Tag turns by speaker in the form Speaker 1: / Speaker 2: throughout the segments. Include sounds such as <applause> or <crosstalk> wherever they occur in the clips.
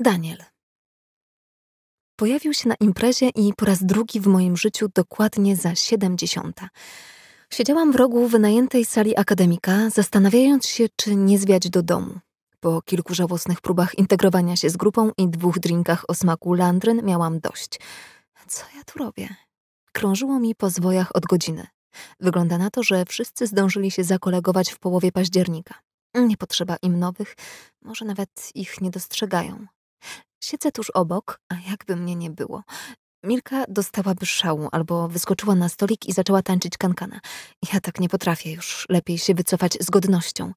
Speaker 1: Daniel. Pojawił się na imprezie i po raz drugi w moim życiu dokładnie za siedemdziesiąta. Siedziałam w rogu wynajętej sali akademika, zastanawiając się, czy nie zwiać do domu. Po kilku żałosnych próbach integrowania się z grupą i dwóch drinkach o smaku landryn miałam dość. Co ja tu robię? Krążyło mi po zwojach od godziny. Wygląda na to, że wszyscy zdążyli się zakolegować w połowie października. Nie potrzeba im nowych, może nawet ich nie dostrzegają. Siedzę tuż obok, a jakby mnie nie było. Milka dostałaby szału albo wyskoczyła na stolik i zaczęła tańczyć kankana. Ja tak nie potrafię już, lepiej się wycofać z godnością.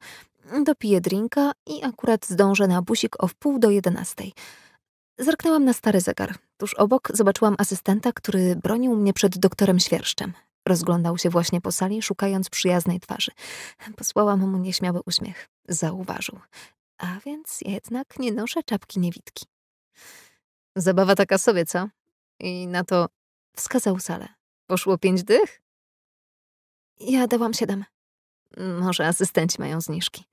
Speaker 1: Dopiję drinka i akurat zdążę na busik o wpół do jedenastej. Zerknęłam na stary zegar. Tuż obok zobaczyłam asystenta, który bronił mnie przed doktorem Świerszczem. Rozglądał się właśnie po sali, szukając przyjaznej twarzy. Posłałam mu nieśmiały uśmiech. Zauważył. A więc jednak nie noszę czapki niewidki. Zabawa taka sobie, co? I na to wskazał salę. Poszło pięć dych? Ja dałam siedem. Może asystenci mają zniżki.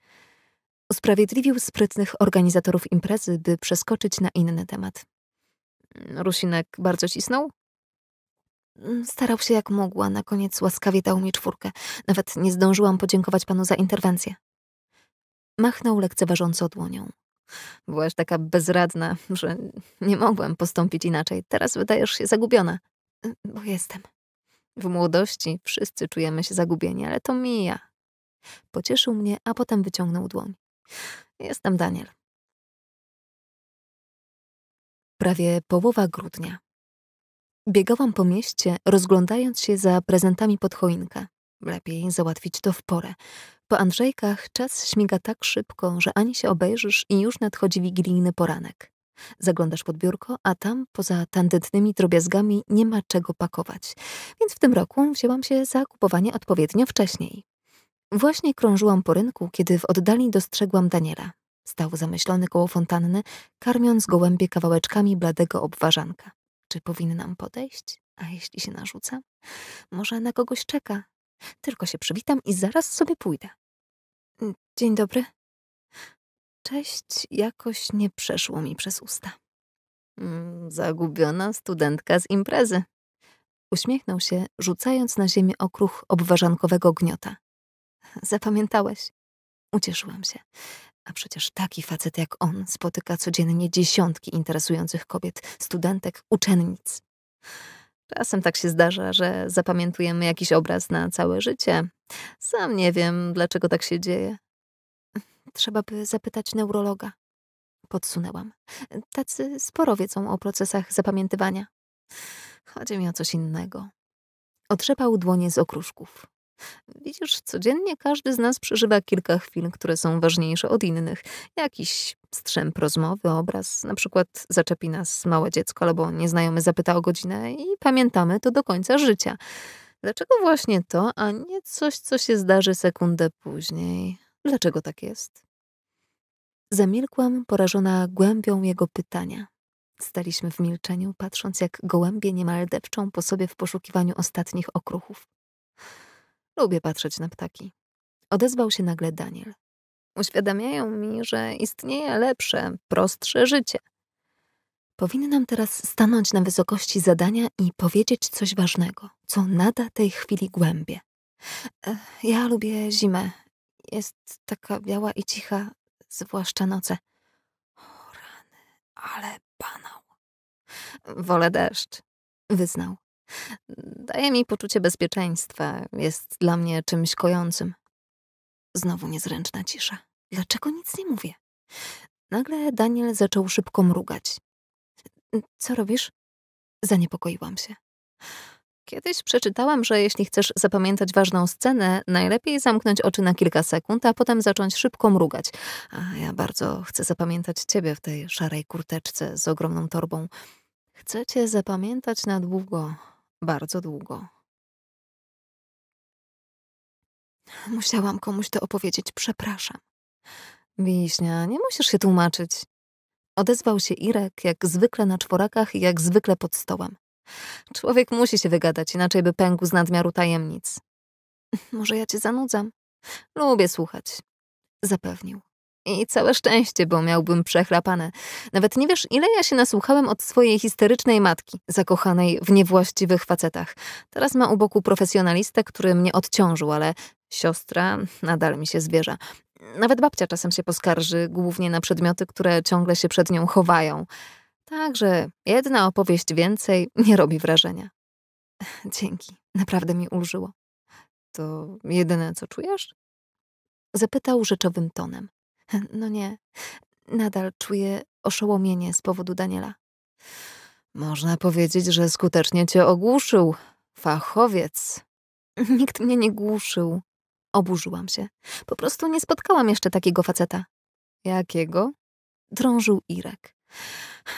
Speaker 1: Usprawiedliwił sprytnych organizatorów imprezy, by przeskoczyć na inny temat. Rusinek bardzo cisnął? Starał się jak mogła, na koniec łaskawie dał mi czwórkę. Nawet nie zdążyłam podziękować panu za interwencję. Machnął lekceważąco dłonią. Byłaś taka bezradna, że nie mogłem postąpić inaczej. Teraz wydajesz się zagubiona. Y, bo jestem. W młodości wszyscy czujemy się zagubieni, ale to mija.
Speaker 2: Pocieszył mnie, a potem wyciągnął dłoń. Jestem Daniel. Prawie połowa grudnia. Biegałam po mieście, rozglądając się za prezentami pod choinkę. Lepiej załatwić to
Speaker 1: w porę. Po Andrzejkach czas śmiga tak szybko, że ani się obejrzysz i już nadchodzi wigilijny poranek. Zaglądasz pod biurko, a tam poza tandetnymi drobiazgami nie ma czego pakować, więc w tym roku wzięłam się za kupowanie odpowiednio wcześniej. Właśnie krążyłam po rynku, kiedy w oddali dostrzegłam Daniela. Stał zamyślony koło fontanny, karmiąc gołębie kawałeczkami bladego obwarzanka. Czy powinnam podejść? A jeśli się narzucam? Może na kogoś czeka, tylko się przywitam i zaraz sobie pójdę. Mm, dzień dobry. Cześć jakoś nie przeszło mi przez usta. Mm, zagubiona studentka z imprezy. Uśmiechnął się, rzucając na ziemię okruch obwarzankowego gniota. Zapamiętałeś? Ucieszyłam się. A przecież taki facet jak on spotyka codziennie dziesiątki interesujących kobiet, studentek, uczennic. Czasem tak się zdarza, że zapamiętujemy jakiś obraz na całe życie. Sam nie wiem, dlaczego tak się dzieje. Trzeba by zapytać neurologa. Podsunęłam. Tacy sporo wiedzą o procesach zapamiętywania. Chodzi mi o coś innego. Otrzepał dłonie z okruszków. Widzisz, codziennie każdy z nas przeżywa kilka chwil, które są ważniejsze od innych. Jakiś strzęp rozmowy, obraz, na przykład zaczepi nas małe dziecko albo nieznajomy zapyta o godzinę i pamiętamy to do końca życia. Dlaczego właśnie to, a nie coś, co się zdarzy sekundę później? Dlaczego tak jest? Zamilkłam, porażona głębią jego pytania. Staliśmy w milczeniu, patrząc jak gołębie niemal depczą po sobie w poszukiwaniu ostatnich okruchów. Lubię patrzeć na ptaki. Odezwał się nagle Daniel. Uświadamiają mi, że istnieje lepsze, prostsze życie. Powinnam teraz stanąć na wysokości zadania i powiedzieć coś ważnego, co nada tej chwili głębie. Ja lubię zimę. Jest taka biała i cicha, zwłaszcza noce. O rany, ale banał. Wolę deszcz, wyznał. Daje mi poczucie bezpieczeństwa, jest dla mnie czymś kojącym.
Speaker 2: Znowu niezręczna cisza. Dlaczego nic nie mówię? Nagle Daniel zaczął szybko mrugać. Co robisz? Zaniepokoiłam się.
Speaker 1: Kiedyś przeczytałam, że jeśli chcesz zapamiętać ważną scenę, najlepiej zamknąć oczy na kilka sekund, a potem zacząć szybko mrugać. A ja bardzo chcę zapamiętać ciebie w tej szarej kurteczce z ogromną torbą. Chcę cię zapamiętać na długo
Speaker 2: bardzo długo. Musiałam komuś to opowiedzieć, przepraszam. Wiśnia, nie musisz się tłumaczyć.
Speaker 1: Odezwał się Irek, jak zwykle na czworakach i jak zwykle pod stołem. Człowiek musi się wygadać, inaczej by pękł z nadmiaru tajemnic. Może ja cię zanudzam? Lubię słuchać. Zapewnił. I całe szczęście, bo miałbym przechlapane. Nawet nie wiesz, ile ja się nasłuchałem od swojej historycznej matki, zakochanej w niewłaściwych facetach. Teraz ma u boku profesjonalistę, który mnie odciążył, ale siostra nadal mi się zwierza. Nawet babcia czasem się poskarży, głównie na przedmioty, które ciągle się przed nią chowają. Także jedna opowieść więcej nie robi wrażenia. <laughs> Dzięki, naprawdę mi ulżyło. To jedyne, co czujesz? Zapytał rzeczowym tonem. <laughs> No nie, nadal czuję oszołomienie z powodu Daniela. Można powiedzieć, że skutecznie cię ogłuszył. Fachowiec. <laughs> Nikt mnie nie głuszył. Oburzyłam się. Po prostu nie spotkałam jeszcze takiego faceta. Jakiego? Drążył Irek.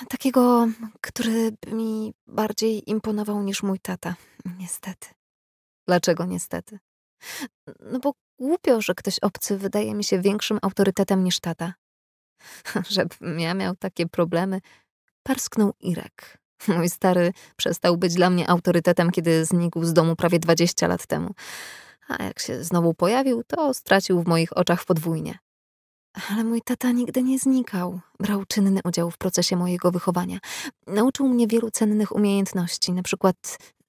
Speaker 1: Takiego, który mi bardziej imponował niż mój tata. Niestety. Dlaczego niestety? No bo Głupio, że ktoś obcy wydaje mi się większym autorytetem niż tata. <laughs> Żebym ja miał takie problemy, parsknął Irek. Mój stary przestał być dla mnie autorytetem, kiedy znikł z domu prawie 20 lat temu. A jak się znowu pojawił, to stracił w moich oczach podwójnie. Ale mój tata nigdy nie znikał. Brał czynny udział w procesie mojego wychowania. Nauczył mnie wielu cennych umiejętności, na przykład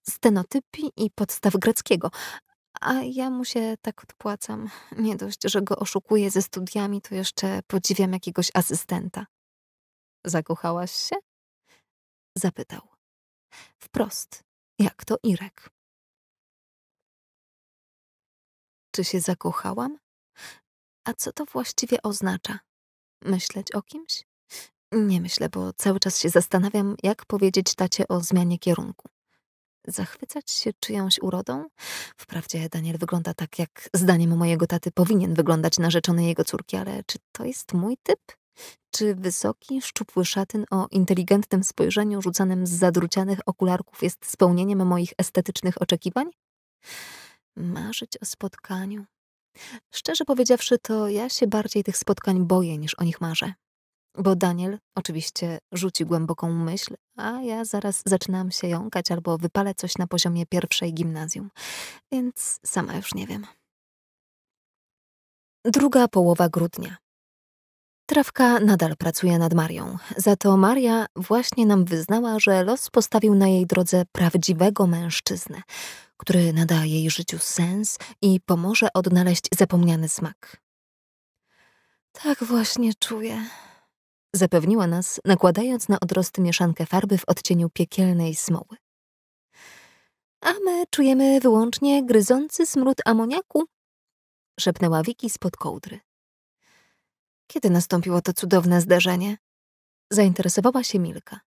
Speaker 1: stenotypii i podstaw greckiego, a ja mu się tak odpłacam. <laughs> Nie dość, że go oszukuję ze studiami, to jeszcze podziwiam jakiegoś asystenta.
Speaker 2: Zakochałaś się? Zapytał. Wprost, jak to Irek. Czy się zakochałam? A co to właściwie oznacza? Myśleć o kimś?
Speaker 1: Nie myślę, bo cały czas się zastanawiam, jak powiedzieć tacie o zmianie kierunku zachwycać się czyjąś urodą? Wprawdzie Daniel wygląda tak, jak zdaniem mojego taty powinien wyglądać narzeczony jego córki, ale czy to jest mój typ? Czy wysoki, szczupły szatyn o inteligentnym spojrzeniu rzucanym z zadrucianych okularków jest spełnieniem moich estetycznych oczekiwań? Marzyć o spotkaniu. Szczerze powiedziawszy, to ja się bardziej tych spotkań boję niż o nich marzę. Bo Daniel oczywiście rzuci głęboką myśl, a ja zaraz zaczynam się jąkać albo wypalę coś na poziomie pierwszej gimnazjum, więc sama już nie wiem. Druga połowa grudnia. Trawka nadal pracuje nad Marią, za to Maria właśnie nam wyznała, że los postawił na jej drodze prawdziwego mężczyznę, który nada jej życiu sens i pomoże odnaleźć zapomniany smak. Tak właśnie czuję, zapewniła nas, nakładając na odrosty mieszankę farby w odcieniu piekielnej smoły. A my czujemy wyłącznie gryzący smród amoniaku, szepnęła Wiki spod kołdry. Kiedy nastąpiło to cudowne zdarzenie?
Speaker 2: Zainteresowała się Milka.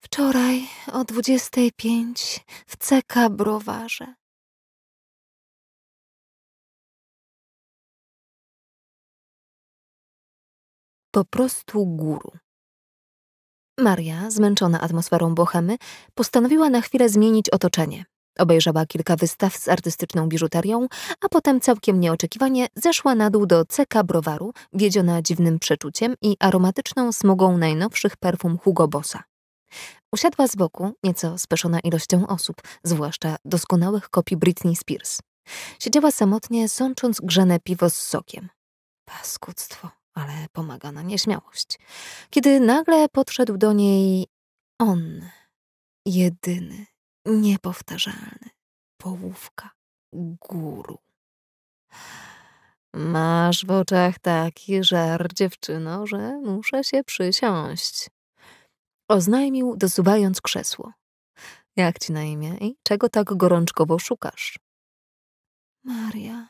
Speaker 2: Wczoraj o 25 w CK Browarze. po prostu guru. Maria, zmęczona atmosferą bohemy, postanowiła na
Speaker 1: chwilę zmienić otoczenie. Obejrzała kilka wystaw z artystyczną biżuterią, a potem całkiem nieoczekiwanie zeszła na dół do CK Browaru, wiedziona dziwnym przeczuciem i aromatyczną smogą najnowszych perfum Hugo Bossa. Usiadła z boku, nieco speszona ilością osób, zwłaszcza doskonałych kopii Britney Spears. Siedziała samotnie, sącząc grzane piwo z sokiem. Paskudztwo ale pomaga na nieśmiałość.
Speaker 2: Kiedy nagle podszedł do niej on, jedyny, niepowtarzalny, połówka, guru.
Speaker 1: Masz w oczach taki żar, dziewczyno, że muszę się przysiąść. Oznajmił, dosuwając krzesło. Jak ci na imię i czego tak gorączkowo szukasz?
Speaker 2: Maria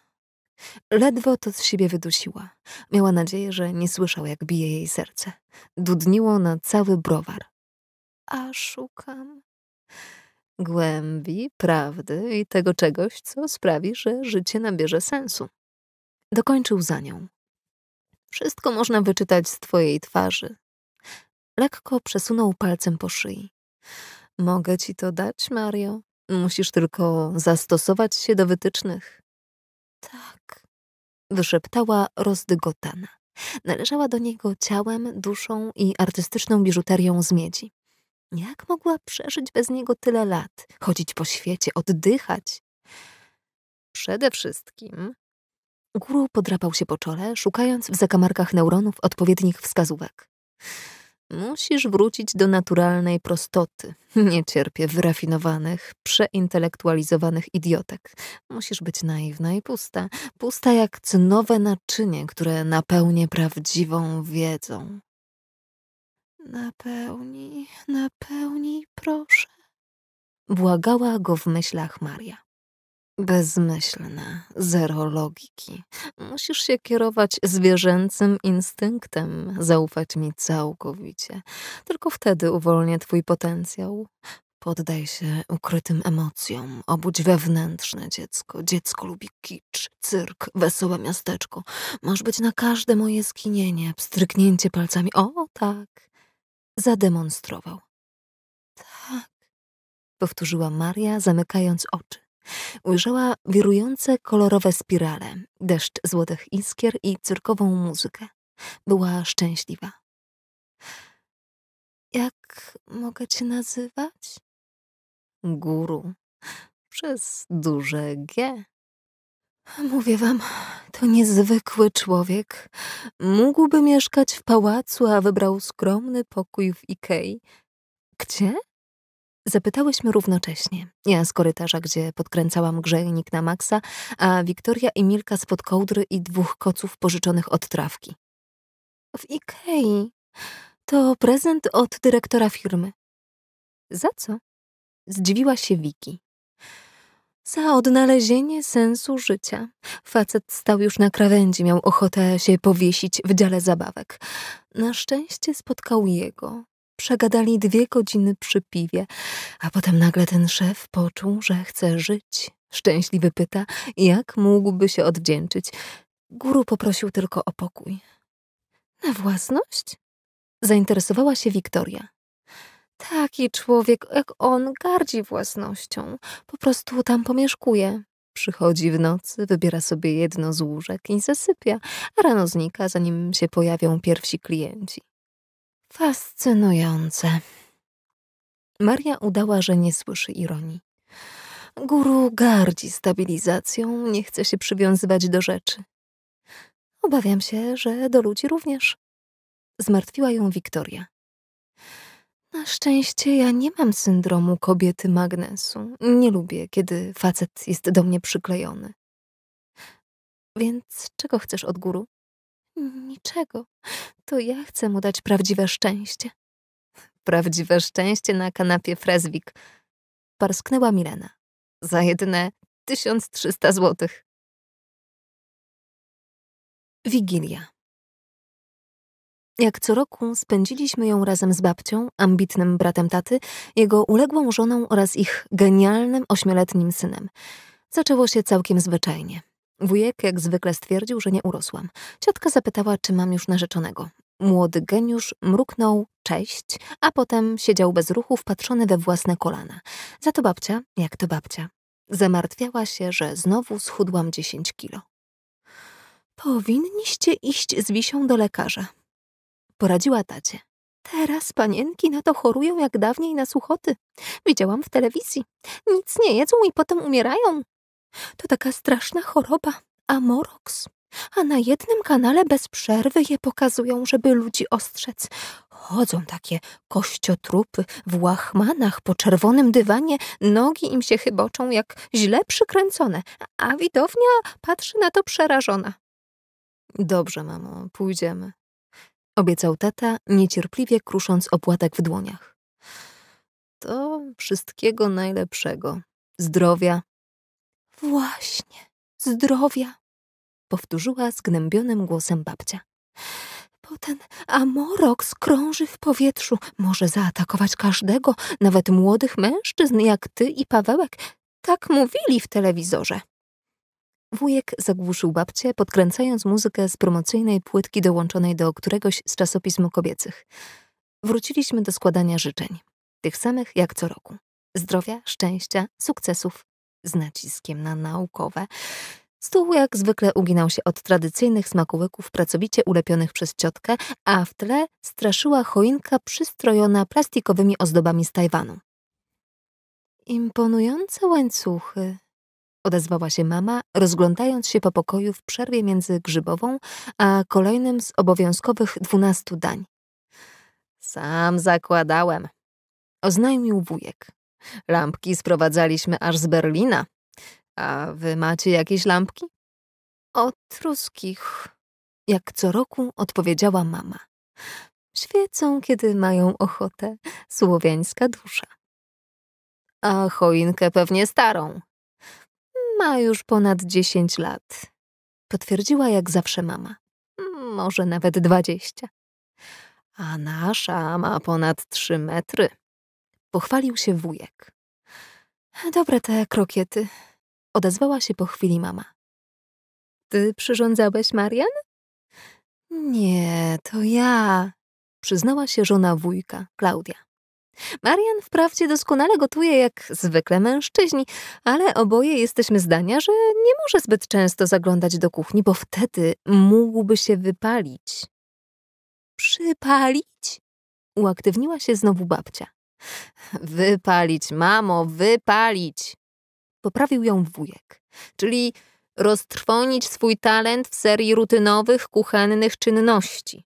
Speaker 1: Ledwo to z siebie wydusiła. Miała nadzieję, że nie słyszał, jak bije jej serce. Dudniło na cały browar. A szukam głębi, prawdy i tego czegoś, co sprawi, że życie nabierze sensu. Dokończył za nią. Wszystko można wyczytać z twojej twarzy. Lekko przesunął palcem po szyi. Mogę ci to dać, Mario. Musisz tylko zastosować się do wytycznych. Tak wyszeptała rozdygotana. Należała do niego ciałem, duszą i artystyczną biżuterią z miedzi. Jak mogła przeżyć bez niego tyle lat, chodzić po świecie, oddychać? Przede wszystkim. Guru podrapał się po czole, szukając w zakamarkach neuronów odpowiednich wskazówek. Musisz wrócić do naturalnej prostoty. <laughs> Nie cierpię wyrafinowanych, przeintelektualizowanych idiotek. Musisz być naiwna i pusta. Pusta jak cnowe naczynie, które napełnię prawdziwą wiedzą.
Speaker 2: Napełni, napełni, proszę. Błagała go w myślach Maria. Bezmyślne, zero logiki.
Speaker 1: Musisz się kierować zwierzęcym instynktem, zaufać mi całkowicie. Tylko wtedy uwolnię twój potencjał. Poddaj się ukrytym emocjom, obudź wewnętrzne dziecko. Dziecko lubi kicz, cyrk, wesołe miasteczko. Masz być na każde moje skinienie, pstryknięcie palcami. O, tak. Zademonstrował. Tak, powtórzyła Maria, zamykając oczy ujrzała wirujące kolorowe spirale,
Speaker 2: deszcz złotych iskier i cyrkową muzykę. Była szczęśliwa. Jak mogę cię nazywać? Guru. Przez duże G. Mówię
Speaker 1: wam, to niezwykły człowiek. Mógłby mieszkać w pałacu, a wybrał skromny pokój w Ikei. Gdzie? Zapytałyśmy równocześnie. Ja z korytarza, gdzie podkręcałam grzejnik na Maxa, a Wiktoria i Milka
Speaker 2: spod kołdry i dwóch koców pożyczonych od trawki. W Ikei. To prezent od dyrektora firmy. Za co?
Speaker 1: Zdziwiła się Wiki. Za odnalezienie sensu życia. Facet stał już na krawędzi, miał ochotę się powiesić w dziale zabawek. Na szczęście spotkał jego, Przegadali dwie godziny przy piwie, a potem nagle ten szef poczuł, że chce żyć. Szczęśliwy pyta, jak mógłby się odwdzięczyć. Guru poprosił tylko o pokój. Na własność? Zainteresowała się Wiktoria. Taki człowiek jak on gardzi własnością. Po prostu tam pomieszkuje. Przychodzi w nocy, wybiera sobie jedno z łóżek i zasypia, a rano znika, zanim się pojawią pierwsi klienci. Fascynujące. Maria udała, że nie słyszy ironii. Guru gardzi stabilizacją, nie chce się przywiązywać do rzeczy. Obawiam się, że do ludzi również. Zmartwiła ją Wiktoria. Na szczęście ja nie mam syndromu kobiety magnesu. Nie lubię, kiedy facet jest do mnie przyklejony. Więc czego chcesz od guru?
Speaker 2: Niczego.
Speaker 1: To ja chcę mu dać prawdziwe szczęście. Prawdziwe szczęście na kanapie Frezwik.
Speaker 2: Parsknęła Milena. Za jedne 1300 złotych. Wigilia. Jak co roku spędziliśmy ją razem z babcią, ambitnym bratem taty, jego uległą żoną oraz
Speaker 1: ich genialnym ośmioletnim synem. Zaczęło się całkiem zwyczajnie. Wujek jak zwykle stwierdził, że nie urosłam. Ciotka zapytała, czy mam już narzeczonego. Młody geniusz mruknął cześć, a potem siedział bez ruchu, wpatrzony we własne kolana. Za to babcia, jak to babcia. Zamartwiała się, że znowu schudłam 10 kilo. Powinniście iść z wisią do lekarza. Poradziła tacie. Teraz panienki na to chorują jak dawniej na suchoty. Widziałam w telewizji. Nic nie jedzą i potem umierają. To taka straszna choroba, amoroks. A na jednym kanale bez przerwy je pokazują, żeby ludzi ostrzec. Chodzą takie kościotrupy w łachmanach po czerwonym dywanie, nogi im się chyboczą jak źle przykręcone, a widownia patrzy na to przerażona. Dobrze, mamo, pójdziemy. Obiecał tata, niecierpliwie krusząc opłatek w dłoniach. To wszystkiego najlepszego. Zdrowia,
Speaker 2: Właśnie, zdrowia,
Speaker 1: powtórzyła zgnębionym głosem babcia.
Speaker 2: Bo ten amorok
Speaker 1: skrąży w powietrzu, może zaatakować każdego, nawet młodych mężczyzn jak ty i Pawełek. Tak mówili w telewizorze. Wujek zagłuszył babcię, podkręcając muzykę z promocyjnej płytki dołączonej do któregoś z czasopism kobiecych. Wróciliśmy do składania życzeń. Tych samych jak co roku. Zdrowia, szczęścia, sukcesów, z naciskiem na naukowe. Stół jak zwykle uginał się od tradycyjnych smakołyków pracowicie ulepionych przez ciotkę, a w tle straszyła choinka przystrojona plastikowymi ozdobami z Tajwanu. Imponujące łańcuchy, odezwała się mama, rozglądając się po pokoju w przerwie między grzybową a kolejnym z obowiązkowych dwunastu dań. Sam zakładałem, oznajmił wujek. Lampki sprowadzaliśmy aż z Berlina. A wy macie jakieś lampki? Od ruskich, jak co roku odpowiedziała mama. Świecą, kiedy mają ochotę, słowiańska dusza. A choinkę pewnie starą. Ma już ponad dziesięć lat. Potwierdziła jak zawsze mama. Może nawet dwadzieścia. A nasza ma ponad trzy metry. Pochwalił się wujek. Dobre te krokiety, odezwała się po chwili mama. Ty przyrządzałeś, Marian? Nie, to ja, przyznała się żona wujka, Klaudia. Marian wprawdzie doskonale gotuje jak zwykle mężczyźni, ale oboje jesteśmy zdania, że nie może zbyt często zaglądać do kuchni, bo wtedy mógłby się wypalić. Przypalić? Uaktywniła się znowu babcia. Wypalić, mamo, wypalić! Poprawił ją wujek, czyli roztrwonić swój talent w serii rutynowych, kuchennych czynności.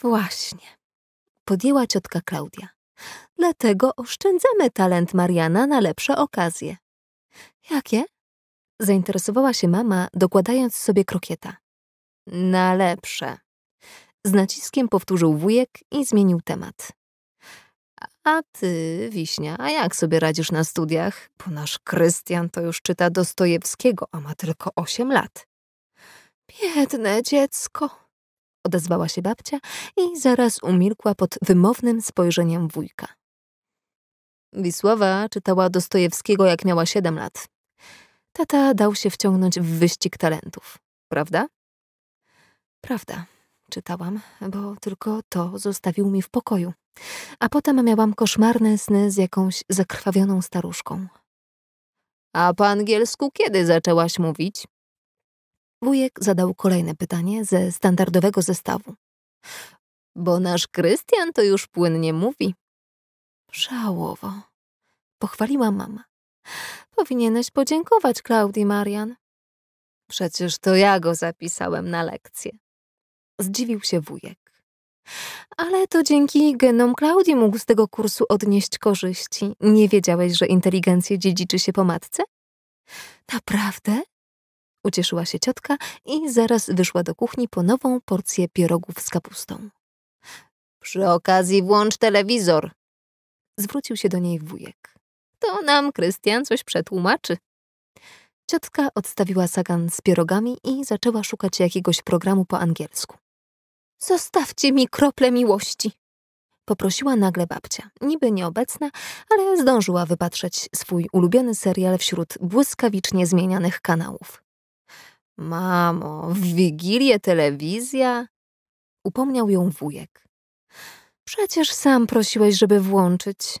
Speaker 1: Właśnie, podjęła ciotka Klaudia. Dlatego oszczędzamy talent Mariana na lepsze okazje. Jakie? Zainteresowała się mama, dokładając sobie krokieta. Na lepsze. Z naciskiem powtórzył wujek i zmienił temat. A ty, Wiśnia, a jak sobie radzisz na studiach? Bo nasz Krystian to już czyta Dostojewskiego, a ma tylko osiem lat. Biedne dziecko, odezwała się babcia i zaraz umilkła pod wymownym spojrzeniem wujka. Wisława czytała Dostojewskiego, jak miała siedem lat. Tata dał się wciągnąć w wyścig talentów, prawda? Prawda, czytałam, bo tylko to zostawił mi w pokoju a potem miałam koszmarne sny z jakąś zakrwawioną staruszką. A po angielsku kiedy zaczęłaś mówić? Wujek zadał kolejne pytanie ze standardowego zestawu. Bo nasz Krystian to już płynnie mówi. Żałowo. Pochwaliła mama. Powinieneś podziękować Klaudii Marian. Przecież to ja go zapisałem na lekcję. Zdziwił się wujek. Ale to dzięki genom Klaudii mógł z tego kursu odnieść korzyści. Nie wiedziałeś, że inteligencję dziedziczy się po matce? Naprawdę? Ucieszyła się ciotka i zaraz wyszła do kuchni po nową porcję pierogów z kapustą. Przy okazji włącz telewizor. Zwrócił się do niej wujek. To nam Krystian coś przetłumaczy. Ciotka odstawiła sagan z pierogami i zaczęła szukać jakiegoś programu po angielsku. Zostawcie mi krople miłości. Poprosiła nagle babcia, niby nieobecna, ale zdążyła wypatrzeć swój ulubiony serial wśród błyskawicznie zmienianych kanałów. Mamo, w Wigilię telewizja? Upomniał ją wujek. Przecież sam prosiłeś, żeby włączyć.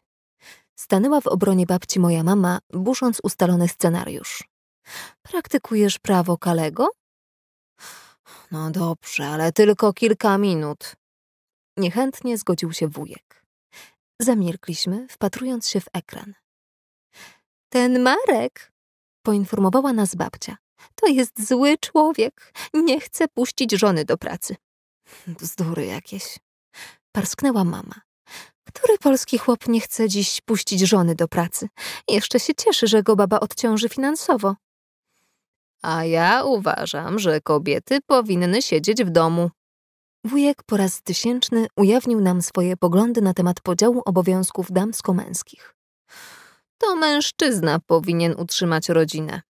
Speaker 1: Stanęła w obronie babci moja mama, burząc ustalony scenariusz. Praktykujesz prawo Kalego? No dobrze, ale tylko kilka minut. Niechętnie zgodził się wujek. Zamilkliśmy, wpatrując się w ekran. Ten Marek, poinformowała nas babcia. To jest zły człowiek. Nie chce puścić żony do pracy. Bzdury jakieś. Parsknęła mama. Który polski chłop nie chce dziś puścić żony do pracy? Jeszcze się cieszy, że go baba odciąży finansowo. A ja uważam, że kobiety powinny siedzieć w domu. Wujek po raz tysięczny ujawnił nam swoje poglądy na temat podziału obowiązków damsko-męskich. To mężczyzna powinien utrzymać rodzinę.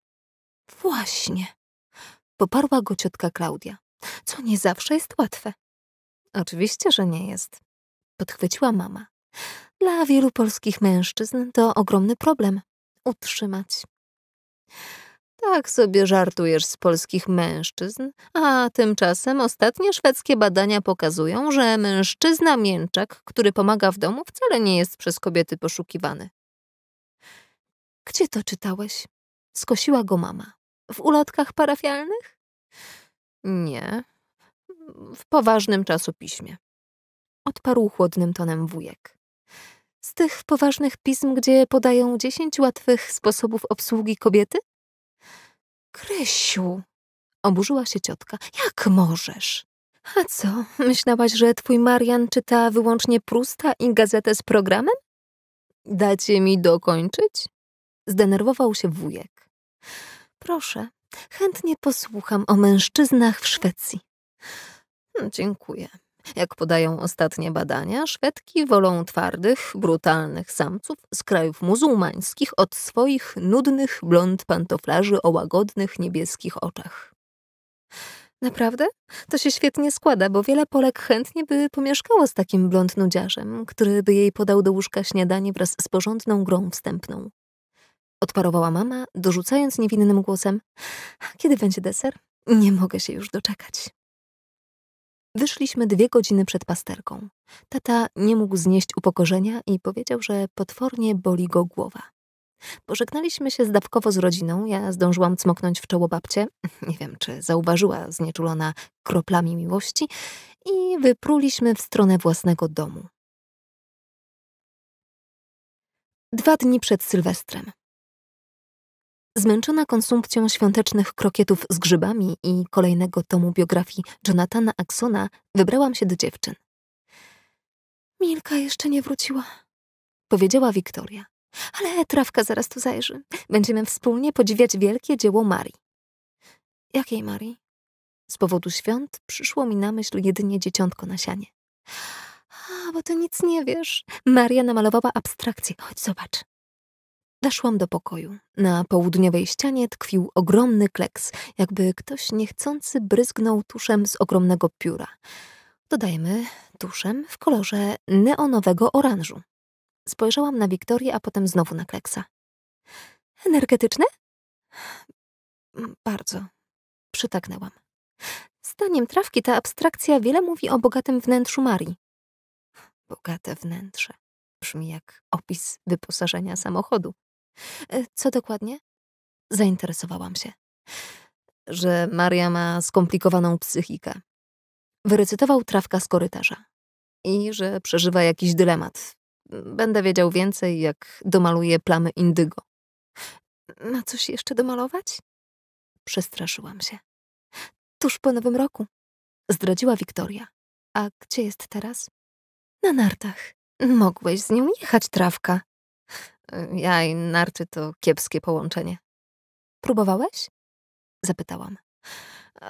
Speaker 1: Właśnie. Poparła go ciotka Klaudia, co nie zawsze jest łatwe. Oczywiście, że nie jest. Podchwyciła mama. Dla wielu polskich mężczyzn to ogromny problem. Utrzymać. Tak sobie żartujesz z polskich mężczyzn, a tymczasem ostatnie szwedzkie badania pokazują, że mężczyzna mięczak, który pomaga w domu, wcale nie jest przez kobiety poszukiwany. Gdzie to czytałeś? Skosiła go mama. W ulotkach parafialnych? Nie. W poważnym czasopiśmie. Odparł chłodnym tonem wujek. Z tych poważnych pism, gdzie podają dziesięć łatwych sposobów obsługi kobiety? Krysiu, oburzyła się ciotka, jak możesz? A co, myślałaś, że twój Marian czyta wyłącznie Prusta i gazetę z programem? Dacie mi dokończyć? Zdenerwował się wujek. Proszę, chętnie posłucham o mężczyznach w Szwecji. Dziękuję. Jak podają ostatnie badania, Szwedki wolą twardych, brutalnych samców z krajów muzułmańskich od swoich nudnych blond pantoflarzy o łagodnych niebieskich oczach. Naprawdę? To się świetnie składa, bo wiele Polek chętnie by pomieszkało z takim blond nudziarzem, który by jej podał do łóżka śniadanie wraz z porządną grą wstępną. Odparowała mama, dorzucając niewinnym głosem: Kiedy będzie deser? Nie mogę się już doczekać. Wyszliśmy dwie godziny przed pasterką. Tata nie mógł znieść upokorzenia i powiedział, że potwornie boli go głowa. Pożegnaliśmy się zdawkowo z rodziną, ja zdążyłam cmoknąć w czoło babcie, <laughs> nie wiem czy zauważyła
Speaker 2: znieczulona kroplami miłości, i wypruliśmy w stronę własnego domu. Dwa dni przed Sylwestrem. Zmęczona konsumpcją świątecznych krokietów z grzybami i
Speaker 1: kolejnego tomu biografii Jonathana Axona, wybrałam się do dziewczyn. Milka jeszcze nie wróciła, powiedziała Wiktoria. Ale trawka zaraz tu zajrzy. Będziemy wspólnie podziwiać wielkie dzieło Marii. Jakiej Marii? Z powodu świąt przyszło mi na myśl jedynie dzieciątko na sianie. A, bo ty nic nie wiesz. Maria namalowała abstrakcję. Chodź, zobacz. Weszłam do pokoju. Na południowej ścianie tkwił ogromny kleks, jakby ktoś niechcący bryzgnął tuszem z ogromnego pióra. Dodajmy tuszem w kolorze neonowego oranżu. Spojrzałam na Wiktorię, a potem znowu na kleksa.
Speaker 2: Energetyczne? Mm, bardzo. Przytaknęłam. Zdaniem trawki ta abstrakcja wiele mówi o bogatym wnętrzu Marii.
Speaker 1: Bogate wnętrze. Brzmi jak opis wyposażenia samochodu. E, co dokładnie? Zainteresowałam się. Że Maria ma skomplikowaną psychikę. Wyrecytował trawka z korytarza. I że przeżywa jakiś dylemat. Będę wiedział więcej, jak domaluje plamy indygo.
Speaker 2: Ma coś jeszcze domalować? Przestraszyłam się. Tuż po nowym roku. Zdradziła Wiktoria. A gdzie jest teraz?
Speaker 1: Na nartach. Mogłeś z nią jechać, trawka. Y, ja i narty to kiepskie połączenie. Próbowałeś? Zapytałam.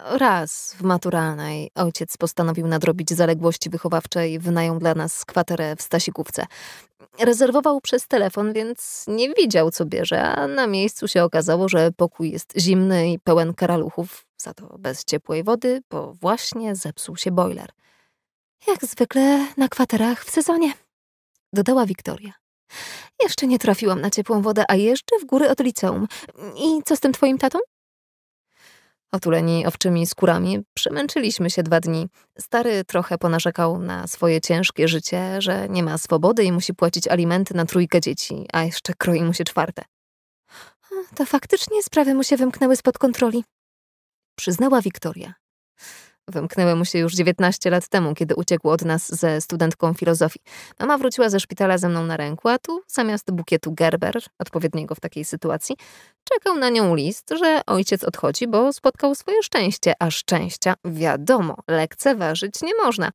Speaker 1: Raz w maturalnej ojciec postanowił nadrobić zaległości wychowawcze i wynajął dla nas kwaterę w Stasikówce. Rezerwował przez telefon, więc nie widział co bierze, a na miejscu się okazało, że pokój jest zimny i pełen karaluchów, za to bez ciepłej wody, bo właśnie zepsuł się boiler. Jak zwykle na kwaterach w sezonie, dodała Wiktoria. Jeszcze nie trafiłam na ciepłą wodę, a jeszcze w góry od liceum. I co z tym twoim tatą? Otuleni owczymi skórami, przemęczyliśmy się dwa dni. Stary trochę ponarzekał na swoje ciężkie życie, że nie ma swobody i musi płacić alimenty na trójkę dzieci, a jeszcze kroi mu się czwarte. To faktycznie sprawy mu się wymknęły spod kontroli, przyznała Wiktoria, Wymknęły mu się już 19 lat temu, kiedy uciekł od nas ze studentką filozofii. No, mama wróciła ze szpitala ze mną na ręku, a tu zamiast bukietu Gerber, odpowiedniego w takiej sytuacji, czekał na nią list, że ojciec odchodzi, bo spotkał swoje szczęście, a szczęścia, wiadomo, lekceważyć nie można.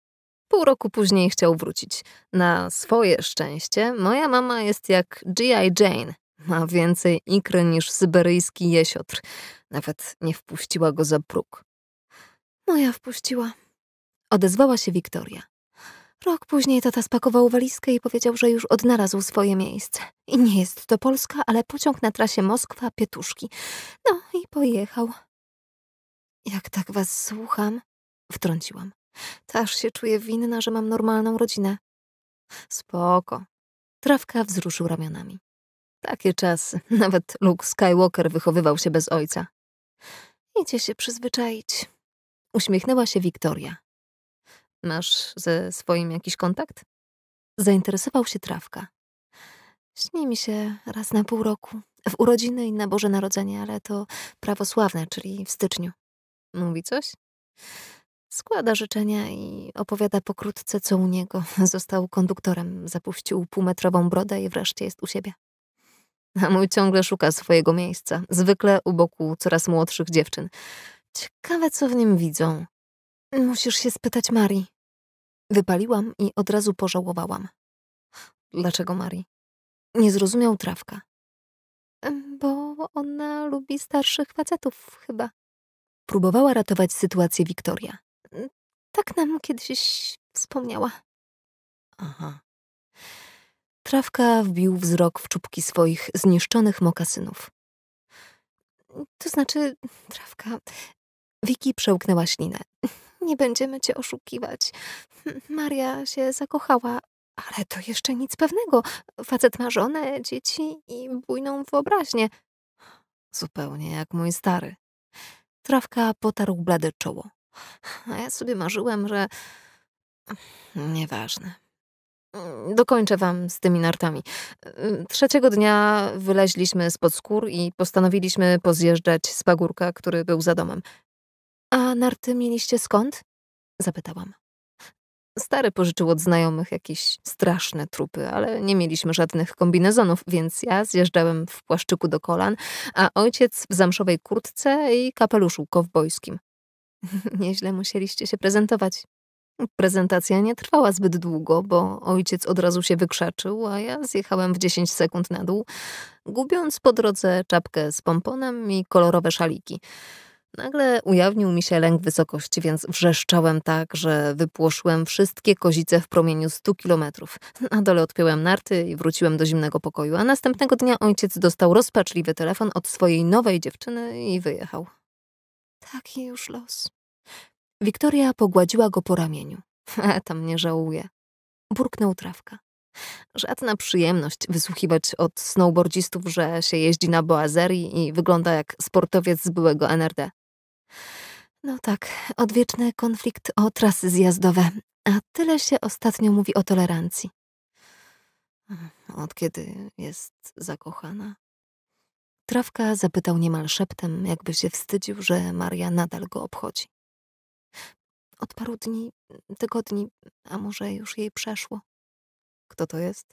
Speaker 1: Pół roku później chciał wrócić. Na swoje szczęście moja mama jest jak G.I. Jane. Ma więcej ikry niż syberyjski jesiotr. Nawet nie wpuściła go za próg. Moja wpuściła. Odezwała się Wiktoria. Rok później tata spakował walizkę i powiedział, że już odnalazł swoje miejsce. I nie jest to Polska, ale pociąg na trasie Moskwa-Pietuszki. No i pojechał. Jak tak was słucham, wtrąciłam. Taż się czuję winna, że mam normalną rodzinę. Spoko. Trawka wzruszył ramionami. Takie czasy. Nawet Luke Skywalker wychowywał się bez ojca. Idzie się przyzwyczaić. Uśmiechnęła się Wiktoria. Masz ze swoim jakiś kontakt? Zainteresował się trawka. Śni mi się raz na pół roku. W urodziny i na Boże Narodzenie, ale to prawosławne, czyli w styczniu. Mówi coś? Składa życzenia i opowiada pokrótce, co u niego. Został konduktorem, zapuścił półmetrową brodę i wreszcie jest u siebie. A mój ciągle szuka swojego miejsca, zwykle u boku coraz młodszych dziewczyn. Ciekawe, co w
Speaker 2: nim widzą. Musisz się spytać Marii. Wypaliłam i od razu pożałowałam. Dlaczego Marii? Nie zrozumiał trawka. Bo ona lubi starszych facetów, chyba. Próbowała ratować sytuację Wiktoria.
Speaker 1: Tak nam kiedyś wspomniała. Aha. Trawka wbił wzrok w czubki swoich zniszczonych mokasynów. To znaczy, trawka, Wiki przełknęła ślinę. <laughs> Nie będziemy cię oszukiwać. Hm, Maria się zakochała, ale to jeszcze nic pewnego. Facet ma żonę, dzieci i bujną wyobraźnię. Zupełnie jak mój stary. Trawka potarł blade czoło. A ja sobie marzyłem, że... <sniffs> Nieważne. Dokończę wam z tymi nartami. Trzeciego dnia wyleźliśmy spod skór i postanowiliśmy pozjeżdżać z pagórka, który był za domem. A narty mieliście skąd? Zapytałam. Stary pożyczył od znajomych jakieś straszne trupy, ale nie mieliśmy żadnych kombinezonów, więc ja zjeżdżałem w płaszczyku do kolan, a ojciec w zamszowej kurtce i kapeluszu kowbojskim. <laughs> Nieźle musieliście się prezentować. Prezentacja nie trwała zbyt długo, bo ojciec od razu się wykrzaczył, a ja zjechałem w 10 sekund na dół, gubiąc po drodze czapkę z pomponem i kolorowe szaliki. Nagle ujawnił mi się lęk wysokości, więc wrzeszczałem tak, że wypłoszyłem wszystkie kozice w promieniu 100 kilometrów. Na dole odpiąłem narty i wróciłem do zimnego pokoju, a następnego dnia ojciec dostał rozpaczliwy telefon od swojej nowej dziewczyny i wyjechał. Taki już los. Wiktoria pogładziła go po ramieniu. <laughs> E, Tam nie żałuje. Burknął trawka. Żadna przyjemność wysłuchiwać od snowboardzistów, że się jeździ na boazerii i wygląda jak sportowiec z byłego NRD. No tak, odwieczny konflikt o trasy zjazdowe, a tyle się ostatnio mówi o tolerancji. Hmm, od kiedy jest zakochana? Trawka zapytał niemal szeptem, jakby się wstydził, że Maria nadal go obchodzi. Od paru dni, tygodni, a może już jej przeszło.
Speaker 2: Kto to jest?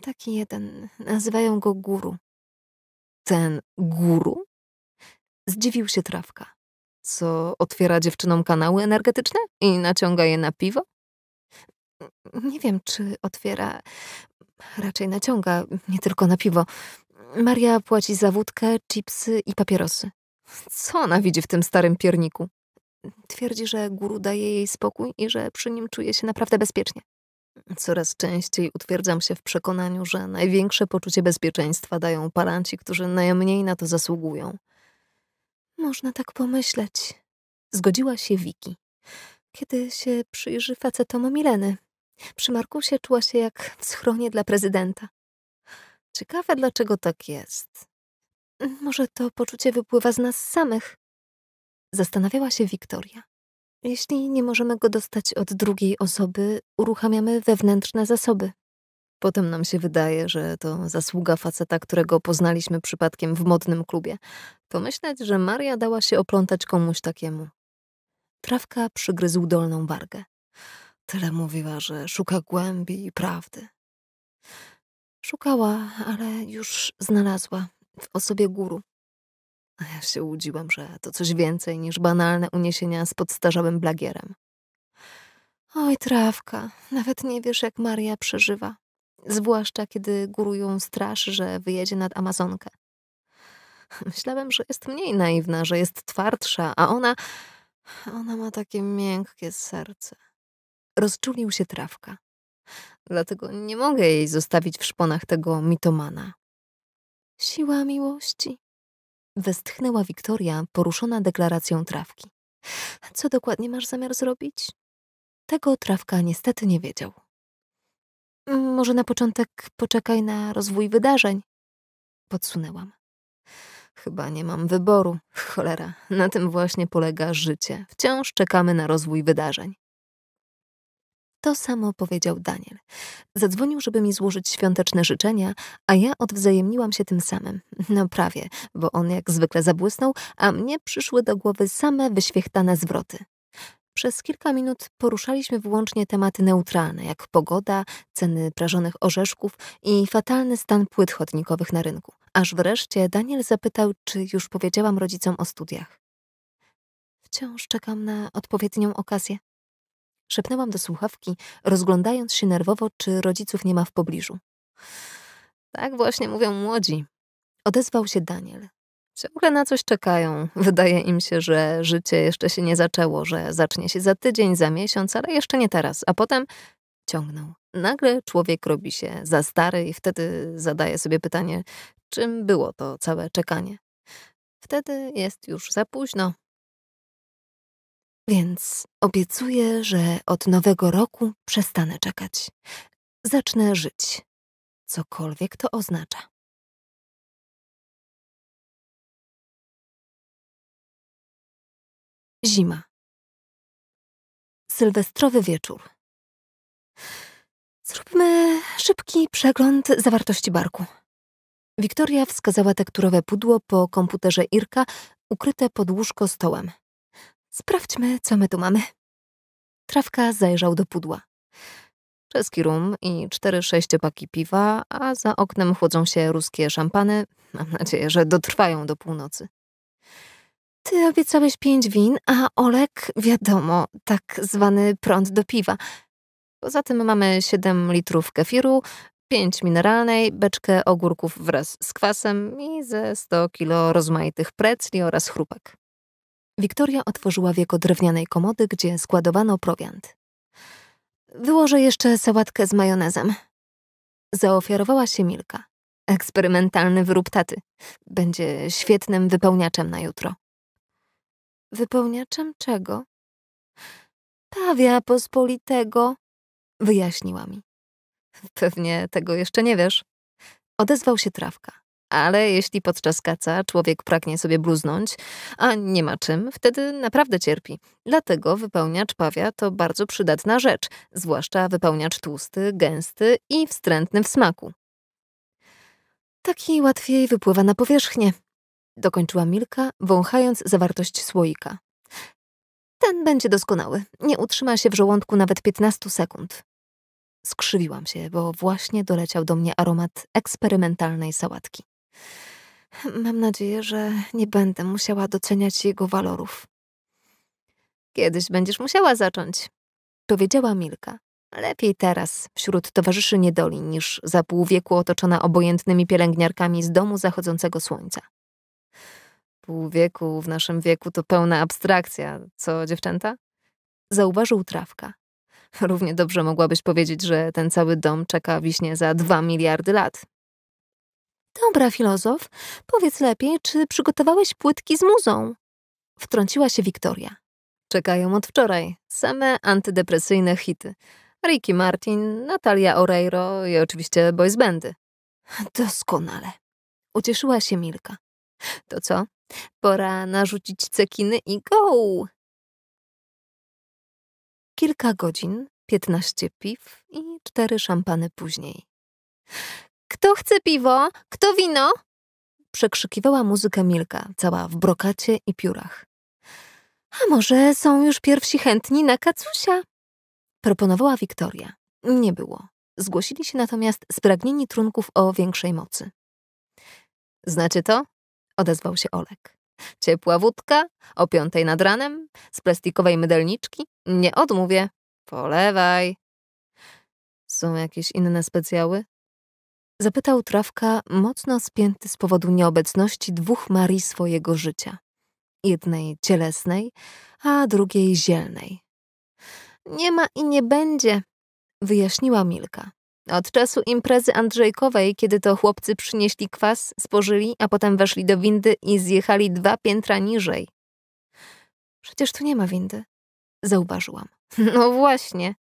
Speaker 2: Taki jeden. Nazywają go guru. Ten guru? Zdziwił się trawka
Speaker 1: co otwiera dziewczynom kanały energetyczne i naciąga je na piwo? Nie wiem, czy otwiera. Raczej naciąga, nie tylko na piwo. Maria płaci za wódkę, chipsy i papierosy. Co ona widzi w tym starym pierniku? Twierdzi, że guru daje jej spokój i że przy nim czuje się naprawdę bezpiecznie. Coraz częściej utwierdzam się w przekonaniu, że największe poczucie bezpieczeństwa dają paranci, którzy najmniej na to zasługują. Można tak pomyśleć. Zgodziła się Wiki. Kiedy się przyjrzy facetom Mileny. Przy Markusie czuła się jak w schronie dla prezydenta. Ciekawe, dlaczego tak jest. Może to poczucie wypływa z nas samych?
Speaker 2: Zastanawiała się Wiktoria.
Speaker 1: Jeśli nie możemy go dostać od drugiej osoby, uruchamiamy wewnętrzne zasoby. Potem nam się wydaje, że to zasługa faceta, którego poznaliśmy przypadkiem w modnym klubie. pomyśleć, że Maria dała się oplątać komuś takiemu. Trawka przygryzł dolną wargę. Tyle mówiła, że szuka głębi i prawdy. Szukała, ale już znalazła w osobie guru. A ja się łudziłam, że to coś więcej niż banalne uniesienia z podstarzałym blagierem. Oj, trawka, nawet nie wiesz, jak Maria przeżywa. Zwłaszcza kiedy górują straż, że wyjedzie nad Amazonkę. <laughs> Myślałem, że jest mniej naiwna, że jest twardsza, a ona. Ona ma takie miękkie serce. Rozczulił się trawka. Dlatego nie mogę jej zostawić w szponach tego mitomana. Siła miłości. Westchnęła Wiktoria, poruszona deklaracją trawki. Co dokładnie masz zamiar zrobić? Tego trawka niestety nie wiedział. Mm, może na początek poczekaj na rozwój wydarzeń? Podsunęłam. Chyba nie mam wyboru. Cholera, na tym właśnie polega życie. Wciąż czekamy na rozwój wydarzeń. To samo powiedział Daniel. Zadzwonił, żeby mi złożyć świąteczne życzenia, a ja odwzajemniłam się tym samym. No prawie, bo on jak zwykle zabłysnął, a mnie przyszły do głowy same wyświechtane zwroty. Przez kilka minut poruszaliśmy wyłącznie tematy neutralne, jak pogoda, ceny prażonych orzeszków i fatalny stan płyt chodnikowych na rynku. Aż wreszcie Daniel zapytał, czy już powiedziałam rodzicom o studiach. Wciąż czekam na odpowiednią okazję. Szepnęłam do słuchawki, rozglądając się nerwowo, czy rodziców nie ma w pobliżu. Tak właśnie mówią młodzi. Odezwał się Daniel, Ciągle na coś czekają. <laughs> Wydaje im się, że życie jeszcze się nie zaczęło, że zacznie się za tydzień, za miesiąc, ale jeszcze nie teraz. A potem ciągną. Nagle człowiek robi się za stary i wtedy zadaje sobie pytanie, czym było to całe czekanie. Wtedy jest już za późno.
Speaker 2: Więc obiecuję, że od nowego roku przestanę czekać. Zacznę żyć. Cokolwiek to oznacza. Zima. Sylwestrowy wieczór. Zróbmy szybki przegląd zawartości barku. Wiktoria
Speaker 1: wskazała tekturowe pudło po komputerze Irka ukryte pod łóżko stołem. Sprawdźmy, co my tu mamy. Trawka zajrzał do pudła. Czeski rum i cztery sześciopaki piwa, a za oknem chłodzą się ruskie szampany. Mam nadzieję, że dotrwają do północy. Ty obiecałeś pięć win, a Olek, wiadomo, tak zwany prąd do piwa. Poza tym mamy siedem litrów kefiru, pięć mineralnej, beczkę ogórków wraz z kwasem i ze sto kilo rozmaitych precli oraz chrupek. Wiktoria otworzyła wieko drewnianej komody, gdzie składowano prowiant. Wyłożę jeszcze sałatkę z majonezem. Zaofiarowała się Milka. Eksperymentalny wyrób taty. Będzie świetnym wypełniaczem na jutro. Wypełniaczem czego? Pawia pospolitego,
Speaker 2: wyjaśniła mi.
Speaker 1: Pewnie tego jeszcze nie wiesz. Odezwał się trawka. Ale jeśli podczas kaca człowiek pragnie sobie bluznąć, a nie ma czym, wtedy naprawdę cierpi. Dlatego wypełniacz pawia to bardzo przydatna rzecz, zwłaszcza wypełniacz tłusty, gęsty i wstrętny w smaku. Taki łatwiej wypływa na powierzchnię, dokończyła Milka, wąchając zawartość słoika. Ten będzie doskonały. Nie utrzyma się w żołądku nawet 15 sekund. Skrzywiłam się, bo właśnie doleciał do mnie aromat eksperymentalnej sałatki. Mam nadzieję, że nie będę musiała doceniać jego walorów. Kiedyś będziesz musiała zacząć, powiedziała Milka. Lepiej teraz, wśród towarzyszy niedoli, niż za pół wieku otoczona obojętnymi pielęgniarkami z domu zachodzącego słońca pół wieku, w naszym wieku to pełna abstrakcja. Co, dziewczęta? Zauważył trawka. <laughs> Równie dobrze mogłabyś powiedzieć, że ten cały dom czeka wiśnie za dwa miliardy lat. Dobra, filozof, powiedz lepiej, czy przygotowałeś płytki z muzą? Wtrąciła się Wiktoria. Czekają od wczoraj same antydepresyjne hity. Ricky Martin, Natalia Oreiro i oczywiście boys bandy. <laughs> Doskonale.
Speaker 2: Ucieszyła się Milka. To co? Pora narzucić cekiny i go! Kilka godzin, piętnaście piw i cztery szampany później. Kto chce piwo? Kto wino?
Speaker 1: Przekrzykiwała muzykę Milka, cała w brokacie i piórach. A może są już pierwsi chętni na kacusia? Proponowała Wiktoria. Nie było. Zgłosili się natomiast spragnieni trunków o większej mocy. Znacie to? odezwał się Olek. Ciepła wódka o piątej nad ranem z plastikowej mydelniczki? Nie odmówię. Polewaj. Są jakieś inne specjały? Zapytał Trawka, mocno spięty z powodu nieobecności dwóch Marii swojego życia. Jednej cielesnej, a drugiej zielnej. Nie ma i nie będzie, wyjaśniła Milka. Od czasu imprezy Andrzejkowej, kiedy to chłopcy przynieśli kwas, spożyli, a potem weszli do windy i zjechali dwa piętra niżej. Przecież tu nie ma windy, zauważyłam. <laughs> No właśnie.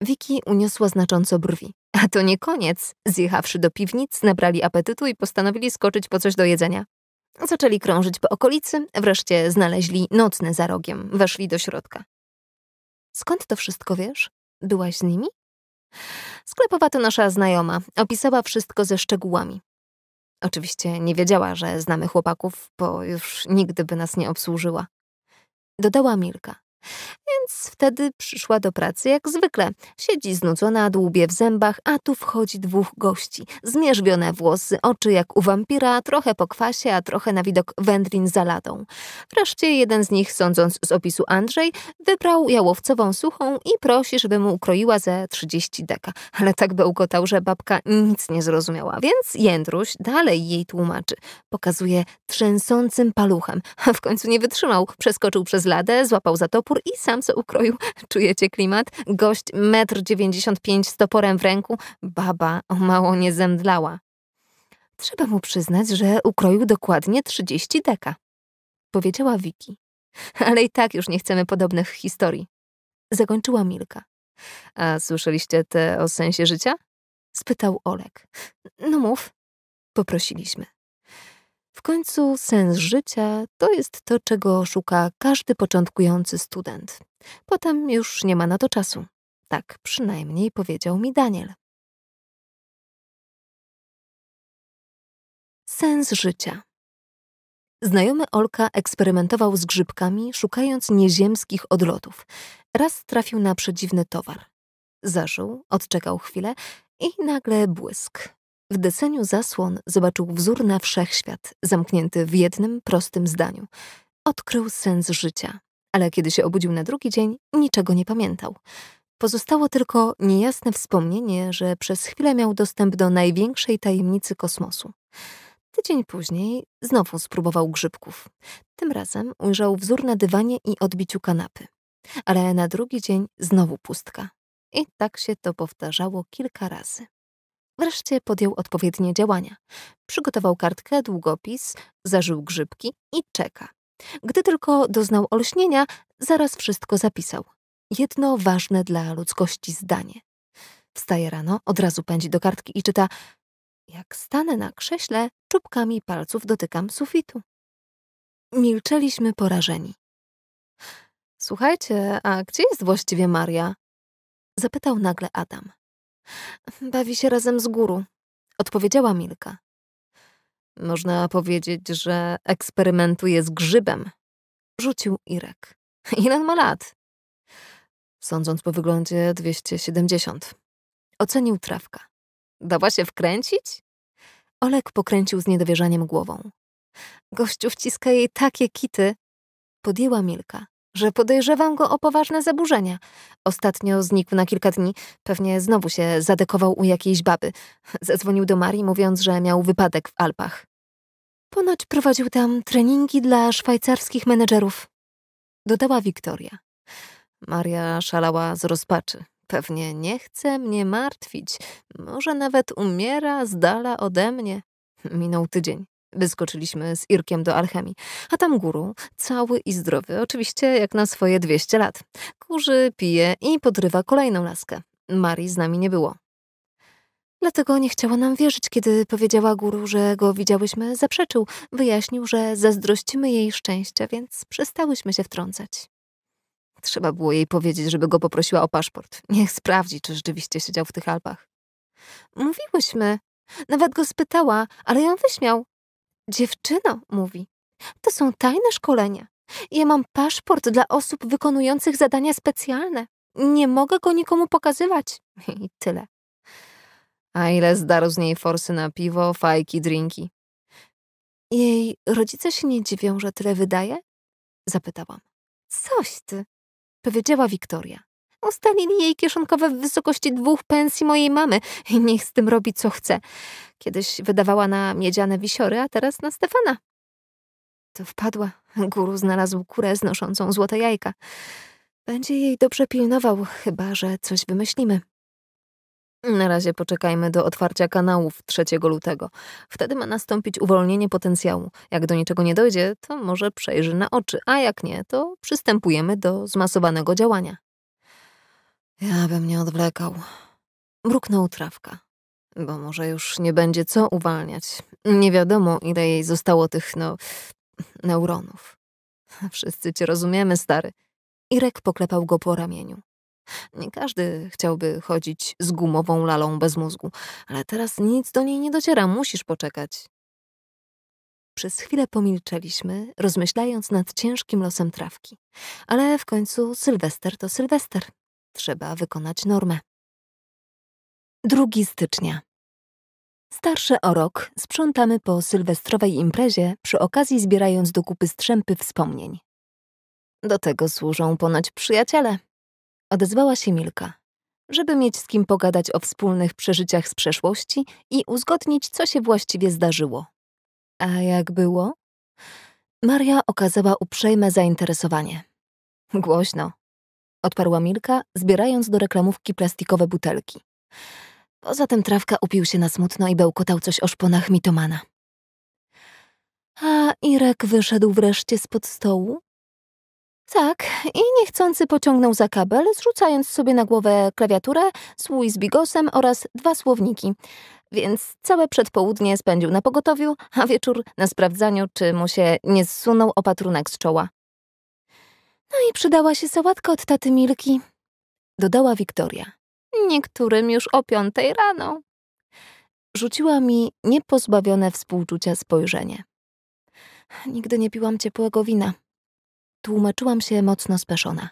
Speaker 1: Wiki uniosła znacząco brwi. A to nie koniec. Zjechawszy do piwnic, nabrali apetytu i postanowili skoczyć po coś do jedzenia. Zaczęli krążyć po okolicy, wreszcie znaleźli nocne za rogiem, weszli do środka. Skąd to wszystko wiesz? Byłaś z nimi? Sklepowa to nasza znajoma, opisała wszystko ze szczegółami. Oczywiście nie wiedziała, że znamy chłopaków, bo już nigdy by nas nie obsłużyła. Dodała Milka więc wtedy przyszła do pracy jak zwykle. Siedzi znudzona, dłubie w zębach, a tu wchodzi dwóch gości. Zmierzwione włosy, oczy jak u wampira, trochę po kwasie, a trochę na widok wędlin za ladą. Wreszcie jeden z nich, sądząc z opisu Andrzej, wybrał jałowcową suchą i prosi, żeby mu ukroiła ze 30 deka. Ale tak bełkotał, że babka nic nie zrozumiała, więc Jędruś dalej jej tłumaczy. Pokazuje trzęsącym paluchem. A w końcu nie wytrzymał. Przeskoczył przez ladę, złapał za topór i sam se ukroił. Czujecie klimat? Gość 1,95 m z toporem w ręku. Baba o mało nie zemdlała. Trzeba mu przyznać, że ukroił dokładnie 30 deka. Powiedziała Wiki. Ale i tak już nie chcemy podobnych historii. Zakończyła Milka. A słyszeliście te o sensie życia? Spytał Olek. No mów. Poprosiliśmy. W końcu sens życia to jest to, czego szuka każdy
Speaker 2: początkujący student. Potem już nie ma na to czasu. Tak przynajmniej powiedział mi Daniel. Sens życia. Znajomy Olka eksperymentował z grzybkami, szukając
Speaker 1: nieziemskich odlotów. Raz trafił na przedziwny towar. Zażył, odczekał chwilę i nagle błysk. W deseniu zasłon zobaczył wzór na wszechświat, zamknięty w jednym prostym zdaniu. Odkrył sens życia, ale kiedy się obudził na drugi dzień, niczego nie pamiętał. Pozostało tylko niejasne wspomnienie, że przez chwilę miał dostęp do największej tajemnicy kosmosu. Tydzień później znowu spróbował grzybków. Tym razem ujrzał wzór na dywanie i odbiciu kanapy. Ale na drugi dzień znowu pustka. I tak się to powtarzało kilka razy. Wreszcie podjął odpowiednie działania. Przygotował kartkę, długopis, zażył grzybki i czeka. Gdy tylko doznał olśnienia, zaraz wszystko zapisał. Jedno ważne dla ludzkości zdanie. Wstaje rano, od razu pędzi do kartki i czyta Jak stanę na krześle, czubkami palców dotykam sufitu. Milczeliśmy porażeni. Słuchajcie, a gdzie jest właściwie Maria? Zapytał nagle Adam.
Speaker 2: Bawi się razem z guru,
Speaker 1: odpowiedziała Milka. Można powiedzieć, że eksperymentuje z grzybem, rzucił Irek. Ile ma lat? Sądząc po wyglądzie 270. Ocenił trawka. Dała się wkręcić? Olek pokręcił z niedowierzaniem głową. Gościu wciska jej takie kity. Podjęła Milka że podejrzewam go o poważne zaburzenia. Ostatnio znikł na kilka dni, pewnie znowu się zadekował u jakiejś baby. Zadzwonił do Marii, mówiąc, że miał wypadek w Alpach. Ponoć prowadził tam treningi dla szwajcarskich menedżerów. Dodała Wiktoria. Maria szalała z rozpaczy. Pewnie nie chce mnie martwić. Może nawet umiera z dala ode mnie. Minął tydzień. Wyskoczyliśmy z Irkiem do alchemii, a tam guru, cały i zdrowy, oczywiście jak na swoje 200 lat. Kurzy, pije i podrywa kolejną laskę. Marii z nami nie było. Dlatego nie chciała nam wierzyć, kiedy powiedziała guru, że go widziałyśmy, zaprzeczył. Wyjaśnił, że zazdrościmy jej szczęścia, więc przestałyśmy się wtrącać. Trzeba było jej powiedzieć, żeby go poprosiła o paszport. Niech sprawdzi, czy rzeczywiście siedział w tych Alpach. Mówiłyśmy. Nawet go spytała, ale ją wyśmiał. Dziewczyno, mówi, to są tajne szkolenia. Ja mam paszport dla osób wykonujących zadania specjalne. Nie mogę go nikomu pokazywać. I tyle. A ile zdarł z niej forsy na piwo, fajki, drinki? Jej rodzice się nie dziwią, że tyle wydaje? Zapytałam. Coś ty, powiedziała Wiktoria. Ustalili jej kieszonkowe w wysokości dwóch pensji mojej mamy i niech z tym robi co chce. Kiedyś wydawała na miedziane wisiory, a teraz na Stefana. To wpadła. Guru znalazł kurę znoszącą złote jajka. Będzie jej dobrze pilnował, chyba że coś wymyślimy. Na razie poczekajmy do otwarcia kanałów 3 lutego. Wtedy ma nastąpić uwolnienie potencjału. Jak do niczego nie dojdzie, to może przejrzy na oczy, a jak nie, to przystępujemy do zmasowanego działania. Ja bym nie odwlekał. Mruknął trawka. Bo może już nie będzie co uwalniać. Nie wiadomo, ile jej zostało tych, no, neuronów. Wszyscy cię rozumiemy, stary. Irek poklepał go po ramieniu. Nie każdy chciałby chodzić z gumową lalą bez mózgu, ale teraz nic do niej nie dociera, musisz poczekać. Przez chwilę pomilczeliśmy, rozmyślając nad ciężkim losem trawki.
Speaker 2: Ale w końcu Sylwester to Sylwester, Trzeba wykonać normę. 2 stycznia. Starsze o rok sprzątamy po
Speaker 1: sylwestrowej imprezie, przy okazji zbierając do kupy strzępy wspomnień. Do tego służą ponoć przyjaciele. Odezwała się Milka, żeby mieć z kim pogadać o wspólnych przeżyciach z przeszłości i uzgodnić, co się właściwie zdarzyło. A jak było? Maria okazała uprzejme zainteresowanie. Głośno, odparła Milka, zbierając do reklamówki plastikowe butelki. Poza tym trawka upił się na smutno i bełkotał coś o szponach mitomana. A Irek wyszedł wreszcie spod stołu? Tak, i niechcący pociągnął za kabel, zrzucając sobie na głowę klawiaturę, słój z bigosem oraz dwa słowniki. Więc całe przedpołudnie spędził na pogotowiu, a wieczór na sprawdzaniu, czy mu się nie zsunął opatrunek z czoła. No i przydała się sałatka od taty Milki, dodała Wiktoria. Niektórym już o piątej rano. Rzuciła mi niepozbawione współczucia spojrzenie. Nigdy nie piłam ciepłego wina. Tłumaczyłam się mocno speszona.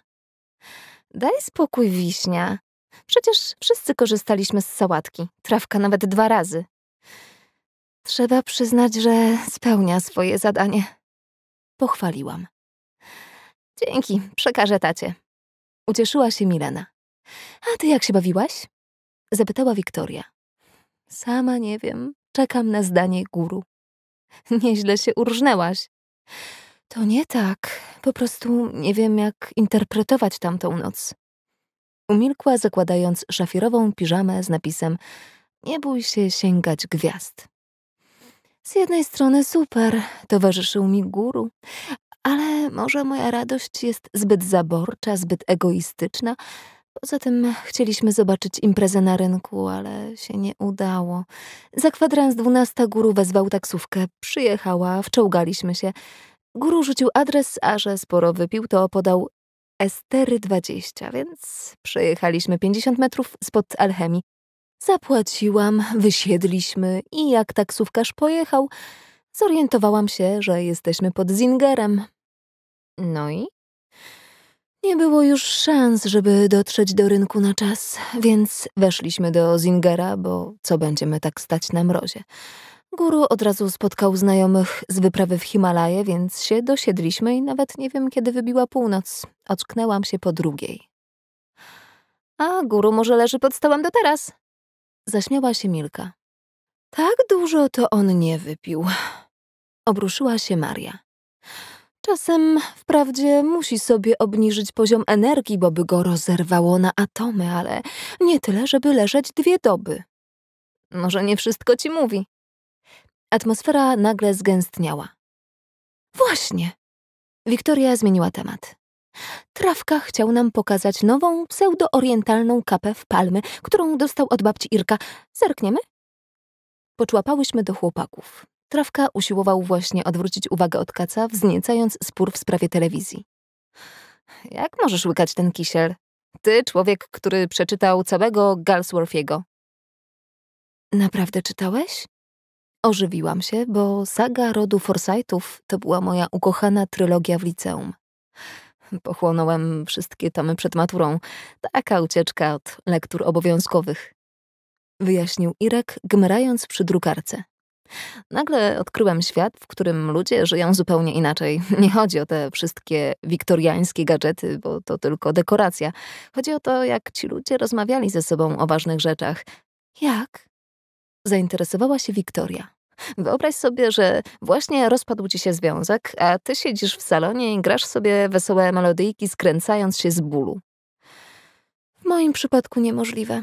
Speaker 1: Daj spokój, wiśnia. Przecież wszyscy korzystaliśmy z sałatki, trawka nawet dwa razy. Trzeba przyznać, że spełnia swoje zadanie. Pochwaliłam. Dzięki, przekażę tacie. Ucieszyła się Milena. A ty jak się bawiłaś? Zapytała Wiktoria. Sama nie wiem, czekam na zdanie guru. Nieźle się urżnęłaś. To nie tak, po prostu nie wiem jak interpretować tamtą noc. Umilkła zakładając szafirową piżamę z napisem Nie bój się sięgać gwiazd. Z jednej strony super, towarzyszył mi guru, ale może moja radość jest zbyt zaborcza, zbyt egoistyczna. Poza tym chcieliśmy zobaczyć imprezę na rynku, ale się nie udało. Za kwadrans dwunasta guru wezwał taksówkę. Przyjechała, wczołgaliśmy się. Guru rzucił adres, a że sporo wypił, to podał Estery 20, więc przejechaliśmy 50 metrów spod alchemii. Zapłaciłam, wysiedliśmy i jak taksówkarz pojechał, zorientowałam się, że jesteśmy pod Zingerem. No i? Nie było już szans, żeby dotrzeć do rynku na czas, więc weszliśmy do Zingera, bo co będziemy tak stać na mrozie. Guru od razu spotkał znajomych z wyprawy w Himalaje, więc się dosiedliśmy i nawet nie wiem, kiedy wybiła północ. Ocknęłam się po drugiej. A guru może leży pod stołem do teraz? Zaśmiała się Milka. Tak dużo to on nie wypił. Obruszyła się Maria. Czasem wprawdzie musi sobie obniżyć poziom energii, bo by go rozerwało na atomy, ale nie tyle, żeby leżeć
Speaker 2: dwie doby. Może nie wszystko ci mówi. Atmosfera nagle zgęstniała. Właśnie! Wiktoria zmieniła temat.
Speaker 1: Trawka chciał nam pokazać nową, pseudoorientalną kapę w palmy, którą dostał od babci Irka. Zerkniemy? Poczłapałyśmy do chłopaków. Trawka usiłował właśnie odwrócić uwagę od kaca, wzniecając spór w sprawie telewizji. Jak możesz łykać ten kisiel? Ty, człowiek, który przeczytał całego Galsworthiego. Naprawdę czytałeś? Ożywiłam się, bo saga rodu Forsythów to była moja ukochana trylogia w liceum. Pochłonąłem wszystkie tomy przed maturą. Taka ucieczka od lektur obowiązkowych. Wyjaśnił Irek, gmerając przy drukarce. Nagle odkryłem świat, w którym ludzie żyją zupełnie inaczej. <laughs> Nie chodzi o te wszystkie wiktoriańskie gadżety, bo to tylko dekoracja. Chodzi o to, jak ci ludzie rozmawiali ze sobą o ważnych rzeczach. Jak? Zainteresowała się Wiktoria. Wyobraź sobie, że właśnie rozpadł ci się związek, a ty siedzisz w salonie i grasz sobie wesołe melodyjki, skręcając się z bólu. W moim przypadku niemożliwe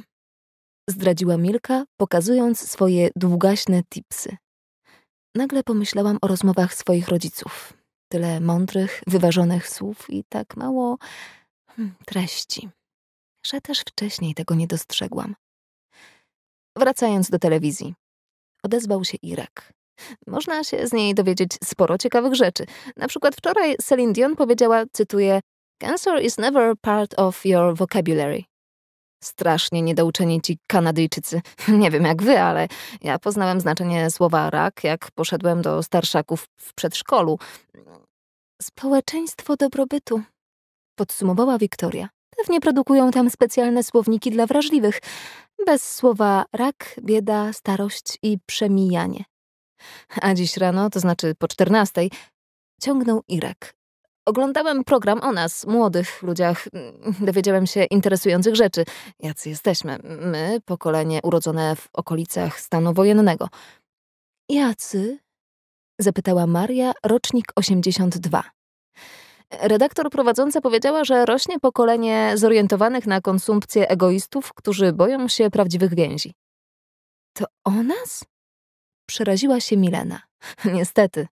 Speaker 1: zdradziła Milka, pokazując swoje długaśne tipsy. Nagle pomyślałam o rozmowach swoich rodziców. Tyle mądrych, wyważonych słów i tak mało hmm, treści. Że też wcześniej tego nie dostrzegłam. Wracając do telewizji, odezwał się Irek. Można się z niej dowiedzieć sporo ciekawych rzeczy. Na przykład wczoraj Celine Dion powiedziała, cytuję: Cancer is never part of your vocabulary. Strasznie niedouczeni ci Kanadyjczycy. <laughs> Nie wiem jak wy, ale ja poznałem znaczenie słowa rak, jak poszedłem do starszaków w przedszkolu. Społeczeństwo dobrobytu, podsumowała Wiktoria. Pewnie produkują tam specjalne słowniki dla wrażliwych, bez słowa rak, bieda, starość i przemijanie. A dziś rano, to znaczy po czternastej, ciągnął Irek, Oglądałem program o nas, młodych ludziach. Mm, dowiedziałem się interesujących rzeczy. Jacy jesteśmy? My, pokolenie urodzone w okolicach stanu wojennego. Jacy? Zapytała Maria, rocznik 82. Redaktor prowadząca powiedziała, że rośnie pokolenie zorientowanych na konsumpcję egoistów, którzy boją się prawdziwych więzi. To o nas? Przeraziła się Milena. <laughs> Niestety,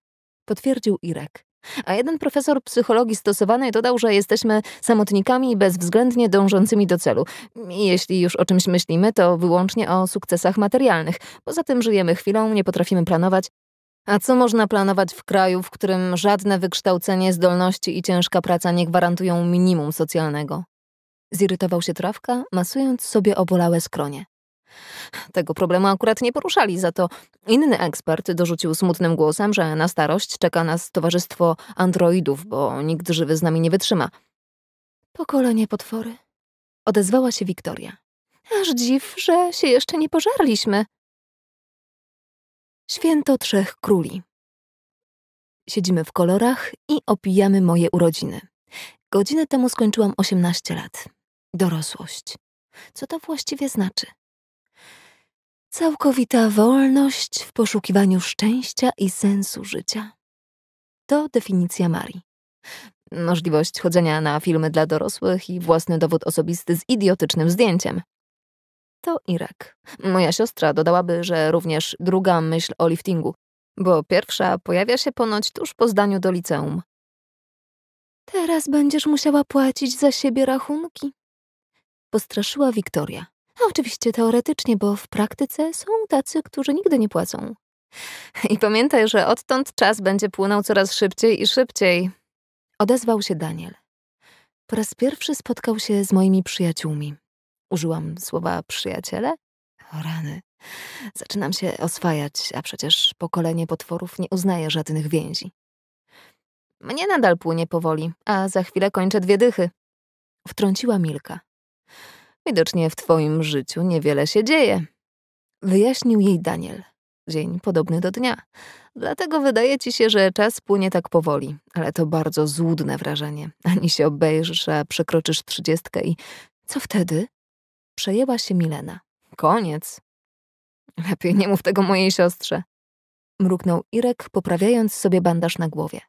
Speaker 1: potwierdził Irek. A jeden profesor psychologii stosowanej dodał, że jesteśmy samotnikami bezwzględnie dążącymi do celu. I jeśli już o czymś myślimy, to wyłącznie o sukcesach materialnych. Poza tym żyjemy chwilą, nie potrafimy planować. A co można planować w kraju, w którym żadne wykształcenie, zdolności i ciężka praca nie gwarantują minimum socjalnego? Zirytował się trawka, masując sobie obolałe skronie. Tego problemu akurat nie poruszali, za to inny ekspert dorzucił smutnym głosem, że na starość czeka nas towarzystwo androidów, bo nikt żywy z nami nie wytrzyma.
Speaker 2: Pokolenie potwory. Odezwała się Wiktoria. Aż dziw, że się jeszcze nie pożarliśmy. Święto Trzech Króli. Siedzimy w kolorach i opijamy moje urodziny. Godzinę temu skończyłam 18 lat. Dorosłość. Co to właściwie znaczy?
Speaker 1: Całkowita wolność w poszukiwaniu szczęścia i sensu życia. To definicja Marii. Możliwość chodzenia na filmy dla dorosłych i własny dowód osobisty z idiotycznym zdjęciem. To Irak. Moja siostra dodałaby, że również druga myśl o liftingu, bo pierwsza pojawia się ponoć tuż po zdaniu do liceum. Teraz będziesz musiała płacić za siebie rachunki. Postraszyła Wiktoria. No, oczywiście teoretycznie, bo w praktyce są tacy, którzy nigdy nie płacą. I pamiętaj, że odtąd czas będzie płynął coraz szybciej i szybciej. Odezwał się Daniel. Po raz pierwszy spotkał się z moimi przyjaciółmi. Użyłam słowa przyjaciele? O rany. Zaczynam się oswajać, a przecież pokolenie potworów nie uznaje żadnych więzi. Mnie nadal płynie powoli, a za chwilę kończę dwie dychy. Wtrąciła Milka. Widocznie w twoim życiu niewiele się dzieje. Wyjaśnił jej Daniel. Dzień podobny do dnia. Dlatego wydaje ci się, że czas płynie tak powoli, ale to bardzo złudne wrażenie. Ani się obejrzysz, a przekroczysz trzydziestkę i co wtedy? Przejęła się Milena. Koniec. Lepiej nie mów tego mojej siostrze. Mruknął Irek, poprawiając sobie bandaż na głowie.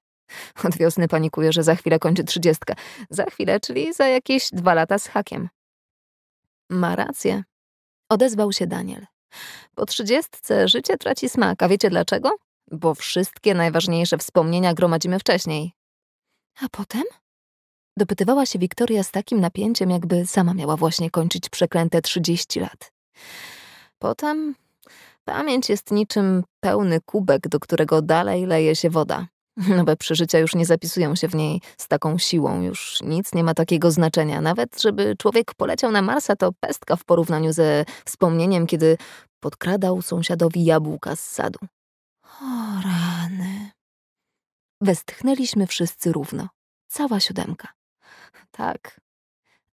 Speaker 1: Od wiosny panikuję, że za chwilę kończy trzydziestkę. Za chwilę, czyli za jakieś dwa lata z hakiem. Ma rację. Odezwał się Daniel. Po trzydziestce życie traci smak, a wiecie dlaczego? Bo wszystkie najważniejsze wspomnienia gromadzimy wcześniej. A potem? Dopytywała się Wiktoria z takim napięciem, jakby sama miała właśnie kończyć przeklęte trzydzieści lat. Potem pamięć jest niczym pełny kubek, do którego dalej leje się woda. <laughs> Nowe przeżycia już nie zapisują się w niej z taką siłą, już nic nie ma takiego znaczenia. Nawet żeby człowiek poleciał na Marsa, to pestka w porównaniu ze wspomnieniem, kiedy podkradał sąsiadowi jabłka z sadu.
Speaker 2: O rany.
Speaker 1: Westchnęliśmy wszyscy równo. Cała siódemka. Tak.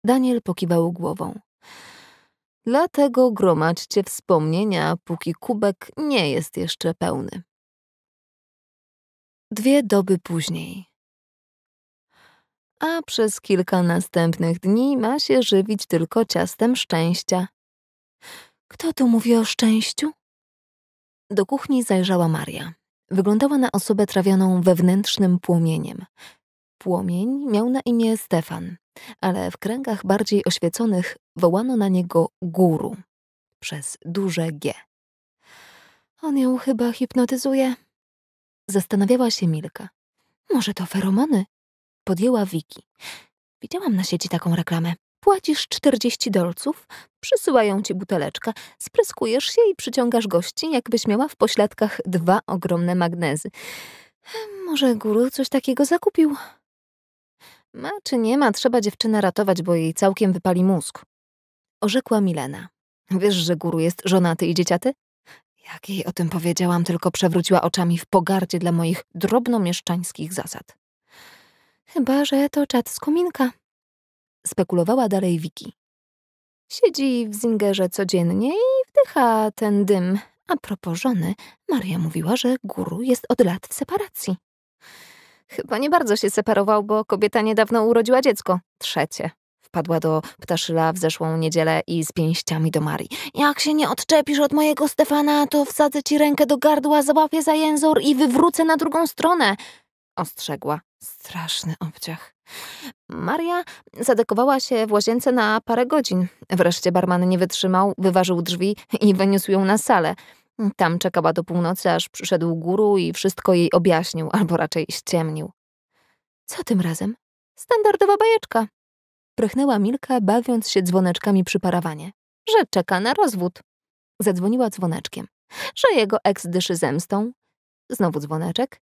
Speaker 1: Daniel pokiwał głową. Dlatego
Speaker 2: gromadźcie wspomnienia, póki kubek nie jest jeszcze pełny. Dwie doby później. A przez
Speaker 1: kilka następnych dni ma się żywić tylko ciastem szczęścia. Kto tu mówi o szczęściu? Do kuchni zajrzała Maria. Wyglądała na osobę trawioną wewnętrznym płomieniem. Płomień miał na imię Stefan, ale w kręgach bardziej oświeconych wołano na niego guru przez duże G. On ją chyba hipnotyzuje, Zastanawiała się Milka. Może to feromony? Podjęła Wiki. Widziałam na sieci taką reklamę. Płacisz 40 dolców, przysyłają ci buteleczkę, spryskujesz się i przyciągasz gości, jakbyś miała w pośladkach dwa ogromne magnezy. Może guru coś takiego zakupił? Ma czy nie ma, trzeba dziewczynę ratować, bo jej całkiem wypali mózg. Orzekła Milena. Wiesz, że guru jest żonaty i dzieciaty? Jak jej o tym powiedziałam, tylko przewróciła oczami w pogardzie dla moich drobnomieszczańskich zasad. Chyba, że to czat z kominka. Spekulowała dalej Wiki. Siedzi w Zingerze codziennie i wdycha ten dym. A propos żony, Maria mówiła, że guru jest od lat w separacji. Chyba nie bardzo się separował, bo kobieta niedawno urodziła dziecko. Trzecie wpadła do ptaszyla w zeszłą niedzielę i z pięściami do Marii. Jak się nie odczepisz od mojego Stefana, to wsadzę ci rękę do gardła, załapię za jęzor i wywrócę na drugą stronę. Ostrzegła. Straszny obciach. Maria zadekowała się w łazience na parę godzin. Wreszcie barman nie wytrzymał, wyważył drzwi i wyniósł ją na salę. Tam czekała do północy, aż przyszedł guru i wszystko jej objaśnił, albo raczej ściemnił. Co tym razem? Standardowa bajeczka, prychnęła Milka, bawiąc się dzwoneczkami przy parawanie. Że czeka na rozwód. Zadzwoniła dzwoneczkiem. Że jego eks dyszy zemstą. Znowu dzwoneczek.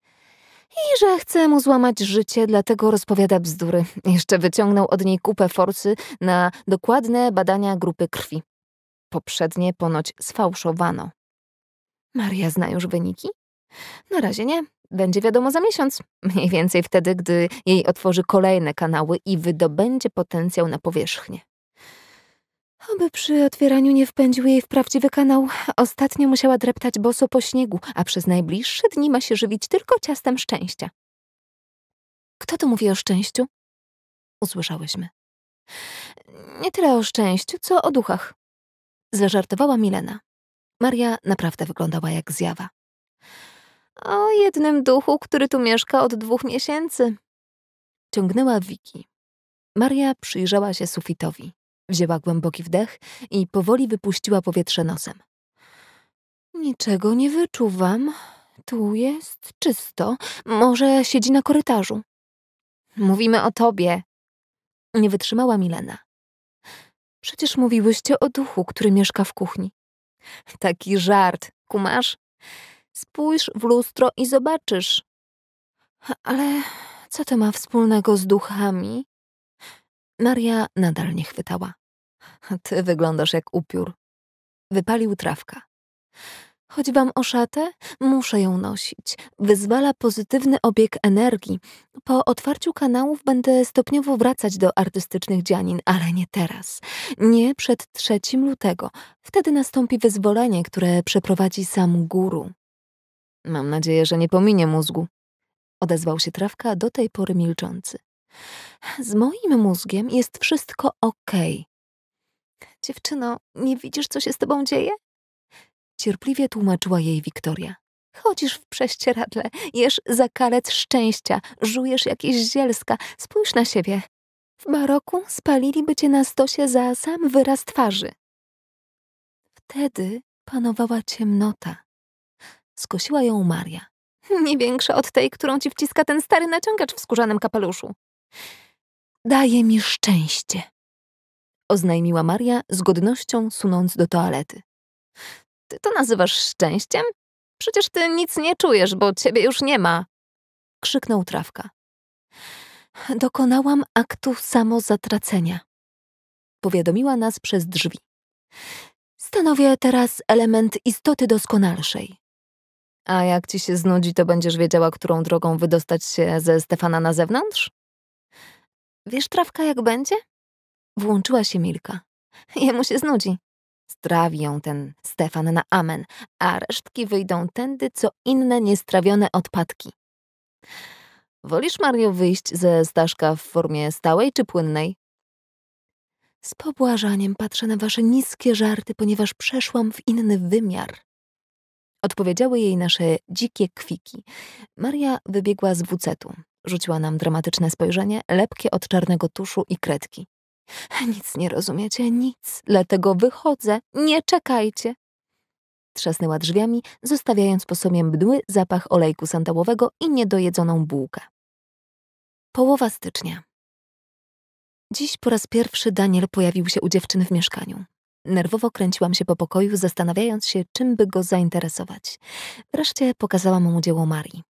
Speaker 1: I że chce mu złamać życie, dlatego rozpowiada bzdury. Jeszcze wyciągnął od niej kupę forsy na dokładne badania grupy krwi. Poprzednie ponoć sfałszowano. Maria zna już wyniki? Na razie nie będzie wiadomo za miesiąc, mniej więcej wtedy, gdy jej otworzy kolejne kanały i wydobędzie potencjał na powierzchnię. Aby przy otwieraniu nie wpędził jej w prawdziwy kanał, ostatnio musiała dreptać boso po śniegu, a przez najbliższe dni ma się żywić
Speaker 2: tylko ciastem szczęścia. Kto to mówi o szczęściu? Usłyszałyśmy. Nie tyle o szczęściu, co o duchach. Zażartowała
Speaker 1: Milena. Maria naprawdę wyglądała jak zjawa. O jednym duchu, który tu mieszka od dwóch miesięcy. Ciągnęła Wiki. Maria przyjrzała się sufitowi. Wzięła głęboki wdech i powoli wypuściła powietrze nosem. Niczego nie wyczuwam. Tu jest czysto. Może siedzi na korytarzu. Mówimy o tobie. Nie wytrzymała Milena. Przecież mówiłyście o duchu, który mieszka w kuchni. Taki żart, kumasz? Spójrz w lustro i zobaczysz. Ale co to ma wspólnego z duchami? Maria nadal nie chwytała. Ty wyglądasz jak upiór. Wypalił trawka. Choć wam o szatę, muszę ją nosić. Wyzwala pozytywny obieg energii. Po otwarciu kanałów będę stopniowo wracać do artystycznych dzianin, ale nie teraz. Nie przed 3 lutego. Wtedy nastąpi wyzwolenie, które przeprowadzi sam guru. Mam nadzieję, że nie pominie mózgu. Odezwał się trawka, do tej pory milczący. Z moim mózgiem jest wszystko okej. Okay. Dziewczyno, nie widzisz, co się z tobą dzieje? Cierpliwie tłumaczyła jej Wiktoria. Chodzisz w prześcieradle, jesz zakalec szczęścia, żujesz jakieś zielska, spójrz na siebie. W baroku spaliliby cię na stosie za sam wyraz twarzy. Wtedy panowała ciemnota. Skosiła ją Maria. <laughs> Nie większa od tej, którą ci wciska ten stary naciągacz w skórzanym kapeluszu. Daje mi szczęście. Oznajmiła Maria z godnością, sunąc do toalety. Ty to nazywasz szczęściem? Przecież ty nic nie czujesz, bo ciebie już nie ma. Krzyknął trawka. Dokonałam aktu samozatracenia. Powiadomiła nas przez drzwi. Stanowię teraz element istoty doskonalszej. A jak ci się znudzi, to będziesz wiedziała, którą drogą wydostać się ze Stefana na zewnątrz? Wiesz, trawka, jak będzie? Włączyła się Milka. Jemu się znudzi. Strawi ją ten Stefan na amen, a resztki wyjdą tędy, co inne niestrawione odpadki. Wolisz, Mario, wyjść ze Staszka w formie stałej czy płynnej? Z pobłażaniem patrzę na wasze niskie żarty, ponieważ przeszłam w inny wymiar. Odpowiedziały jej nasze dzikie kwiki. Maria wybiegła z wucetu. Rzuciła nam dramatyczne spojrzenie, lepkie od czarnego tuszu i kredki. <laughs> Nic nie rozumiecie, nic, dlatego wychodzę, nie czekajcie. Trzasnęła drzwiami, zostawiając po sobie mdły zapach olejku sandałowego
Speaker 2: i niedojedzoną bułkę. Połowa stycznia. Dziś po raz pierwszy Daniel pojawił się u dziewczyn w mieszkaniu. Nerwowo kręciłam się po pokoju,
Speaker 1: zastanawiając się, czym by go zainteresować. Wreszcie pokazałam mu dzieło Marii.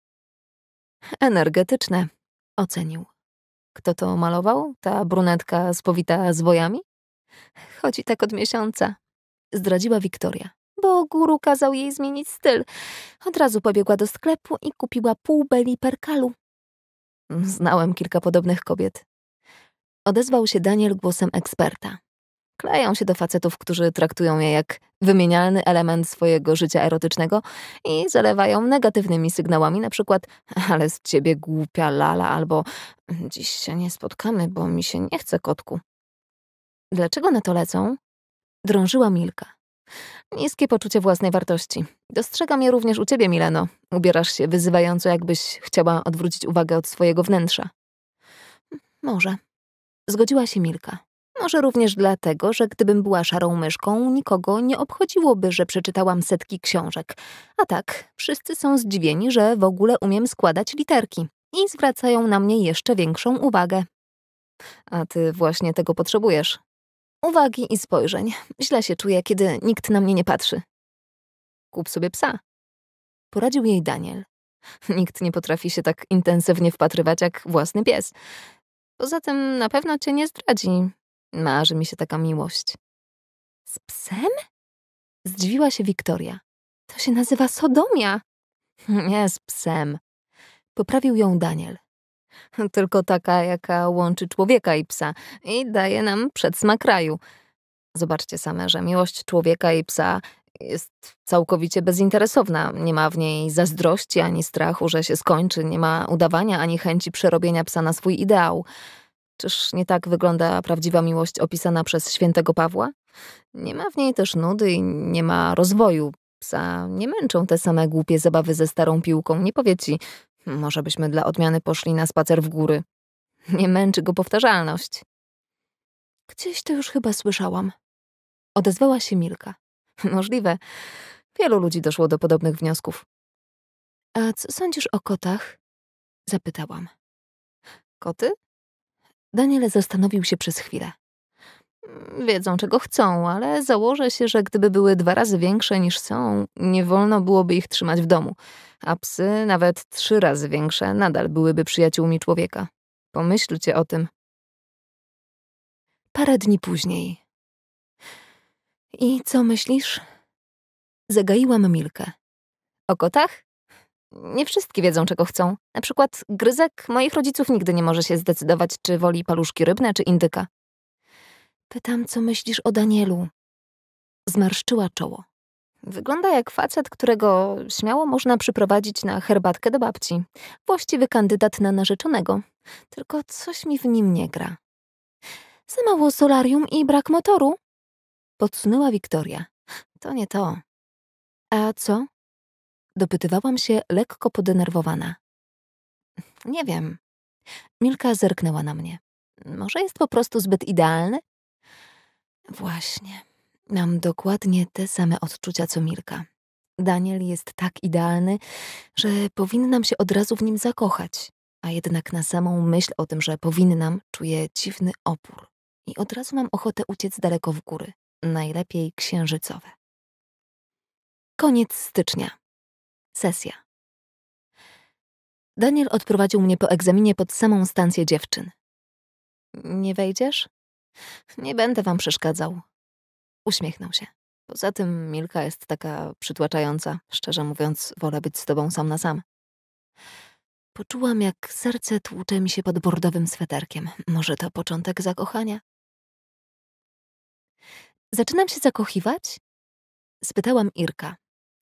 Speaker 1: Energetyczne, ocenił. Kto to malował? Ta brunetka spowita zwojami? Chodzi tak od miesiąca, zdradziła Wiktoria, bo guru kazał jej zmienić styl. Od razu pobiegła do sklepu i kupiła pół beli perkalu. Znałem kilka podobnych kobiet. Odezwał się Daniel głosem eksperta kleją się do facetów, którzy traktują je jak wymienialny element swojego życia erotycznego i zalewają negatywnymi sygnałami, na przykład ale z ciebie głupia lala albo dziś się nie spotkamy, bo mi się nie chce kotku. Dlaczego na to lecą? Drążyła Milka. Niskie poczucie własnej wartości. Dostrzegam je również u ciebie, Mileno. Ubierasz się wyzywająco, jakbyś chciała odwrócić uwagę od swojego wnętrza. Może. Zgodziła się Milka. Może również dlatego, że gdybym była szarą myszką, nikogo nie obchodziłoby, że przeczytałam setki książek. A tak, wszyscy są zdziwieni, że w ogóle umiem składać literki i zwracają na mnie jeszcze większą uwagę. A ty właśnie tego potrzebujesz. Uwagi i spojrzeń. Źle się czuję, kiedy nikt na mnie nie patrzy. Kup sobie psa. Poradził jej Daniel. Nikt nie potrafi się tak intensywnie wpatrywać jak własny pies. Poza tym na pewno cię nie zdradzi, Marzy mi się taka miłość. Z psem? Zdziwiła się Wiktoria. To się nazywa sodomia. <laughs> Nie z psem. Poprawił ją Daniel. <laughs> Tylko taka, jaka łączy człowieka i psa i daje nam przedsmak raju. Zobaczcie same, że miłość człowieka i psa jest całkowicie bezinteresowna. Nie ma w niej zazdrości ani strachu, że się skończy, nie ma udawania ani chęci przerobienia psa na swój ideał. Czyż nie tak wygląda prawdziwa miłość opisana przez świętego Pawła? Nie ma w niej też nudy i nie ma rozwoju. Psa nie męczą te same głupie zabawy ze starą piłką. Nie powie ci, może byśmy dla odmiany poszli na spacer w góry. Nie męczy go powtarzalność. Gdzieś to już chyba słyszałam. Odezwała się Milka. <laughs>
Speaker 2: Możliwe. Wielu ludzi doszło do podobnych wniosków. A co sądzisz o kotach? Zapytałam. Koty? Daniel zastanowił
Speaker 1: się przez chwilę. Mm, wiedzą, czego chcą, ale założę się, że gdyby były dwa razy większe niż są, nie wolno byłoby ich trzymać w domu, a psy, nawet trzy razy większe, nadal byłyby przyjaciółmi człowieka. Pomyślcie o tym.
Speaker 2: Parę dni później. I co myślisz? Zagaiłam Milkę. O kotach? Nie wszystkie wiedzą, czego
Speaker 1: chcą. Na przykład gryzek moich rodziców nigdy nie może się zdecydować, czy woli paluszki rybne czy indyka. Pytam, co myślisz o Danielu? Zmarszczyła czoło. Wygląda jak facet, którego śmiało można przyprowadzić na herbatkę do babci. Właściwy kandydat na narzeczonego. Tylko coś mi w nim nie gra. Za mało solarium i brak motoru? Podsunęła Wiktoria. To nie
Speaker 2: to. A co? Dopytywałam się, lekko podenerwowana. Nie wiem. Milka zerknęła na mnie. Może jest po
Speaker 1: prostu zbyt idealny? Właśnie. Mam dokładnie te same odczucia co Milka. Daniel jest tak idealny, że powinnam się od razu w nim zakochać, a jednak na samą myśl o tym, że powinnam, czuję dziwny opór
Speaker 2: i od razu mam ochotę uciec daleko w góry, najlepiej księżycowe. Koniec stycznia. Sesja. Daniel odprowadził mnie po egzaminie pod samą stację dziewczyn. Nie
Speaker 1: wejdziesz? Nie będę wam przeszkadzał. Uśmiechnął się. Poza tym Milka jest taka przytłaczająca. Szczerze mówiąc, wolę być z tobą sam na sam.
Speaker 2: Poczułam, jak serce tłucze mi się pod bordowym sweterkiem. Może to początek zakochania? Zaczynam się zakochiwać? Spytałam Irka,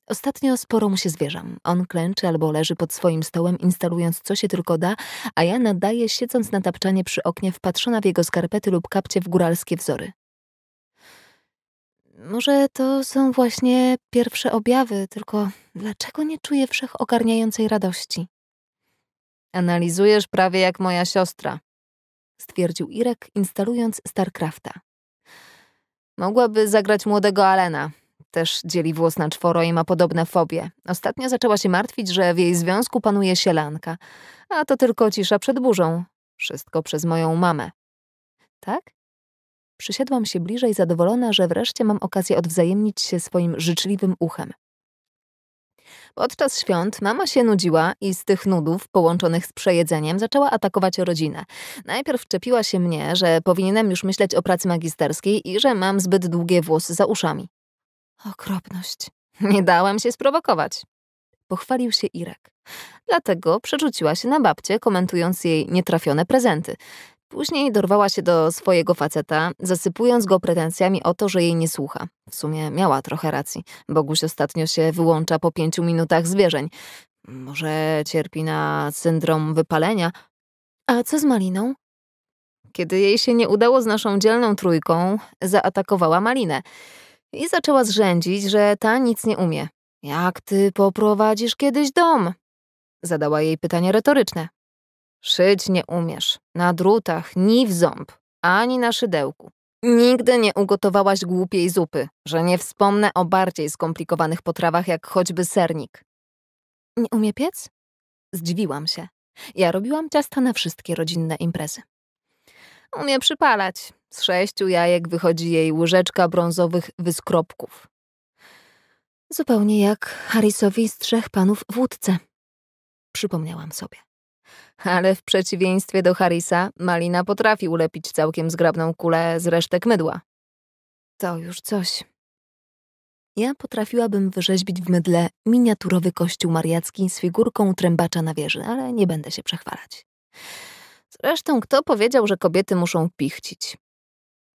Speaker 2: Ostatnio sporo mu się zwierzam. On klęczy albo leży pod swoim stołem,
Speaker 1: instalując co się tylko da, a ja nadaję, siedząc na tapczanie przy oknie, wpatrzona w jego skarpety lub kapcie w góralskie wzory. Może to są właśnie pierwsze objawy, tylko dlaczego nie czuję wszechogarniającej radości? Analizujesz prawie jak moja siostra, stwierdził Irek, instalując StarCrafta. Mogłaby zagrać młodego Alena, też dzieli włos na czworo i ma podobne fobie. Ostatnio zaczęła się martwić, że w jej związku panuje sielanka. A to tylko cisza przed burzą. Wszystko przez moją mamę. Tak? Przysiadłam się bliżej, zadowolona, że wreszcie mam okazję odwzajemnić się swoim życzliwym uchem. Podczas świąt mama się nudziła i z tych nudów połączonych z przejedzeniem zaczęła atakować rodzinę. Najpierw czepiła się mnie, że powinienem już myśleć o pracy magisterskiej i że mam zbyt długie włosy za uszami. Okropność. <laughs> Nie dałam się sprowokować. Pochwalił się Irek. Dlatego przerzuciła się na babcię, komentując jej nietrafione prezenty. Później dorwała się do swojego faceta, zasypując go pretensjami o to, że jej nie słucha. W sumie miała trochę racji. Boguś ostatnio się wyłącza po pięciu minutach zwierzeń. Może cierpi na syndrom wypalenia. A co z Maliną? Kiedy jej się nie udało z naszą dzielną trójką, zaatakowała Malinę i zaczęła zrzędzić, że ta nic nie umie. Jak ty poprowadzisz kiedyś dom? Zadała jej pytanie retoryczne. Szyć nie umiesz. Na drutach, ni w ząb, ani na szydełku. Nigdy nie ugotowałaś głupiej zupy, że nie wspomnę o bardziej skomplikowanych potrawach, jak choćby sernik. Nie umie piec? Zdziwiłam się. Ja robiłam ciasta na wszystkie rodzinne imprezy. Umie przypalać, z sześciu jajek wychodzi jej łyżeczka brązowych wyskropków. Zupełnie jak Harrisowi z trzech panów w łódce. Przypomniałam sobie. Ale w przeciwieństwie do Harisa, Malina potrafi ulepić całkiem zgrabną kulę z resztek mydła. To już coś. Ja potrafiłabym wyrzeźbić w mydle miniaturowy kościół mariacki z figurką trębacza na wieży, ale nie będę się przechwalać. Zresztą kto powiedział, że kobiety muszą pichcić?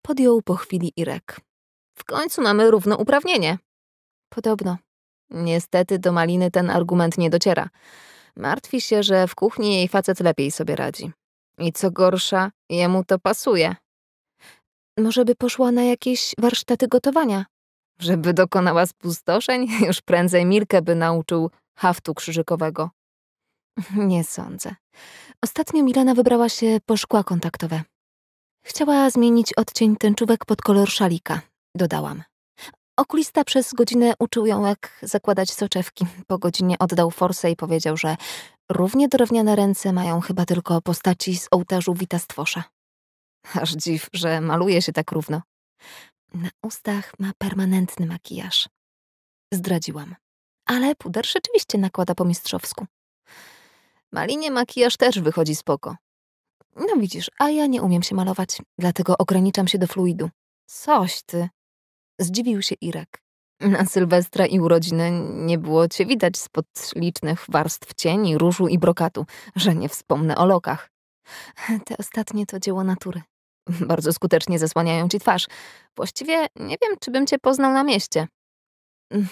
Speaker 1: podjął po chwili Irek. W końcu mamy równouprawnienie. Podobno. Niestety do Maliny ten argument nie dociera. Martwi się, że w kuchni jej facet lepiej sobie radzi. I co gorsza, jemu to pasuje. Może by poszła na jakieś warsztaty gotowania? Żeby dokonała spustoszeń, <laughs> już prędzej Milkę by nauczył haftu krzyżykowego. <laughs> Nie sądzę. Ostatnio Milena wybrała się po szkła kontaktowe. Chciała zmienić odcień tęczówek pod kolor szalika, dodałam. Okulista przez godzinę uczył ją, jak zakładać soczewki. Po godzinie oddał forsę i powiedział, że równie drewniane ręce mają chyba tylko postaci z ołtarzu Wita Stwosza. Aż dziw, że maluje się tak równo. Na ustach ma permanentny makijaż. Zdradziłam. Ale puder rzeczywiście nakłada po mistrzowsku. Malinie makijaż też wychodzi spoko, no widzisz, a ja nie umiem się malować, dlatego ograniczam się do fluidu. Coś ty. Zdziwił się Irek. Na Sylwestra i urodziny nie było cię widać spod licznych warstw cieni, różu i brokatu, że nie wspomnę o lokach. Te ostatnie to dzieło natury. Bardzo skutecznie zasłaniają ci twarz. Właściwie nie wiem, czy bym cię poznał na mieście.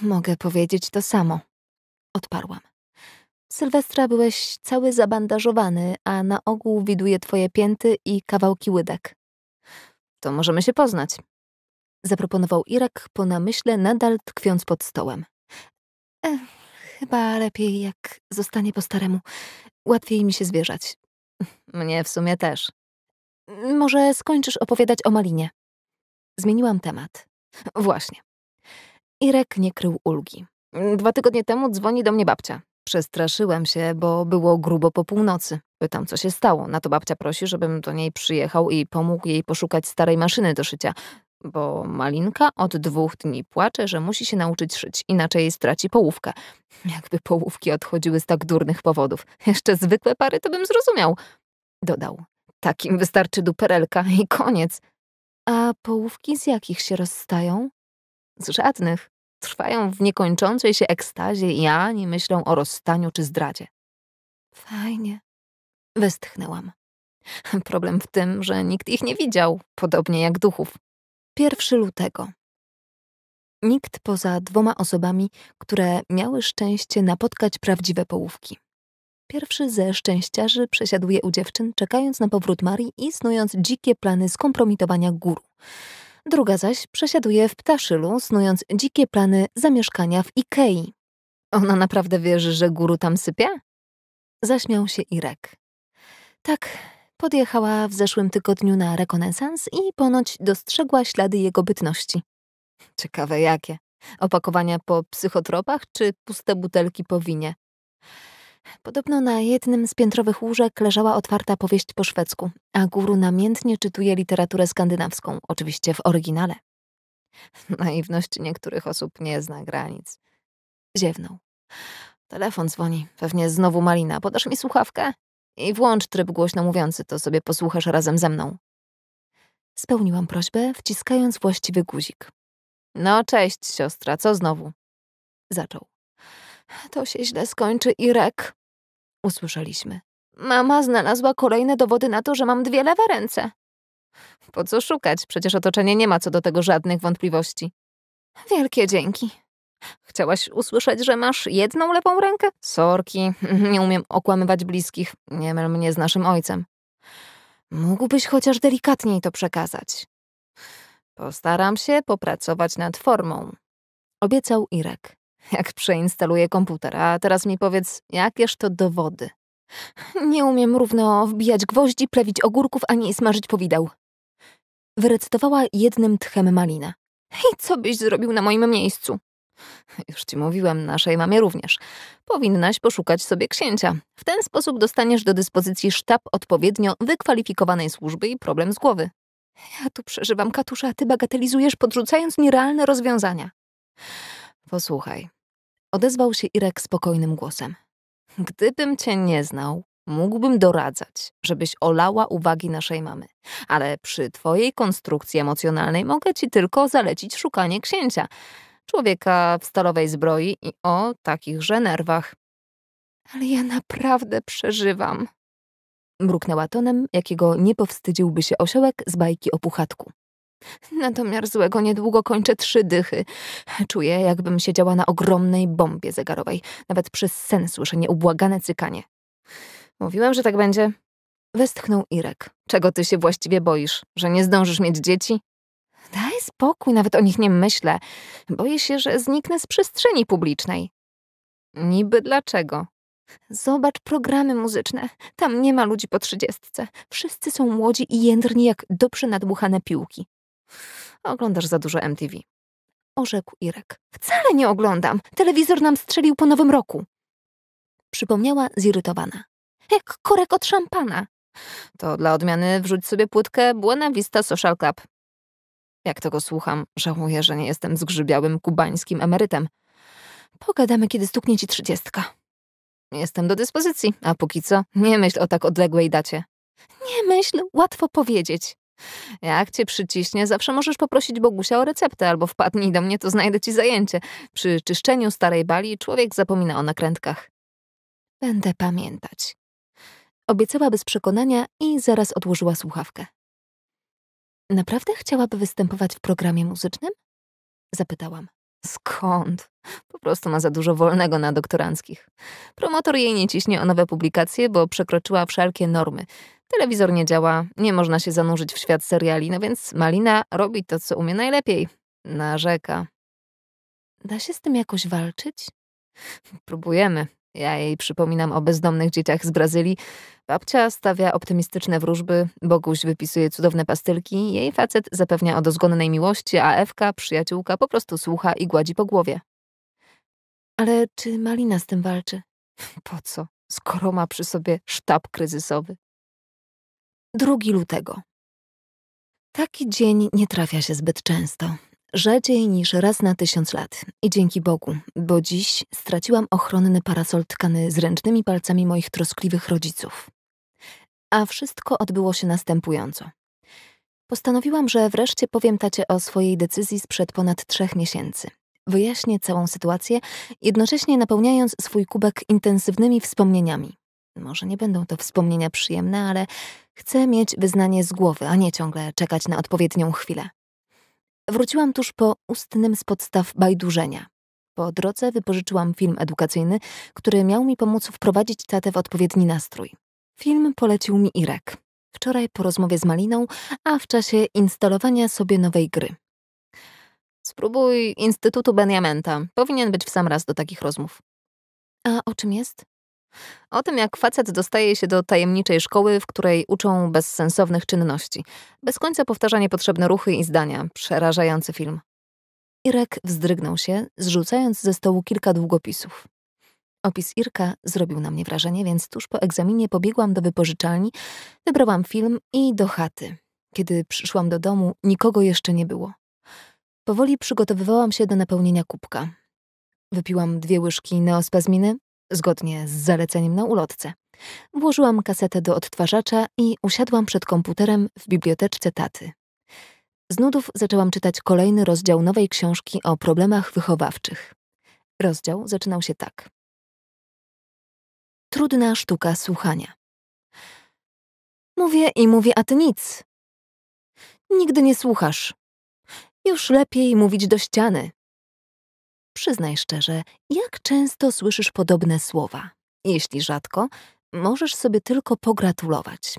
Speaker 1: Mogę powiedzieć to samo. Odparłam. Sylwestra byłeś cały zabandażowany, a na ogół widuje twoje pięty i kawałki łydek. To możemy się poznać. Zaproponował Irak po namyśle, nadal tkwiąc pod stołem. chyba lepiej, jak zostanie po staremu. Łatwiej mi się zwierzać. Mnie w sumie też. Może skończysz opowiadać o Malinie. Zmieniłam temat. Właśnie. Irek nie krył ulgi. Dwa tygodnie temu dzwoni do mnie babcia. Przestraszyłem się, bo było grubo po północy. Pytam, co się stało. Na to babcia prosi, żebym do niej przyjechał i pomógł jej poszukać starej maszyny do szycia, bo Malinka od dwóch dni płacze, że musi się nauczyć szyć, inaczej straci połówkę. Jakby połówki odchodziły z tak durnych powodów. Jeszcze zwykłe pary to bym zrozumiał. Dodał. Takim wystarczy duperelka i koniec. A połówki z jakich się rozstają? Z żadnych. Trwają w niekończącej się ekstazie i ani myślą o rozstaniu czy zdradzie.
Speaker 2: Fajnie.
Speaker 1: Westchnęłam. <laughs> Problem w tym, że nikt ich nie widział, podobnie jak duchów. 1 lutego. Nikt poza dwoma osobami, które miały szczęście napotkać prawdziwe połówki. Pierwszy ze szczęściarzy przesiaduje u dziewczyn, czekając na powrót Marii i snując dzikie plany skompromitowania guru druga zaś przesiaduje w ptaszylu, snując dzikie plany zamieszkania w Ikei. Ona naprawdę wierzy, że guru tam sypia? Zaśmiał się Irek. Tak, podjechała w zeszłym tygodniu na rekonesans i ponoć dostrzegła ślady jego bytności. Ciekawe jakie. Opakowania po psychotropach czy puste butelki po winie? Podobno na jednym z piętrowych łóżek leżała otwarta powieść po szwedzku, a guru namiętnie czytuje literaturę skandynawską, oczywiście w oryginale. <laughs> Naiwność niektórych osób nie zna granic. Ziewnął. Telefon dzwoni, pewnie znowu Malina. Podasz mi słuchawkę? I włącz tryb głośno mówiący, to sobie posłuchasz razem ze mną. Spełniłam prośbę, wciskając właściwy guzik. No cześć, siostra, co znowu? Zaczął. To się źle skończy, Irek. Usłyszeliśmy. Mama znalazła kolejne dowody na to, że mam dwie lewe ręce. Po co szukać? Przecież otoczenie nie ma co do tego żadnych wątpliwości. Wielkie dzięki. Chciałaś usłyszeć, że masz jedną lewą rękę? Sorki, <laughs> nie umiem okłamywać bliskich. Nie myl mnie z naszym ojcem. Mógłbyś chociaż delikatniej to przekazać. Postaram się popracować nad formą. Obiecał Irek jak przeinstaluję komputer, a teraz mi powiedz, jakież to dowody. Nie umiem równo wbijać gwoździ, plewić ogórków ani smażyć powideł. Wyrecytowała jednym tchem Malina. I co byś zrobił na moim miejscu? Już ci mówiłem, naszej mamie również. Powinnaś poszukać sobie księcia. W ten sposób dostaniesz do dyspozycji sztab odpowiednio wykwalifikowanej służby i problem z głowy. Ja tu przeżywam katusza, a ty bagatelizujesz, podrzucając nierealne rozwiązania. Posłuchaj. Odezwał się Irek spokojnym głosem. Gdybym cię nie znał, mógłbym doradzać, żebyś olała uwagi naszej mamy. Ale przy twojej konstrukcji emocjonalnej mogę ci tylko zalecić szukanie księcia. Człowieka w stalowej zbroi i o takichże nerwach. Ale ja naprawdę przeżywam. Mruknęła tonem, jakiego nie powstydziłby się osiołek z bajki o puchatku. Na domiar złego niedługo kończę trzy dychy. Czuję, jakbym siedziała na ogromnej bombie zegarowej. Nawet przez sen słyszę nieubłagane cykanie. Mówiłem, że tak będzie. Westchnął Irek. Czego ty się właściwie boisz? Że nie zdążysz mieć dzieci? Daj spokój, nawet o nich nie myślę. Boję się, że zniknę z przestrzeni publicznej. Niby dlaczego? Zobacz programy muzyczne. Tam nie ma ludzi po trzydziestce. Wszyscy są młodzi i jędrni jak dobrze nadmuchane piłki. Oglądasz za dużo MTV. Orzekł Irek. Wcale nie oglądam. Telewizor nam strzelił po nowym roku. Przypomniała zirytowana. Jak korek od szampana. To dla odmiany wrzuć sobie płytkę Buena Vista Social Club. Jak tego słucham, żałuję, że nie jestem zgrzybiałym kubańskim emerytem. Pogadamy, kiedy stuknie ci trzydziestka. Jestem do dyspozycji, a póki co nie myśl o tak odległej dacie. Nie myśl, łatwo powiedzieć. Jak cię przyciśnie, zawsze możesz poprosić Bogusia o receptę albo wpadnij do mnie, to znajdę ci zajęcie. Przy czyszczeniu starej bali człowiek zapomina o nakrętkach. Będę pamiętać. Obiecała bez przekonania i zaraz odłożyła słuchawkę. Naprawdę chciałaby występować w programie muzycznym? Zapytałam. Skąd? Po prostu ma za dużo wolnego na doktoranckich. Promotor jej nie ciśnie o nowe publikacje, bo przekroczyła wszelkie normy. Telewizor nie działa, nie można się zanurzyć w świat seriali, no więc Malina robi to, co umie najlepiej. Narzeka. Da się z tym jakoś walczyć? Próbujemy. Ja jej przypominam o bezdomnych dzieciach z Brazylii. Babcia stawia optymistyczne wróżby, Boguś wypisuje cudowne pastylki, jej facet zapewnia o dozgonnej miłości, a Ewka, przyjaciółka, po prostu słucha i gładzi po głowie.
Speaker 2: Ale czy Malina z tym walczy? Po co, skoro ma przy sobie sztab kryzysowy? 2 lutego.
Speaker 1: Taki dzień nie trafia się zbyt często, rzadziej niż raz na tysiąc lat. I dzięki Bogu, bo dziś straciłam ochronny parasol tkany zręcznymi palcami moich troskliwych rodziców. A wszystko odbyło się następująco. Postanowiłam, że wreszcie powiem tacie o swojej decyzji sprzed ponad trzech miesięcy. Wyjaśnię całą sytuację, jednocześnie napełniając swój kubek intensywnymi wspomnieniami. Może nie będą to wspomnienia przyjemne, ale chcę mieć wyznanie z głowy, a nie ciągle czekać na odpowiednią chwilę. Wróciłam tuż po ustnym z podstaw bajdurzenia. Po drodze wypożyczyłam film edukacyjny, który miał mi pomóc wprowadzić tatę w odpowiedni nastrój. Film polecił mi Irek. Wczoraj po rozmowie z Maliną, a w czasie instalowania sobie nowej gry. Spróbuj Instytutu Beniamenta. Powinien być w sam raz do takich rozmów. A o czym jest? O tym, jak facet dostaje się do tajemniczej szkoły, w której uczą bezsensownych czynności. Bez końca powtarza niepotrzebne ruchy i zdania. Przerażający film. Irek wzdrygnął się, zrzucając ze stołu kilka długopisów. Opis Irka zrobił na mnie wrażenie, więc tuż po egzaminie pobiegłam do wypożyczalni, wybrałam film i do chaty. Kiedy przyszłam do domu, nikogo jeszcze nie było. Powoli przygotowywałam się do napełnienia kubka. Wypiłam dwie łyżki neospazminy, zgodnie z zaleceniem na ulotce. Włożyłam kasetę do odtwarzacza i usiadłam przed komputerem w biblioteczce taty. Z nudów zaczęłam czytać kolejny rozdział nowej książki o problemach wychowawczych.
Speaker 2: Rozdział zaczynał się tak. Trudna sztuka słuchania. Mówię i mówię, a ty nic. Nigdy nie słuchasz. Już lepiej mówić do ściany. Przyznaj
Speaker 1: szczerze, jak często słyszysz podobne słowa? Jeśli rzadko, możesz sobie tylko pogratulować.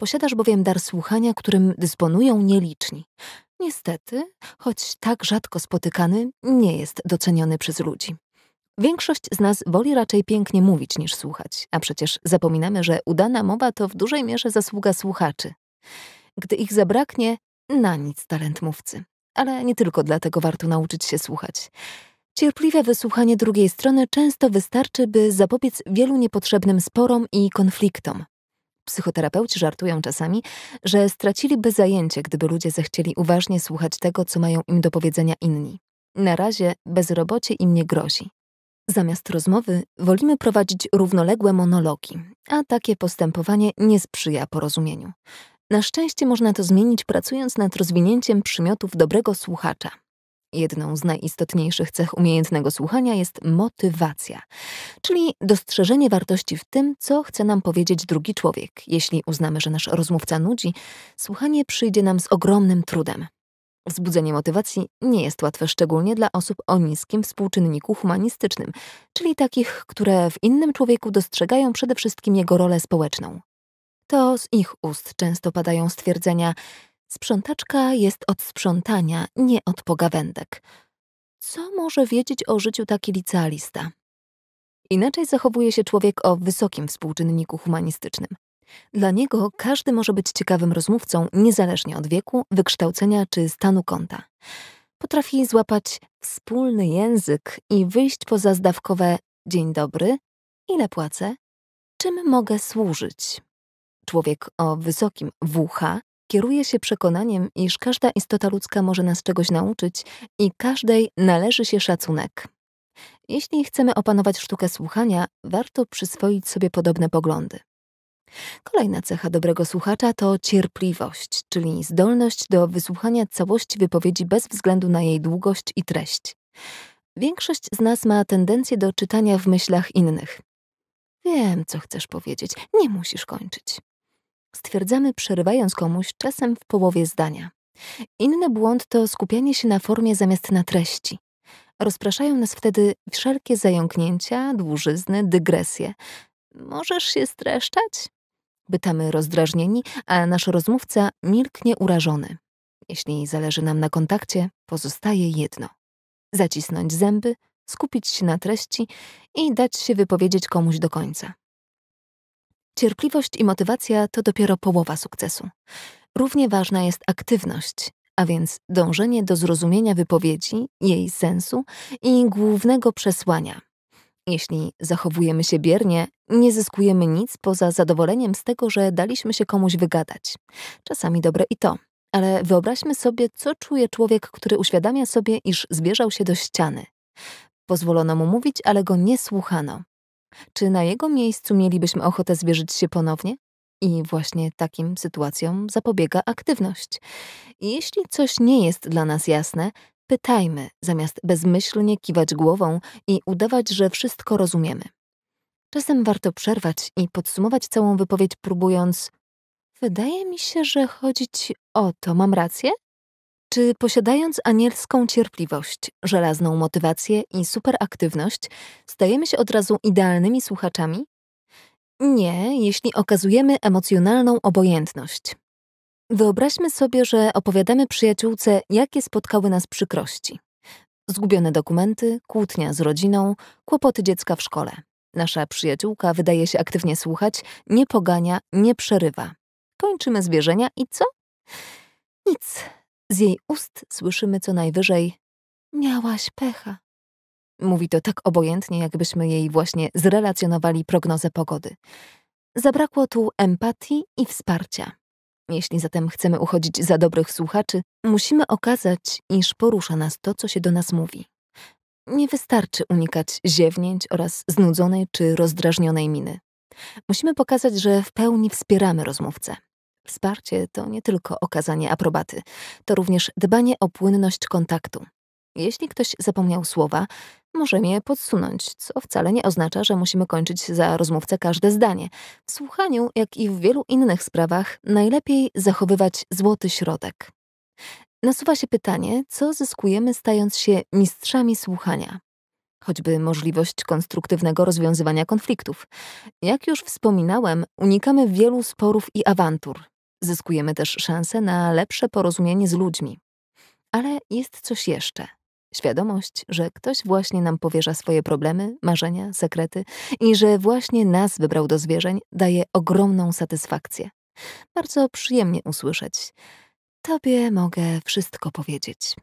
Speaker 1: Posiadasz bowiem dar słuchania, którym dysponują nieliczni. Niestety, choć tak rzadko spotykany, nie jest doceniony przez ludzi. Większość z nas woli raczej pięknie mówić niż słuchać, a przecież zapominamy, że udana mowa to w dużej mierze zasługa słuchaczy. Gdy ich zabraknie, na nic talent mówcy. Ale nie tylko dlatego warto nauczyć się słuchać. Cierpliwe wysłuchanie drugiej strony często wystarczy, by zapobiec wielu niepotrzebnym sporom i konfliktom. Psychoterapeuci żartują czasami, że straciliby zajęcie, gdyby ludzie zechcieli uważnie słuchać tego, co mają im do powiedzenia inni. Na razie bezrobocie im nie grozi. Zamiast rozmowy wolimy prowadzić równoległe monologi, a takie postępowanie nie sprzyja porozumieniu. Na szczęście można to zmienić pracując nad rozwinięciem przymiotów dobrego słuchacza. Jedną z najistotniejszych cech umiejętnego słuchania jest motywacja, czyli dostrzeżenie wartości w tym, co chce nam powiedzieć drugi człowiek. Jeśli uznamy, że nasz rozmówca nudzi, słuchanie przyjdzie nam z ogromnym trudem. Wzbudzenie motywacji nie jest łatwe szczególnie dla osób o niskim współczynniku humanistycznym, czyli takich, które w innym człowieku dostrzegają przede wszystkim jego rolę społeczną to z ich ust często padają stwierdzenia: Sprzątaczka jest od sprzątania, nie od pogawędek. Co może wiedzieć o życiu taki licealista? Inaczej zachowuje się człowiek o wysokim współczynniku humanistycznym. Dla niego każdy może być ciekawym rozmówcą, niezależnie od wieku, wykształcenia czy stanu konta. Potrafi złapać wspólny język i wyjść poza zdawkowe dzień dobry, ile płacę, czym mogę służyć, Człowiek o wysokim WH kieruje się przekonaniem, iż każda istota ludzka może nas czegoś nauczyć i każdej należy się szacunek. Jeśli chcemy opanować sztukę słuchania, warto przyswoić sobie podobne poglądy. Kolejna cecha dobrego słuchacza to cierpliwość, czyli zdolność do wysłuchania całości wypowiedzi bez względu na jej długość i treść. Większość z nas ma tendencję do czytania w myślach innych. Wiem, co chcesz powiedzieć, nie musisz kończyć stwierdzamy przerywając komuś czasem w połowie zdania. Inny błąd to skupianie się na formie zamiast na treści. Rozpraszają nas wtedy wszelkie zająknięcia, dłużyzny, dygresje. Możesz się streszczać? Bytamy rozdrażnieni, a nasz rozmówca milknie urażony. Jeśli zależy nam na kontakcie, pozostaje jedno: zacisnąć zęby, skupić się na treści i dać się wypowiedzieć komuś do końca. Cierpliwość i motywacja to dopiero połowa sukcesu. Równie ważna jest aktywność, a więc dążenie do zrozumienia wypowiedzi, jej sensu i głównego przesłania. Jeśli zachowujemy się biernie, nie zyskujemy nic poza zadowoleniem z tego, że daliśmy się komuś wygadać. Czasami dobre i to, ale wyobraźmy sobie, co czuje człowiek, który uświadamia sobie, iż zbierzał się do ściany. Pozwolono mu mówić, ale go nie słuchano. Czy na jego miejscu mielibyśmy ochotę zwierzyć się ponownie? I właśnie takim sytuacjom zapobiega aktywność. Jeśli coś nie jest dla nas jasne, pytajmy, zamiast bezmyślnie kiwać głową i udawać, że wszystko rozumiemy. Czasem warto przerwać i podsumować całą wypowiedź, próbując: Wydaje mi się, że chodzi ci o to, mam rację? Czy posiadając anielską cierpliwość, żelazną motywację i superaktywność, stajemy się od razu idealnymi słuchaczami? Nie, jeśli okazujemy emocjonalną obojętność. Wyobraźmy sobie, że opowiadamy przyjaciółce, jakie spotkały nas przykrości. Zgubione dokumenty, kłótnia z rodziną, kłopoty dziecka w szkole. Nasza przyjaciółka wydaje się aktywnie słuchać, nie pogania, nie przerywa. Kończymy zbierzenia i co? Nic. Z jej ust słyszymy co najwyżej
Speaker 2: Miałaś pecha.
Speaker 1: Mówi to tak obojętnie, jakbyśmy jej właśnie zrelacjonowali prognozę pogody. Zabrakło tu empatii i wsparcia. Jeśli zatem chcemy uchodzić za dobrych słuchaczy, musimy okazać, iż porusza nas to, co się do nas mówi. Nie wystarczy unikać ziewnięć oraz znudzonej czy rozdrażnionej miny. Musimy pokazać, że w pełni wspieramy rozmówcę. Wsparcie to nie tylko okazanie aprobaty, to również dbanie o płynność kontaktu. Jeśli ktoś zapomniał słowa, możemy je podsunąć, co wcale nie oznacza, że musimy kończyć za rozmówcę każde zdanie. W słuchaniu, jak i w wielu innych sprawach, najlepiej zachowywać złoty środek. Nasuwa się pytanie, co zyskujemy stając się mistrzami słuchania choćby możliwość konstruktywnego rozwiązywania konfliktów. Jak już wspominałem, unikamy wielu sporów i awantur. Zyskujemy też szansę na lepsze porozumienie z ludźmi. Ale jest coś jeszcze. Świadomość, że ktoś właśnie nam powierza swoje problemy, marzenia, sekrety i że właśnie nas wybrał do zwierzeń, daje ogromną satysfakcję. Bardzo przyjemnie usłyszeć. Tobie mogę wszystko powiedzieć.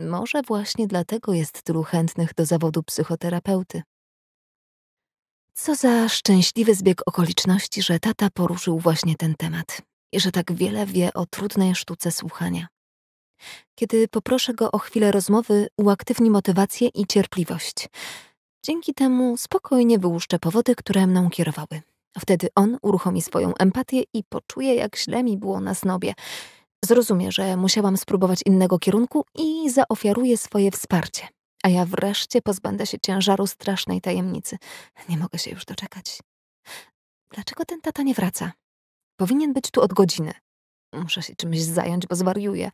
Speaker 1: Może właśnie dlatego jest tylu chętnych do zawodu psychoterapeuty. Co za szczęśliwy zbieg okoliczności, że tata poruszył właśnie ten temat i że tak wiele wie o trudnej sztuce słuchania. Kiedy poproszę go o chwilę rozmowy, uaktywni motywację i cierpliwość. Dzięki temu spokojnie wyłuszczę powody, które mną kierowały. Wtedy on uruchomi swoją empatię i poczuje, jak źle mi było na snobie Zrozumie, że musiałam spróbować innego kierunku i zaofiaruje swoje wsparcie. A ja wreszcie pozbędę się ciężaru strasznej tajemnicy. Nie mogę się już doczekać. Dlaczego ten tata nie wraca? Powinien być tu od godziny. Muszę się czymś zająć, bo zwariuję.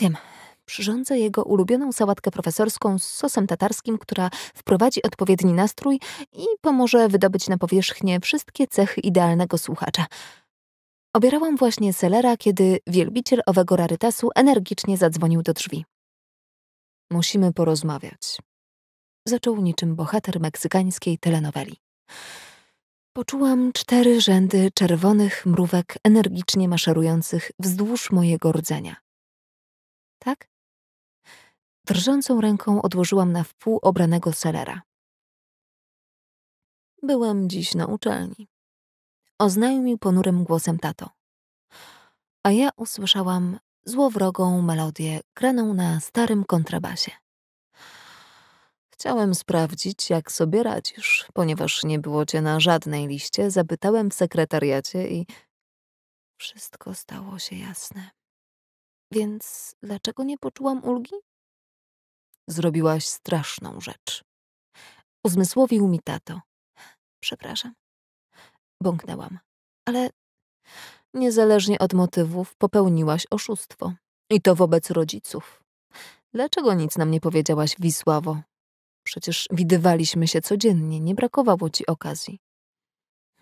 Speaker 1: Wiem, przyrządzę jego ulubioną sałatkę profesorską z sosem tatarskim, która wprowadzi odpowiedni nastrój i pomoże wydobyć na powierzchnię wszystkie cechy idealnego słuchacza. Obierałam właśnie selera, kiedy wielbiciel owego rarytasu energicznie zadzwonił do drzwi. Musimy porozmawiać. Zaczął niczym bohater meksykańskiej telenoweli. Poczułam cztery rzędy czerwonych mrówek energicznie maszerujących wzdłuż mojego rdzenia.
Speaker 2: Tak? Drżącą ręką odłożyłam na wpół obranego selera. Byłem dziś na uczelni oznajmił ponurym głosem tato. A ja usłyszałam
Speaker 1: złowrogą melodię graną na starym kontrabasie. Chciałem sprawdzić, jak sobie radzisz, ponieważ nie było cię na żadnej liście, zapytałem w
Speaker 2: sekretariacie i wszystko stało się jasne. Więc dlaczego nie poczułam ulgi? Zrobiłaś straszną rzecz. Uzmysłowił mi tato. Przepraszam. Bąknęłam.
Speaker 1: Ale niezależnie od motywów popełniłaś oszustwo. I to wobec rodziców. Dlaczego nic nam nie powiedziałaś, Wisławo? Przecież widywaliśmy się codziennie, nie brakowało ci okazji.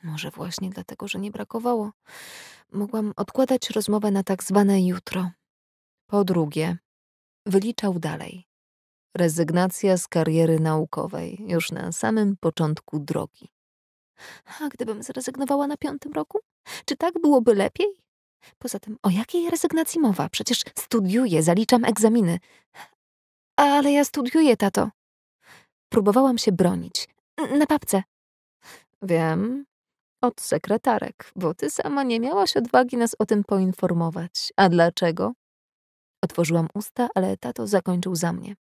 Speaker 1: Może właśnie dlatego, że nie brakowało. Mogłam odkładać rozmowę na tak zwane jutro. Po drugie, wyliczał dalej. Rezygnacja z kariery naukowej już na samym początku drogi.
Speaker 2: A gdybym zrezygnowała na
Speaker 1: piątym roku? Czy tak byłoby lepiej? Poza tym, o jakiej rezygnacji mowa? Przecież studiuję, zaliczam egzaminy. Ale ja studiuję, tato. Próbowałam się bronić. Na papce. Wiem. Od sekretarek, bo ty sama nie miałaś odwagi nas o tym poinformować. A dlaczego? Otworzyłam usta, ale tato zakończył za mnie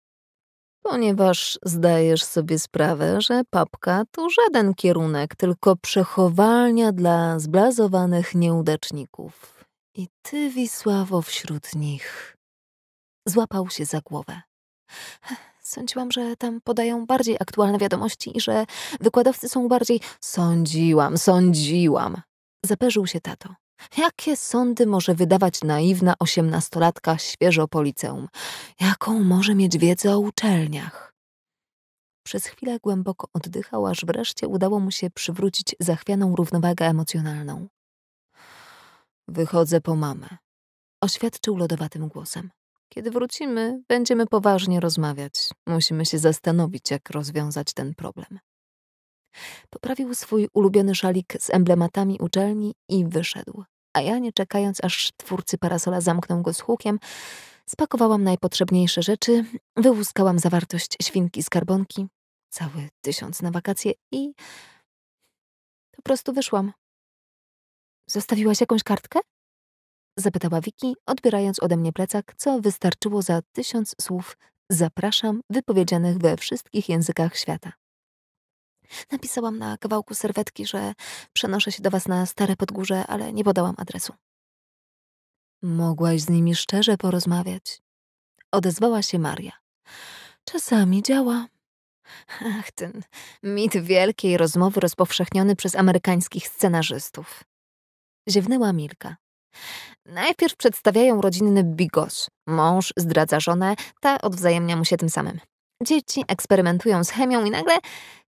Speaker 1: ponieważ zdajesz sobie sprawę, że papka to żaden kierunek, tylko przechowalnia dla zblazowanych nieudaczników. I ty, Wisławo, wśród nich. Złapał się za głowę. Sądziłam, że tam podają bardziej aktualne wiadomości i że wykładowcy są bardziej. Sądziłam, sądziłam. Zaperzył się tato. Jakie sądy może wydawać naiwna osiemnastolatka świeżo po liceum? Jaką może mieć wiedzę o uczelniach? Przez chwilę głęboko oddychał, aż wreszcie udało mu się przywrócić zachwianą równowagę emocjonalną. Wychodzę po mamę, oświadczył lodowatym głosem. Kiedy wrócimy, będziemy poważnie rozmawiać. Musimy się zastanowić, jak rozwiązać ten problem. Poprawił swój ulubiony szalik z emblematami uczelni i wyszedł. A ja, nie czekając, aż twórcy parasola zamkną go z hukiem, spakowałam najpotrzebniejsze rzeczy, wyłuskałam zawartość świnki skarbonki,
Speaker 2: cały tysiąc na wakacje i po prostu wyszłam. Zostawiłaś jakąś kartkę? Zapytała Wiki, odbierając ode mnie plecak,
Speaker 1: co wystarczyło za tysiąc słów zapraszam wypowiedzianych we wszystkich językach świata. Napisałam na kawałku serwetki, że przenoszę się do was na stare podgórze, ale nie podałam adresu. Mogłaś z nimi szczerze porozmawiać. Odezwała się Maria. Czasami działa. Ach, ten mit wielkiej rozmowy rozpowszechniony przez amerykańskich scenarzystów. Ziewnęła Milka. Najpierw przedstawiają rodzinny bigos. Mąż zdradza żonę, ta odwzajemnia mu się tym samym. Dzieci eksperymentują z chemią i nagle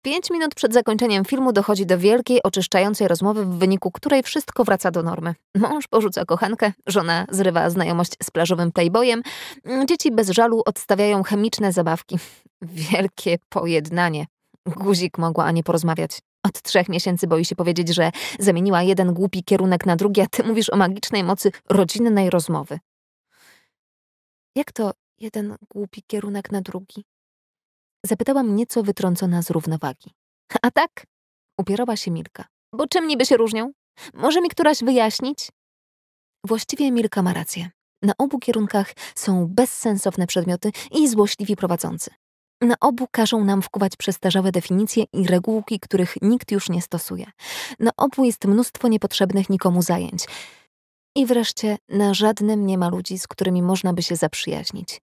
Speaker 1: Pięć minut przed zakończeniem filmu dochodzi do wielkiej, oczyszczającej rozmowy, w wyniku której wszystko wraca do normy. Mąż porzuca kochankę, żona zrywa znajomość z plażowym playboyem, dzieci bez żalu odstawiają chemiczne zabawki. Wielkie pojednanie. Guzik mogła, a nie porozmawiać. Od trzech miesięcy boi się powiedzieć, że zamieniła jeden głupi kierunek na drugi, a ty mówisz o magicznej mocy rodzinnej rozmowy. Jak to jeden głupi kierunek na drugi? Zapytałam nieco wytrącona z równowagi. A tak? Upierała się Milka.
Speaker 2: Bo czym niby się różnią?
Speaker 1: Może mi któraś wyjaśnić? Właściwie Milka ma rację. Na obu kierunkach są bezsensowne przedmioty i złośliwi prowadzący. Na obu każą nam wkuwać przestarzałe definicje i regułki, których nikt już nie stosuje. Na obu jest mnóstwo niepotrzebnych nikomu zajęć. I wreszcie na żadnym nie ma ludzi, z którymi można by się zaprzyjaźnić.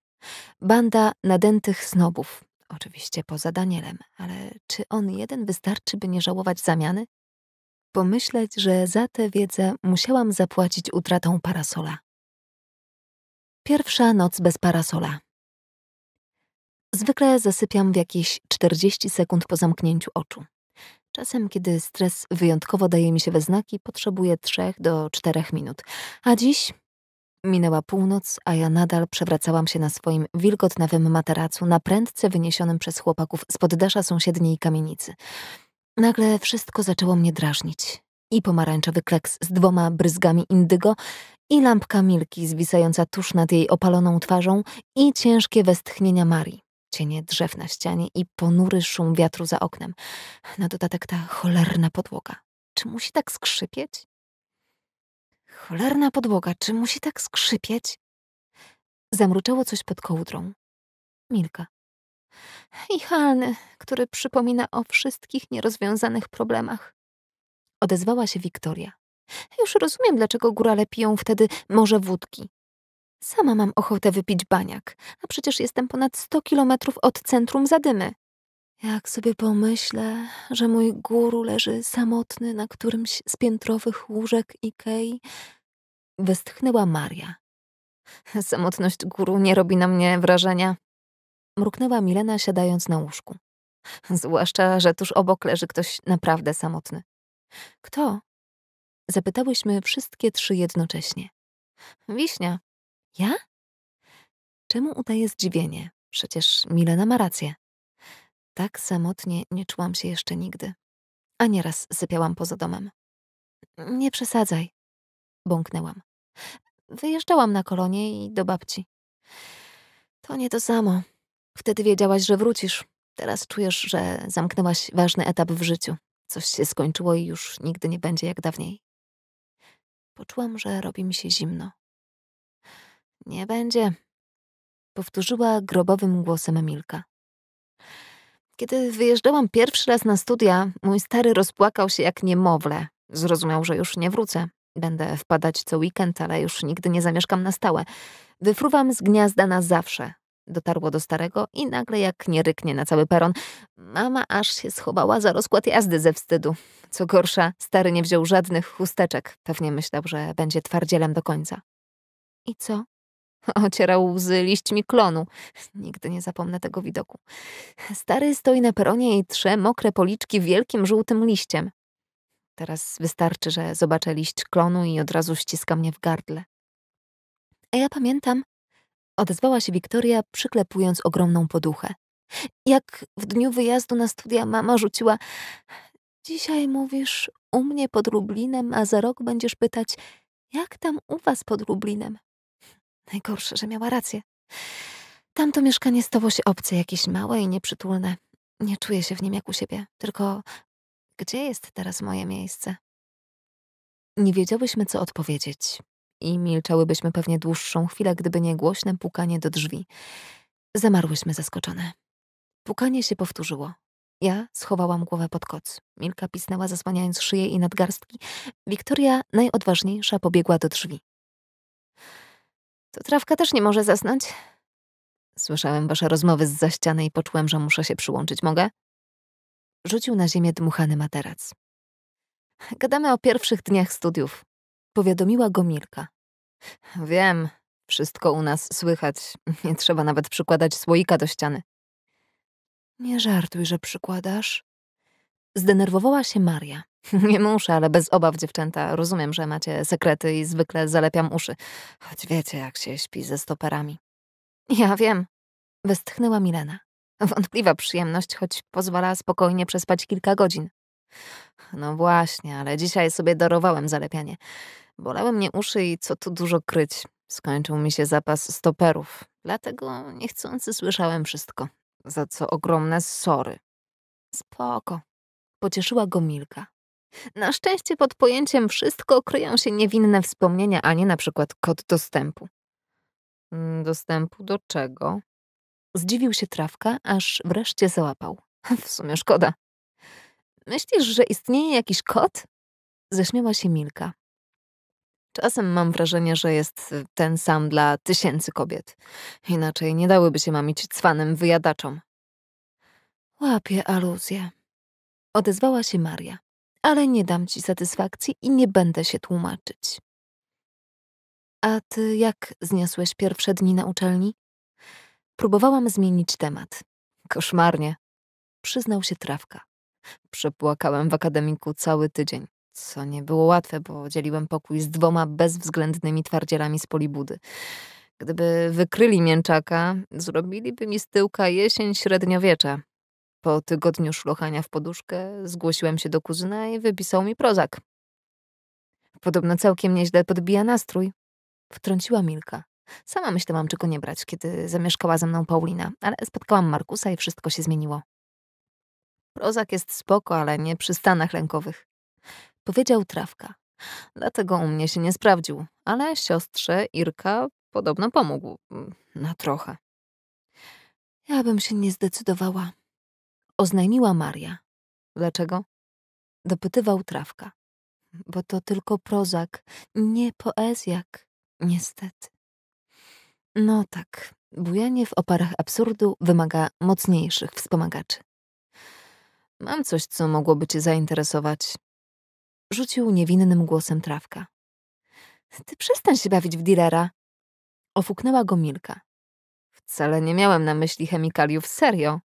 Speaker 1: Banda nadętych snobów, Oczywiście poza Danielem, ale czy on jeden wystarczy, by nie żałować zamiany? Pomyśleć, że
Speaker 2: za tę wiedzę musiałam zapłacić utratą parasola. Pierwsza noc bez parasola. Zwykle zasypiam w jakieś
Speaker 1: 40 sekund po zamknięciu oczu. Czasem, kiedy stres wyjątkowo daje mi się we znaki, potrzebuję 3 do 4 minut, a dziś Minęła północ, a ja nadal przewracałam się na swoim wilgotnawym materacu, na prędce wyniesionym przez chłopaków z poddasza sąsiedniej kamienicy. Nagle wszystko zaczęło mnie drażnić. I pomarańczowy kleks z dwoma bryzgami indygo, i lampka Milki zwisająca tuż nad jej opaloną twarzą, i ciężkie westchnienia Marii, cienie drzew na ścianie i ponury szum wiatru za oknem. Na dodatek ta cholerna podłoga. Czy musi tak skrzypieć?
Speaker 2: Cholerna podłoga, czy musi tak skrzypieć? Zamruczało coś pod kołdrą. Milka. I Halny,
Speaker 1: który przypomina o wszystkich nierozwiązanych problemach. Odezwała się Wiktoria. Już rozumiem, dlaczego górale piją wtedy może wódki. Sama mam ochotę wypić baniak, a przecież jestem ponad 100 kilometrów od centrum zadymy. Jak sobie pomyślę, że mój guru leży samotny na którymś z piętrowych łóżek Ikei, Westchnęła Maria. Samotność guru nie robi na mnie wrażenia. Mruknęła Milena, siadając na łóżku. Zwłaszcza, że tuż obok leży ktoś naprawdę samotny. Kto? Zapytałyśmy wszystkie trzy jednocześnie. Wiśnia. Ja? Czemu udaje zdziwienie? Przecież Milena ma rację. Tak samotnie nie czułam się jeszcze nigdy. A nieraz sypiałam poza domem. Nie przesadzaj, bąknęłam. Wyjeżdżałam na kolonie i do babci. To nie to samo. Wtedy wiedziałaś, że wrócisz. Teraz czujesz, że zamknęłaś ważny etap w życiu. Coś się skończyło i już nigdy nie będzie jak dawniej.
Speaker 2: Poczułam, że robi mi się zimno. Nie będzie, powtórzyła grobowym głosem Emilka. Kiedy
Speaker 1: wyjeżdżałam pierwszy raz na studia, mój stary rozpłakał się jak niemowlę. Zrozumiał, że już nie wrócę. Będę wpadać co weekend, ale już nigdy nie zamieszkam na stałe. Wyfruwam z gniazda na zawsze. Dotarło do starego i nagle jak nie ryknie na cały peron. Mama aż się schowała za rozkład jazdy ze wstydu. Co gorsza, stary nie wziął żadnych chusteczek. Pewnie myślał, że będzie twardzielem do końca. I co? <laughs> Ocierał łzy liśćmi klonu. Nigdy nie zapomnę tego widoku. Stary stoi na peronie i trze mokre policzki wielkim żółtym liściem. Teraz wystarczy, że zobaczę liść klonu i od razu ściska mnie w gardle. A ja pamiętam, odezwała się Wiktoria, przyklepując ogromną poduchę. Jak w dniu wyjazdu na studia mama rzuciła: Dzisiaj mówisz u mnie pod Lublinem, a za rok będziesz pytać, jak tam u was pod Lublinem? Najgorsze, że miała rację. Tamto mieszkanie stało się obce, jakieś małe i nieprzytulne. Nie czuję się w nim jak u siebie, tylko gdzie jest teraz moje miejsce? Nie wiedziałyśmy, co odpowiedzieć, i milczałybyśmy pewnie dłuższą chwilę, gdyby nie głośne pukanie do drzwi. Zamarłyśmy zaskoczone. Pukanie się powtórzyło. Ja schowałam głowę pod koc. Milka pisnęła, zasłaniając szyję i nadgarstki. Wiktoria, najodważniejsza, pobiegła do drzwi. To trawka też nie może zasnąć? Słyszałem wasze rozmowy z za ściany i poczułem, że muszę się przyłączyć. Mogę? Rzucił na ziemię dmuchany materac. Gadamy o pierwszych dniach studiów, powiadomiła go Milka. Wiem, wszystko u nas słychać. Nie trzeba nawet przykładać słoika do ściany. Nie żartuj, że przykładasz. Zdenerwowała się Maria. <laughs> Nie muszę, ale bez obaw, dziewczęta. Rozumiem, że macie sekrety i zwykle zalepiam uszy. Choć wiecie, jak się śpi ze stoperami. Ja wiem, westchnęła Milena. Wątpliwa przyjemność, choć pozwala spokojnie przespać kilka godzin. No właśnie, ale dzisiaj sobie darowałem zalepianie. Bolały mnie uszy i co tu dużo kryć. Skończył mi się zapas stoperów, dlatego niechcący słyszałem wszystko. Za co ogromne sory. Spoko. Pocieszyła go Milka. Na szczęście pod pojęciem wszystko kryją się niewinne wspomnienia, a nie na przykład kod dostępu. Mm, dostępu do czego? Zdziwił się trawka, aż wreszcie załapał. <laughs> W sumie szkoda. Myślisz, że istnieje jakiś kot? Zaśmiała się Milka. Czasem mam wrażenie, że jest y, ten sam dla tysięcy kobiet. Inaczej nie dałyby się mamić cwanym wyjadaczom. Łapie aluzję. Odezwała się Maria. Ale nie dam ci satysfakcji i nie będę się tłumaczyć. A ty jak zniosłeś pierwsze dni na uczelni? Próbowałam zmienić temat. Koszmarnie, przyznał się trawka. Przepłakałem w akademiku cały tydzień, co nie było łatwe, bo dzieliłem pokój z dwoma bezwzględnymi twardzielami z polibudy. Gdyby wykryli mięczaka, zrobiliby mi z tyłka jesień średniowiecza. Po tygodniu szlochania w poduszkę zgłosiłem się do kuzyna i wypisał mi prozak. Podobno całkiem nieźle podbija nastrój. Wtrąciła Milka. Sama myślałam, czego nie brać, kiedy zamieszkała ze mną Paulina, ale spotkałam Markusa i wszystko się zmieniło. Prozak jest spoko, ale nie przy stanach lękowych. Powiedział Trawka. Dlatego u mnie się nie sprawdził, ale siostrze Irka podobno pomógł.
Speaker 2: Mm, na trochę. Ja bym się nie zdecydowała. Oznajmiła Maria. Dlaczego? Dopytywał Trawka. Bo to tylko prozak, nie poezjak, niestety. No
Speaker 1: tak, bujanie w oparach absurdu wymaga mocniejszych wspomagaczy. Mam coś, co mogłoby cię zainteresować. Rzucił niewinnym głosem trawka. Ty przestań się bawić w dilera. Ofuknęła go Milka. Wcale nie miałem na myśli chemikaliów, serio.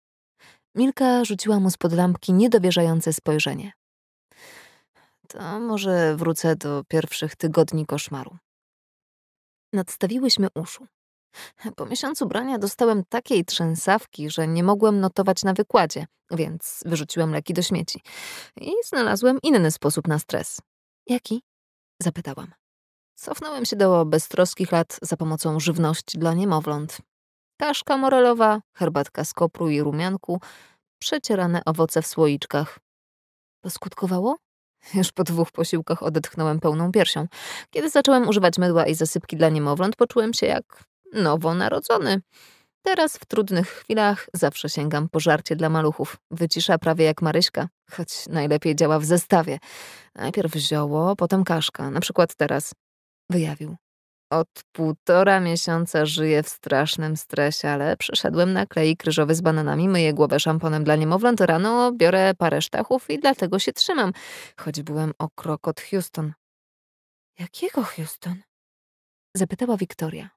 Speaker 1: Milka rzuciła mu spod lampki niedowierzające spojrzenie. To może wrócę do pierwszych tygodni koszmaru. Nadstawiłyśmy uszu. Po miesiącu brania dostałem takiej trzęsawki, że nie mogłem notować na wykładzie, więc wyrzuciłem leki do śmieci. I znalazłem inny sposób na stres. Jaki? Zapytałam. Cofnąłem się do beztroskich lat za pomocą żywności dla niemowląt. Kaszka morelowa, herbatka z kopru i rumianku, przecierane owoce w słoiczkach. Poskutkowało? Już po dwóch posiłkach odetchnąłem pełną piersią. Kiedy zacząłem używać mydła i zasypki dla niemowląt, poczułem się jak nowonarodzony. Teraz w trudnych chwilach zawsze sięgam po żarcie dla maluchów. Wycisza prawie jak Maryśka, choć najlepiej działa w zestawie. Najpierw zioło, potem kaszka, na przykład teraz. Wyjawił. Od półtora miesiąca żyję w strasznym stresie, ale przyszedłem na klej kryżowy z bananami, myję głowę szamponem dla niemowląt, rano biorę parę sztachów i dlatego się trzymam, choć byłem o krok od Houston. Jakiego Houston? Zapytała Wiktoria.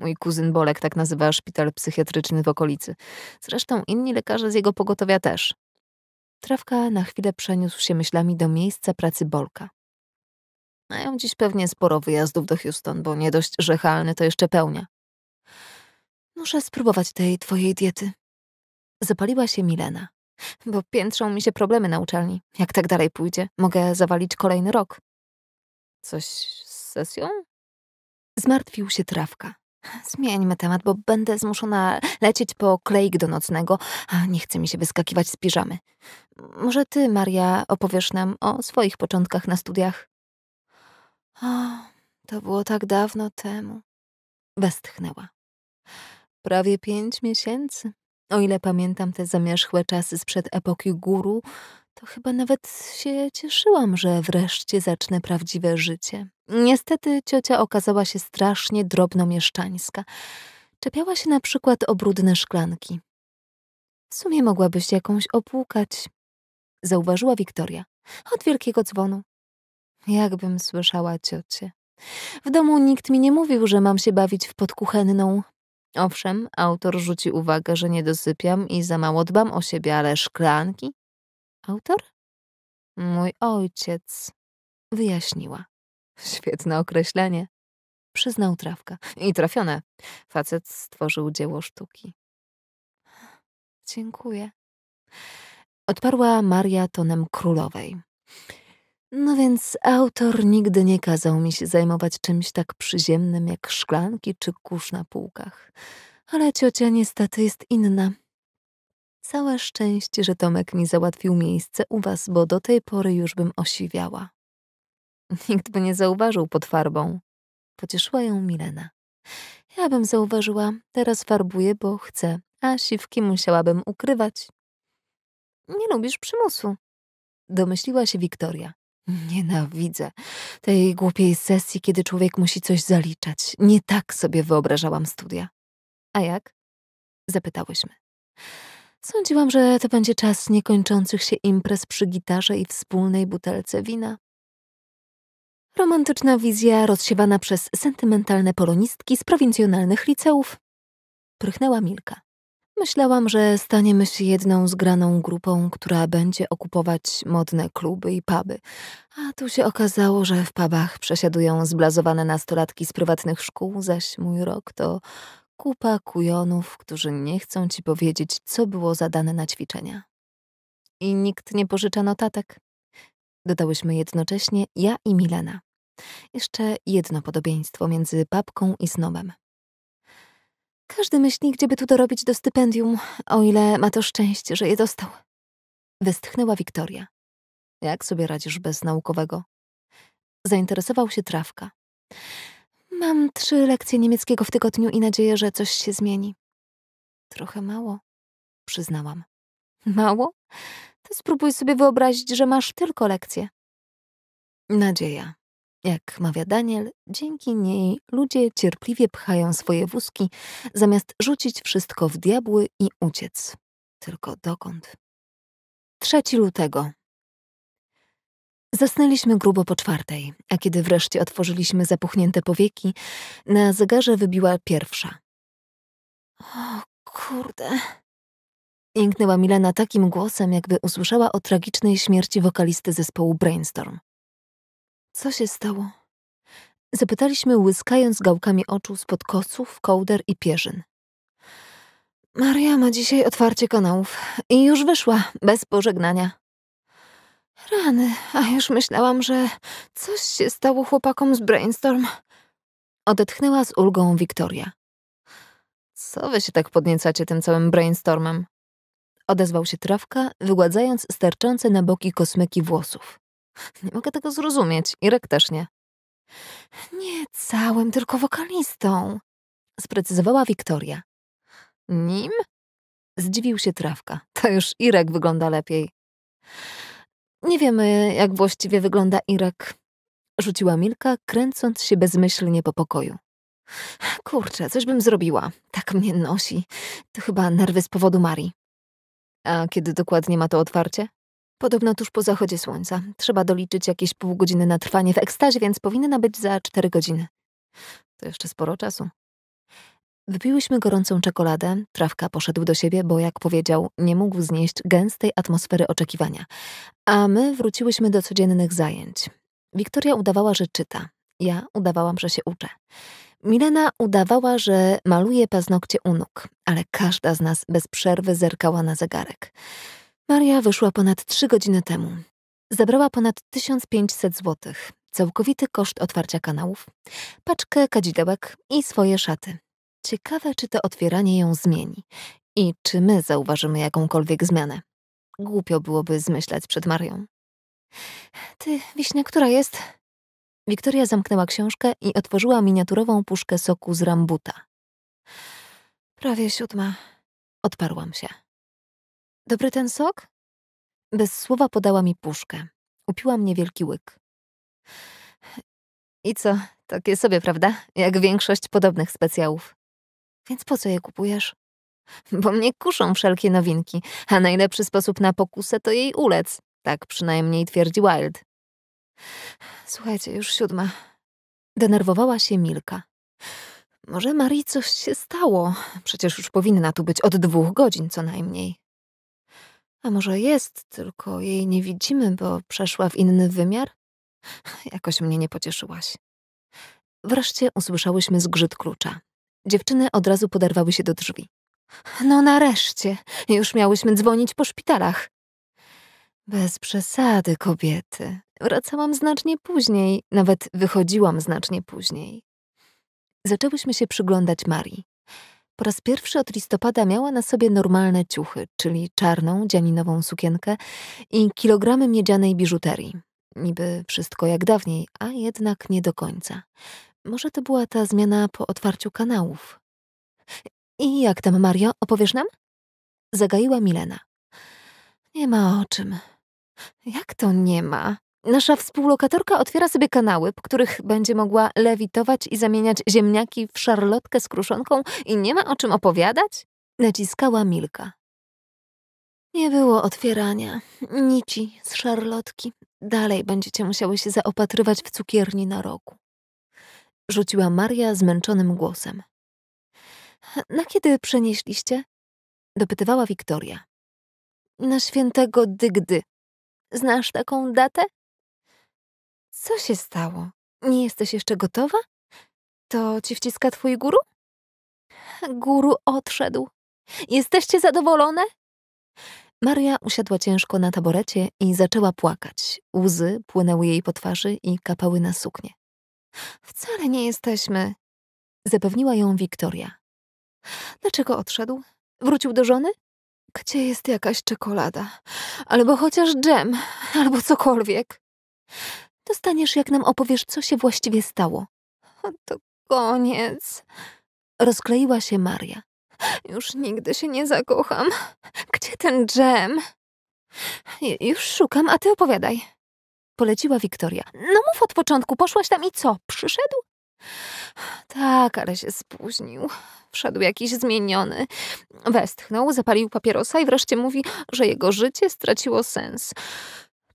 Speaker 1: Mój kuzyn Bolek tak nazywa szpital psychiatryczny w okolicy. Zresztą inni lekarze z jego pogotowia też. Trawka na chwilę przeniósł się myślami do miejsca pracy Bolka. Mają dziś pewnie sporo wyjazdów do Houston, bo nie dość, że halny to jeszcze pełnia. Muszę spróbować tej twojej diety. Zapaliła się Milena. Bo piętrzą mi się problemy na uczelni. Jak tak dalej pójdzie, mogę zawalić kolejny rok. Coś z sesją? Zmartwił się Trawka. Zmieńmy temat, bo będę zmuszona lecieć po kleik do nocnego, a nie chce mi się wyskakiwać z piżamy. Może ty, Maria, opowiesz nam o swoich początkach na studiach? O, to było tak dawno temu.
Speaker 2: Westchnęła.
Speaker 1: Prawie pięć miesięcy. O ile pamiętam te zamierzchłe czasy sprzed epoki guru, to chyba nawet się cieszyłam, że wreszcie zacznę prawdziwe życie, Niestety ciocia okazała się strasznie drobnomieszczańska. Czepiała się na przykład o brudne szklanki. W sumie mogłabyś jakąś opłukać, zauważyła Wiktoria, od wielkiego dzwonu. Jakbym słyszała ciocie. W domu nikt mi nie mówił, że mam się bawić w podkuchenną. Owszem, autor rzuci uwagę, że nie dosypiam i za mało dbam o siebie, ale
Speaker 2: szklanki? Autor? Mój ojciec, wyjaśniła. Świetne określenie. Przyznał trawka. I trafione.
Speaker 1: Facet stworzył dzieło sztuki. Dziękuję. Odparła Maria tonem królowej. No więc autor nigdy nie kazał mi się zajmować czymś tak przyziemnym jak szklanki czy kurz na półkach. Ale ciocia niestety jest inna. Całe szczęście, że Tomek mi załatwił miejsce u was, bo do tej pory już bym osiwiała. <laughs> Nikt by nie zauważył pod farbą. Pocieszyła ją Milena. Ja bym zauważyła, teraz farbuję, bo chcę, a siwki musiałabym ukrywać. Nie lubisz przymusu. Domyśliła się Wiktoria. Nienawidzę tej głupiej sesji, kiedy człowiek musi coś zaliczać. Nie tak sobie wyobrażałam studia. A jak? Zapytałyśmy. Sądziłam, że to będzie czas niekończących się imprez przy gitarze i wspólnej butelce wina. Romantyczna wizja rozsiewana przez sentymentalne polonistki z prowincjonalnych liceów. Prychnęła Milka. Myślałam, że staniemy się jedną zgraną grupą, która będzie okupować modne kluby i puby. A tu się okazało, że w pubach przesiadują zblazowane nastolatki z prywatnych szkół, zaś mój rok to kupa kujonów, którzy nie chcą ci powiedzieć, co było zadane na ćwiczenia. I nikt nie pożycza notatek dodałyśmy jednocześnie ja i Milena. Jeszcze jedno podobieństwo między babką i snobem. Każdy myśli, gdzieby tu dorobić do stypendium, o ile ma to szczęście, że je dostał. Westchnęła Wiktoria. Jak sobie radzisz bez naukowego? Zainteresował się trawka. Mam trzy lekcje niemieckiego w tygodniu i nadzieję,
Speaker 2: że coś się zmieni. Trochę mało, przyznałam. Mało? Ty spróbuj sobie wyobrazić, że masz tylko lekcję. Nadzieja.
Speaker 1: Jak mawia Daniel, dzięki niej ludzie cierpliwie pchają swoje wózki,
Speaker 2: zamiast rzucić wszystko w diabły i uciec. Tylko dokąd? 3 lutego. Zasnęliśmy grubo po czwartej,
Speaker 1: a kiedy wreszcie otworzyliśmy zapuchnięte powieki, na zegarze wybiła pierwsza.
Speaker 2: O kurde, Jęknęła Milena takim głosem, jakby usłyszała o tragicznej śmierci wokalisty zespołu Brainstorm. Co
Speaker 1: się stało? Zapytaliśmy, łyskając gałkami oczu spod kosów, kołder i pierzyn. Maria ma dzisiaj otwarcie kanałów i już wyszła, bez pożegnania. Rany, a już myślałam, że coś się stało chłopakom z Brainstorm. Odetchnęła z ulgą Wiktoria. Co wy się tak podniecacie tym całym brainstormem? odezwał się trawka, wygładzając sterczące na boki kosmyki włosów. Nie mogę tego zrozumieć, Irek też nie. Nie całym, tylko wokalistą, sprecyzowała Wiktoria. Nim? Zdziwił się trawka. To już Irek wygląda lepiej. Nie wiemy, jak właściwie wygląda Irek, rzuciła Milka, kręcąc się bezmyślnie po pokoju. Kurczę, coś bym zrobiła. Tak mnie nosi. To chyba nerwy z powodu Marii. A kiedy dokładnie ma to otwarcie? Podobno tuż po zachodzie słońca. Trzeba doliczyć jakieś pół godziny na trwanie w ekstazie, więc powinna być za cztery godziny. To jeszcze sporo czasu. Wypiłyśmy gorącą czekoladę, trawka poszedł do siebie, bo jak powiedział, nie mógł znieść gęstej atmosfery oczekiwania. A my wróciłyśmy do codziennych zajęć. Wiktoria udawała, że czyta. Ja udawałam, że się uczę. Milena udawała, że maluje paznokcie u nóg, ale każda z nas bez przerwy zerkała na zegarek. Maria wyszła ponad trzy godziny temu. Zabrała ponad 1500 zł, całkowity koszt otwarcia kanałów, paczkę kadzidełek i swoje szaty. Ciekawe, czy to otwieranie ją zmieni i czy my zauważymy jakąkolwiek zmianę. Głupio byłoby zmyślać przed Marią. Ty, wiśnia, która jest? Wiktoria zamknęła książkę i otworzyła miniaturową puszkę soku z rambuta.
Speaker 2: Prawie siódma. Odparłam się. Dobry ten sok? Bez słowa podała mi puszkę. mnie wielki łyk.
Speaker 1: I co, takie sobie, prawda? Jak większość podobnych specjałów. Więc po co je kupujesz? Bo mnie kuszą wszelkie nowinki, a najlepszy sposób na pokusę to jej ulec. Tak przynajmniej twierdzi Wild. Słuchajcie, już siódma. Denerwowała się Milka. Może Marii coś się stało? Przecież już powinna tu być od dwóch godzin co najmniej. A może jest, tylko jej nie widzimy, bo przeszła w inny wymiar? Jakoś mnie nie pocieszyłaś. Wreszcie usłyszałyśmy zgrzyt klucza. Dziewczyny od razu poderwały się do drzwi. No nareszcie, już miałyśmy dzwonić po szpitalach. Bez przesady, kobiety. Wracałam znacznie później, nawet wychodziłam znacznie później. Zaczęłyśmy się przyglądać Marii. Po raz pierwszy od listopada miała na sobie normalne ciuchy, czyli czarną, dzianinową sukienkę i kilogramy miedzianej biżuterii. Niby wszystko jak dawniej, a jednak nie do końca. Może to była ta zmiana po otwarciu kanałów. I jak tam, Mario, opowiesz nam? Zagaiła Milena. Nie ma o czym. Jak to nie ma? Nasza współlokatorka otwiera sobie kanały, po których będzie mogła lewitować i zamieniać ziemniaki w szarlotkę z kruszonką i nie ma o czym opowiadać? Naciskała Milka. Nie było otwierania. Nici z szarlotki. Dalej będziecie musiały się zaopatrywać w cukierni na rogu. Rzuciła Maria zmęczonym głosem.
Speaker 2: Na kiedy przenieśliście? Dopytywała Wiktoria. Na świętego Dygdy. Znasz taką datę? Co się stało? Nie jesteś jeszcze gotowa? To ci wciska twój guru?
Speaker 1: Guru odszedł. Jesteście zadowolone? Maria usiadła ciężko na taborecie i zaczęła płakać. Łzy płynęły jej po twarzy i kapały na suknię. Wcale nie jesteśmy, zapewniła ją Wiktoria. Dlaczego odszedł? Wrócił do żony? Gdzie jest jakaś czekolada? Albo chociaż dżem, albo cokolwiek dostaniesz, jak nam opowiesz, co się właściwie stało. To koniec. Rozkleiła się Maria. Już nigdy się nie zakocham. Gdzie ten dżem? Już szukam, a ty opowiadaj. Poleciła Wiktoria. No mów od początku, poszłaś tam i co? Przyszedł? Tak, ale się spóźnił. Wszedł jakiś zmieniony. Westchnął, zapalił papierosa i wreszcie mówi, że jego życie straciło sens.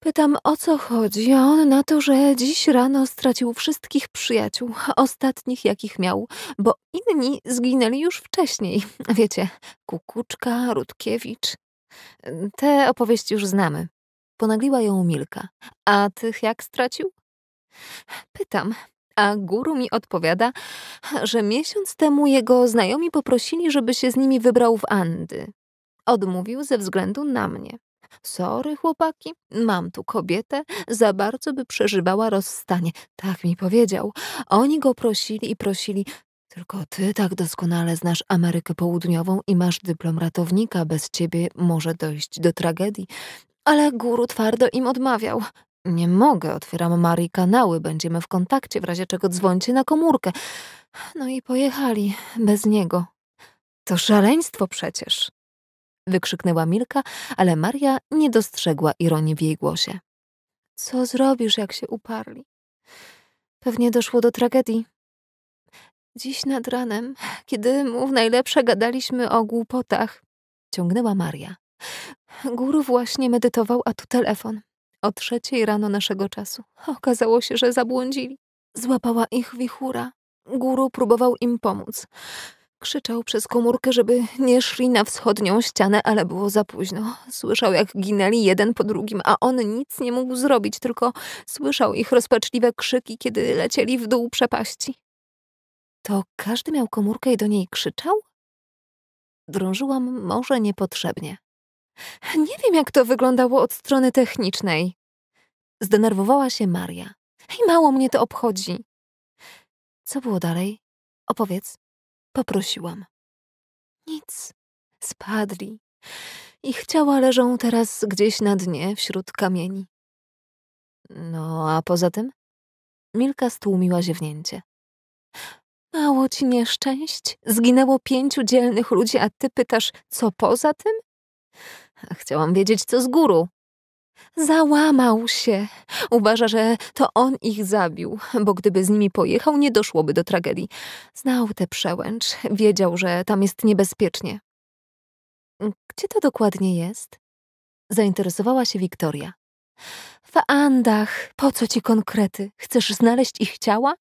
Speaker 1: Pytam o co chodzi, a on na to, że dziś rano stracił wszystkich przyjaciół, ostatnich jakich miał, bo inni zginęli już wcześniej. <laughs> Wiecie, Kukuczka, Rutkiewicz. Te opowieści już znamy. Ponagliła ją Milka. A tych jak stracił? Pytam, a guru mi odpowiada, że miesiąc temu jego znajomi poprosili, żeby się z nimi wybrał w Andy. Odmówił ze względu na mnie. Sorry, chłopaki, mam tu kobietę, za bardzo by przeżywała rozstanie. Tak mi powiedział. Oni go prosili i prosili. Tylko ty tak doskonale znasz Amerykę Południową i masz dyplom ratownika. Bez ciebie może dojść do tragedii. Ale guru twardo im odmawiał. Nie mogę, otwieram Marii kanały, będziemy w kontakcie, w razie czego dzwońcie na komórkę. No i pojechali, bez niego. To szaleństwo przecież wykrzyknęła Milka, ale Maria nie dostrzegła ironii w jej głosie. Co zrobisz, jak się uparli? Pewnie doszło do tragedii. Dziś nad ranem, kiedy w najlepsze gadaliśmy o głupotach, ciągnęła Maria. Guru właśnie medytował, a tu telefon. O trzeciej rano naszego czasu. Okazało się, że zabłądzili. Złapała ich wichura. Guru próbował im pomóc. Krzyczał przez komórkę, żeby nie szli na wschodnią ścianę, ale było za późno. Słyszał, jak ginęli jeden po drugim, a on nic nie mógł zrobić, tylko słyszał ich rozpaczliwe krzyki, kiedy lecieli w dół przepaści. To każdy miał komórkę i do niej krzyczał? Drążyłam może niepotrzebnie. Nie wiem, jak to wyglądało od strony technicznej. Zdenerwowała się Maria. I mało mnie to
Speaker 2: obchodzi. Co było dalej? Opowiedz. Poprosiłam. Nic. Spadli. Ich ciała leżą teraz gdzieś na dnie wśród kamieni. No, a poza tym?
Speaker 1: Milka stłumiła ziewnięcie. Mało ci nieszczęść? Zginęło pięciu dzielnych ludzi, a ty pytasz, co poza tym? Chciałam wiedzieć, co z góru. Załamał się. Uważa, że to on ich zabił, bo gdyby z nimi pojechał, nie doszłoby do tragedii. Znał tę przełęcz, wiedział, że tam jest niebezpiecznie. Gdzie to dokładnie jest? Zainteresowała się Wiktoria. W Andach. Po co ci konkrety? Chcesz znaleźć ich ciała?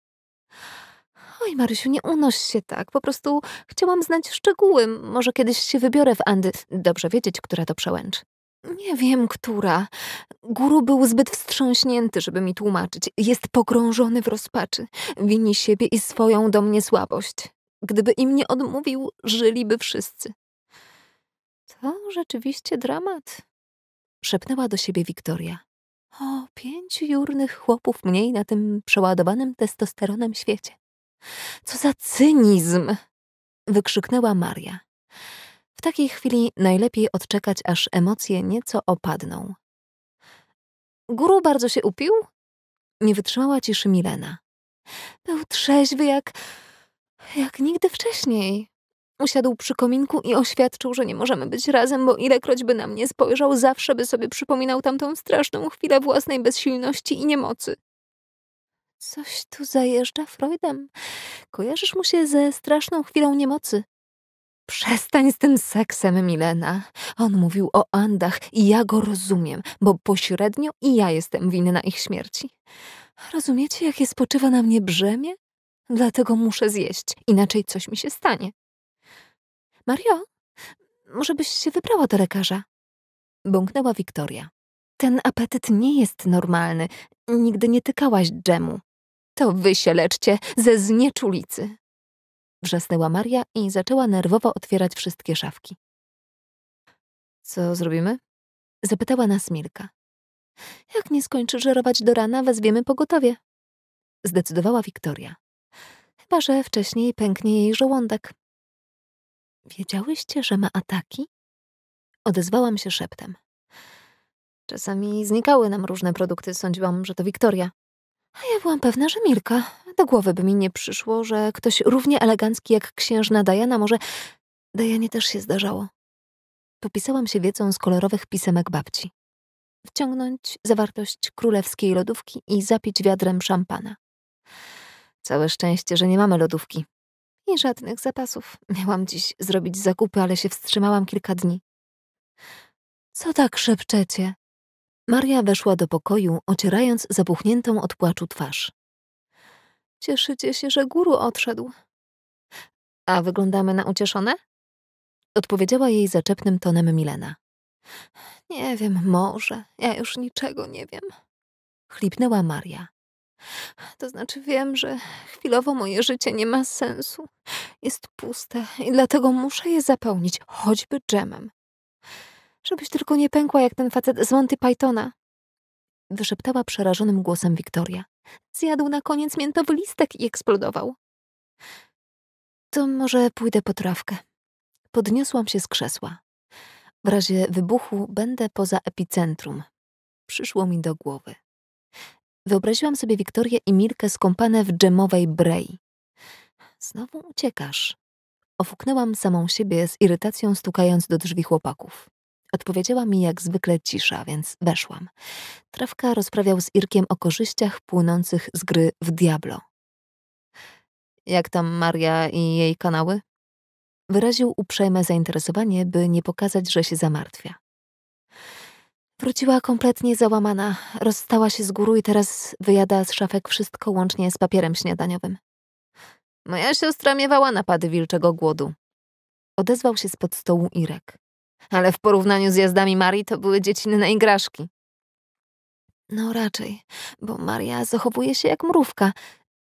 Speaker 1: Oj, Marysiu, nie unoś się tak. Po prostu chciałam znać szczegóły. Może kiedyś się wybiorę w Andy. Dobrze wiedzieć, która to przełęcz. Nie wiem, która. Guru był zbyt wstrząśnięty, żeby mi tłumaczyć. Jest pogrążony w rozpaczy. Wini siebie i swoją do mnie słabość. Gdyby im nie odmówił, żyliby wszyscy. To rzeczywiście dramat, szepnęła do siebie Wiktoria. O, pięciu jurnych chłopów mniej na tym przeładowanym testosteronem świecie. Co za cynizm! wykrzyknęła Maria. W takiej chwili najlepiej odczekać, aż emocje nieco opadną. Guru bardzo się upił? Nie wytrzymała ciszy Milena. Był trzeźwy jak. jak nigdy wcześniej. Usiadł przy kominku i oświadczył, że nie możemy być razem, bo ilekroć by na mnie spojrzał, zawsze by sobie przypominał tamtą straszną chwilę własnej bezsilności i niemocy. Coś tu zajeżdża Freudem. Kojarzysz mu się ze straszną chwilą niemocy. Przestań z tym seksem, Milena. On mówił o Andach i ja go rozumiem, bo pośrednio i ja jestem winna ich śmierci. Rozumiecie, jakie spoczywa na mnie brzemię? Dlatego muszę zjeść, inaczej coś mi się stanie. Mario, może byś się wybrała do lekarza? Bąknęła Wiktoria. Ten apetyt nie jest normalny. Nigdy nie tykałaś dżemu. To wy się leczcie ze znieczulicy wrzasnęła Maria i zaczęła
Speaker 2: nerwowo otwierać wszystkie szafki. Co zrobimy? zapytała nas Milka. Jak nie skończy żerować do rana, wezwiemy pogotowie. Zdecydowała Wiktoria. Chyba, że wcześniej pęknie jej żołądek. Wiedziałyście, że ma ataki? Odezwałam się szeptem.
Speaker 1: Czasami znikały nam różne produkty, sądziłam, że to Wiktoria, a ja byłam pewna, że Milka. Do głowy by mi nie przyszło, że ktoś równie elegancki jak księżna Dajana może... Dajanie też się zdarzało. Popisałam się wiedzą z kolorowych pisemek babci. Wciągnąć zawartość królewskiej lodówki i zapić wiadrem szampana. Całe szczęście, że nie mamy lodówki. I żadnych zapasów. Miałam dziś zrobić zakupy, ale się wstrzymałam kilka dni. Co tak szepczecie? Maria weszła do pokoju, ocierając zapuchniętą od płaczu twarz. Cieszycie się, że guru odszedł. A wyglądamy na ucieszone? Odpowiedziała jej zaczepnym tonem Milena. Nie wiem, może. Ja już niczego nie wiem. Chlipnęła Maria. To znaczy wiem, że chwilowo moje życie nie ma sensu. Jest puste i dlatego muszę je zapełnić, choćby dżemem. Żebyś tylko nie pękła jak ten facet z Monty Pythona. Wyszeptała przerażonym głosem Wiktoria. Zjadł na koniec miętowy listek i eksplodował. To może pójdę po trawkę. Podniosłam się z krzesła. W razie wybuchu będę poza epicentrum. Przyszło mi do głowy. Wyobraziłam sobie Wiktorię i Milkę skąpane w dżemowej brei. Znowu uciekasz. Ofuknęłam samą siebie z irytacją, stukając do drzwi chłopaków. Odpowiedziała mi jak zwykle cisza, więc weszłam. Trawka rozprawiał z Irkiem o korzyściach płynących z gry w Diablo. Jak tam Maria i jej kanały? Wyraził uprzejme zainteresowanie, by nie pokazać, że się zamartwia. Wróciła kompletnie załamana, rozstała się z góru i teraz wyjada z szafek wszystko łącznie z papierem śniadaniowym. Moja siostra miewała napady wilczego głodu. Odezwał się spod stołu Irek ale w porównaniu z jazdami Marii to były dziecinne igraszki. No raczej, bo Maria zachowuje się jak mrówka.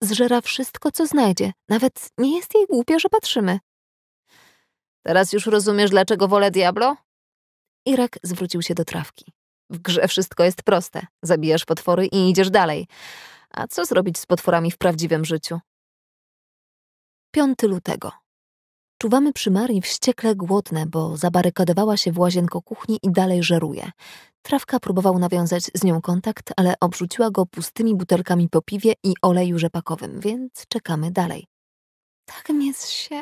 Speaker 1: Zżera wszystko, co znajdzie. Nawet nie jest jej głupio, że patrzymy. Teraz już rozumiesz, dlaczego wolę Diablo? Irak zwrócił się do trawki. W grze wszystko jest proste. Zabijasz potwory i idziesz dalej. A co zrobić z potworami w prawdziwym życiu? 5 lutego. Czuwamy przy Marii wściekle głodne, bo zabarykadowała się w łazienko kuchni i dalej żeruje. Trawka próbował nawiązać z nią kontakt, ale obrzuciła go pustymi butelkami po piwie i oleju rzepakowym, więc czekamy dalej.
Speaker 2: Tak mnie się.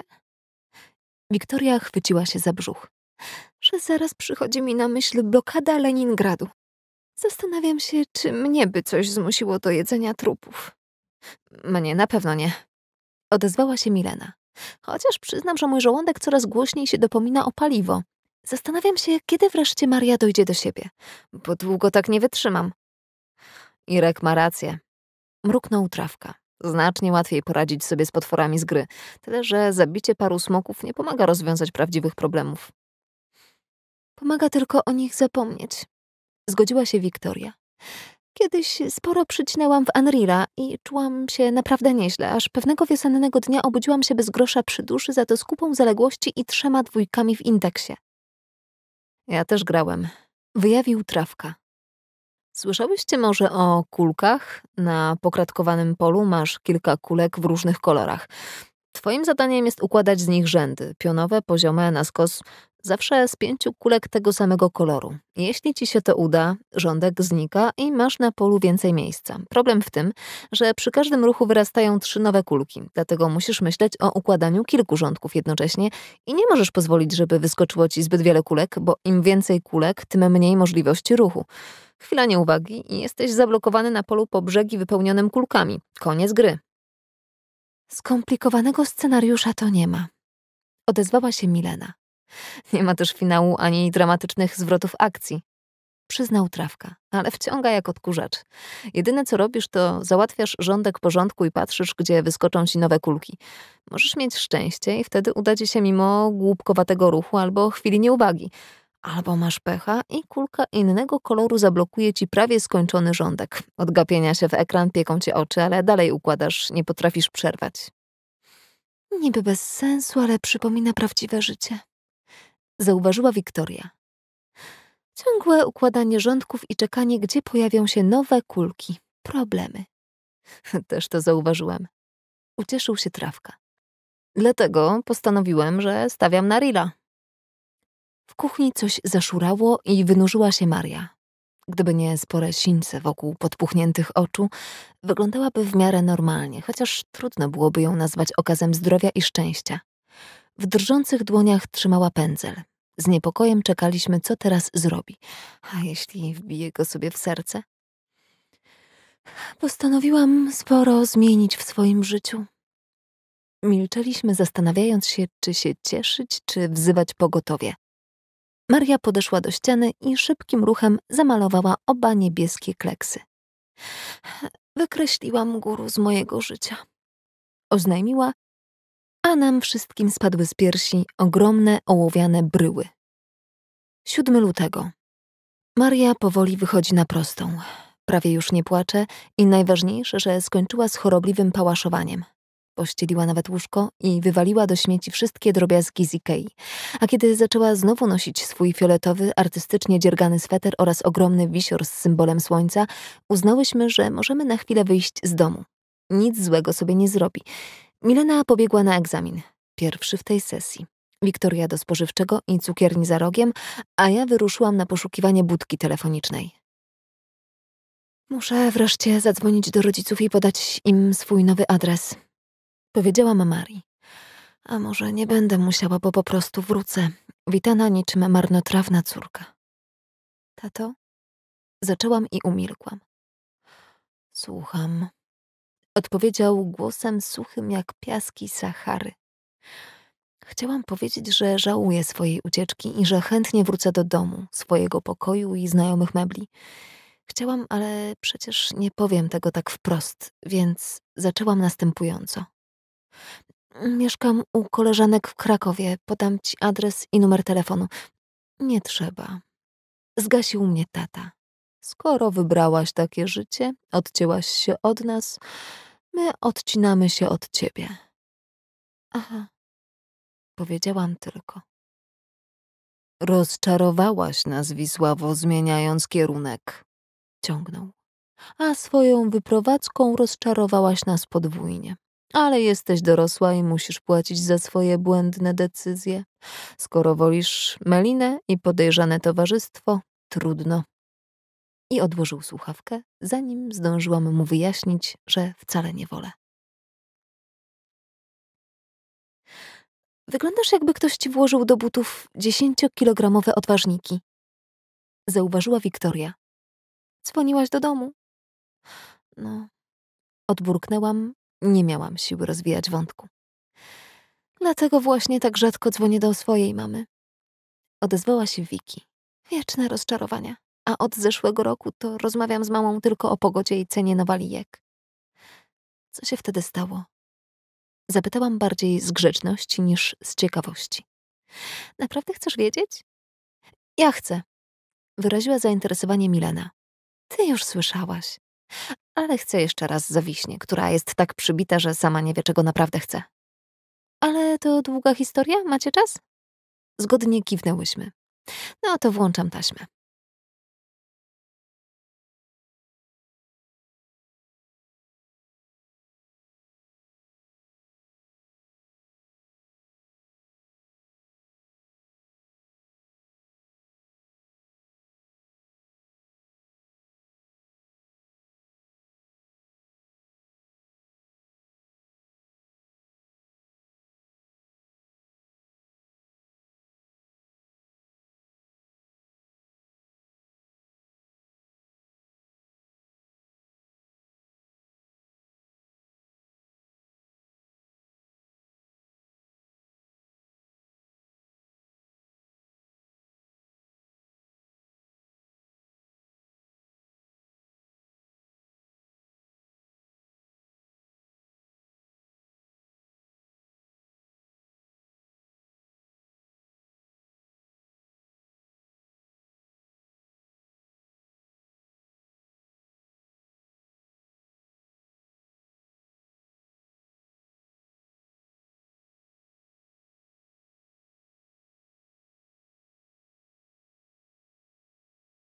Speaker 1: Wiktoria chwyciła się za brzuch. Że zaraz przychodzi mi na myśl blokada Leningradu. Zastanawiam się, czy mnie by coś zmusiło do jedzenia trupów. Mnie na pewno nie. Odezwała się Milena. Chociaż przyznam, że mój żołądek coraz głośniej się dopomina o paliwo. Zastanawiam się, kiedy wreszcie Maria dojdzie do siebie, bo długo tak nie wytrzymam. Irek ma rację. Mruknął trawka. Znacznie łatwiej poradzić sobie z potworami z gry, tyle że zabicie paru smoków nie pomaga rozwiązać prawdziwych problemów. Pomaga tylko o nich zapomnieć. Zgodziła się Wiktoria. Kiedyś sporo przycinęłam w Unreala i czułam się naprawdę nieźle, aż pewnego wiosennego dnia obudziłam się bez grosza przy duszy za to skupą zaległości i trzema dwójkami w indeksie. Ja też grałem. Wyjawił trawka. Słyszałyście może o kulkach? Na pokratkowanym polu masz kilka kulek w różnych kolorach. Twoim zadaniem jest układać z nich rzędy, pionowe, poziome, na skos, Zawsze z pięciu kulek tego samego koloru. Jeśli ci się to uda, rządek znika i masz na polu więcej miejsca. Problem w tym, że przy każdym ruchu wyrastają trzy nowe kulki, dlatego musisz myśleć o układaniu kilku rządków jednocześnie i nie możesz pozwolić, żeby wyskoczyło ci zbyt wiele kulek, bo im więcej kulek, tym mniej możliwości ruchu. Chwila nieuwagi i jesteś zablokowany na polu po brzegi wypełnionym kulkami. Koniec gry. Skomplikowanego scenariusza to nie ma. Odezwała się Milena. Nie ma też finału ani dramatycznych zwrotów akcji. Przyznał trawka, ale wciąga jak odkurzacz. Jedyne co robisz, to załatwiasz rządek porządku i patrzysz, gdzie wyskoczą ci nowe kulki. Możesz mieć szczęście i wtedy uda ci się mimo głupkowatego ruchu albo chwili nieuwagi. Albo masz pecha i kulka innego koloru zablokuje ci prawie skończony rządek. Odgapienia się w ekran pieką ci oczy, ale dalej układasz, nie potrafisz przerwać. Niby bez sensu, ale przypomina prawdziwe życie, zauważyła Wiktoria. Ciągłe układanie rządków i czekanie, gdzie pojawią się nowe kulki, problemy. <laughs> Też to zauważyłem. Ucieszył się trawka. Dlatego postanowiłem, że stawiam na Rila. W kuchni coś zaszurało i wynurzyła się Maria. Gdyby nie spore sińce wokół podpuchniętych oczu, wyglądałaby w miarę normalnie, chociaż trudno byłoby ją nazwać okazem zdrowia i szczęścia. W drżących dłoniach trzymała pędzel. Z niepokojem czekaliśmy, co teraz zrobi. A jeśli wbije go sobie w serce? Postanowiłam sporo zmienić w swoim życiu. Milczeliśmy, zastanawiając się, czy się cieszyć, czy wzywać pogotowie. Maria podeszła do ściany i szybkim ruchem zamalowała oba niebieskie kleksy. Wykreśliłam guru z mojego
Speaker 2: życia. Oznajmiła a nam wszystkim spadły z piersi ogromne ołowiane bryły. 7 lutego. Maria
Speaker 1: powoli wychodzi na prostą. Prawie już nie płacze i najważniejsze, że skończyła z chorobliwym pałaszowaniem. Pościeliła nawet łóżko i wywaliła do śmieci wszystkie drobiazgi z Ikei. A kiedy zaczęła znowu nosić swój fioletowy, artystycznie dziergany sweter oraz ogromny wisior z symbolem słońca, uznałyśmy, że możemy na chwilę wyjść z domu. Nic złego sobie nie zrobi. Milena pobiegła na egzamin, pierwszy w tej sesji. Wiktoria do spożywczego i cukierni za rogiem, a ja wyruszyłam na poszukiwanie budki telefonicznej. Muszę wreszcie zadzwonić do rodziców i podać im swój nowy adres. Powiedziałam Marii. A może nie będę musiała, bo po
Speaker 2: prostu wrócę. Witana niczym marnotrawna córka. Tato? Zaczęłam i umilkłam. Słucham odpowiedział głosem suchym jak piaski Sahary. Chciałam powiedzieć,
Speaker 1: że żałuję swojej ucieczki i że chętnie wrócę do domu, swojego pokoju i znajomych mebli. Chciałam, ale przecież nie powiem tego tak wprost, więc zaczęłam następująco. Mieszkam u koleżanek w Krakowie. Podam ci adres i numer telefonu. Nie trzeba. Zgasił mnie tata. Skoro wybrałaś takie życie, odcięłaś się od nas,
Speaker 2: My odcinamy się od ciebie. Aha, powiedziałam tylko. Rozczarowałaś nas, Wisławo, zmieniając
Speaker 1: kierunek, ciągnął. A swoją wyprowadzką rozczarowałaś nas podwójnie. Ale jesteś dorosła i musisz płacić za swoje błędne decyzje. Skoro wolisz Melinę i podejrzane towarzystwo, trudno,
Speaker 2: i odłożył słuchawkę, zanim zdążyłam mu wyjaśnić, że wcale nie wolę. Wyglądasz, jakby ktoś ci włożył do butów dziesięciokilogramowe odważniki. Zauważyła Wiktoria. Dzwoniłaś do domu. No. Odburknęłam, nie miałam siły rozwijać wątku. Dlatego właśnie tak rzadko dzwonię
Speaker 1: do swojej mamy. Odezwała się Wiki. Wieczne rozczarowania a od zeszłego roku to rozmawiam z mamą tylko o pogodzie i cenie nowalijek. Co się wtedy stało? Zapytałam bardziej z grzeczności niż z ciekawości. Naprawdę chcesz wiedzieć? Ja chcę. Wyraziła zainteresowanie Milena. Ty już słyszałaś. Ale chcę jeszcze raz zawiśnie, która jest tak przybita, że sama nie wie, czego naprawdę chce.
Speaker 2: Ale to długa historia? Macie czas? Zgodnie kiwnęłyśmy. No to włączam taśmę.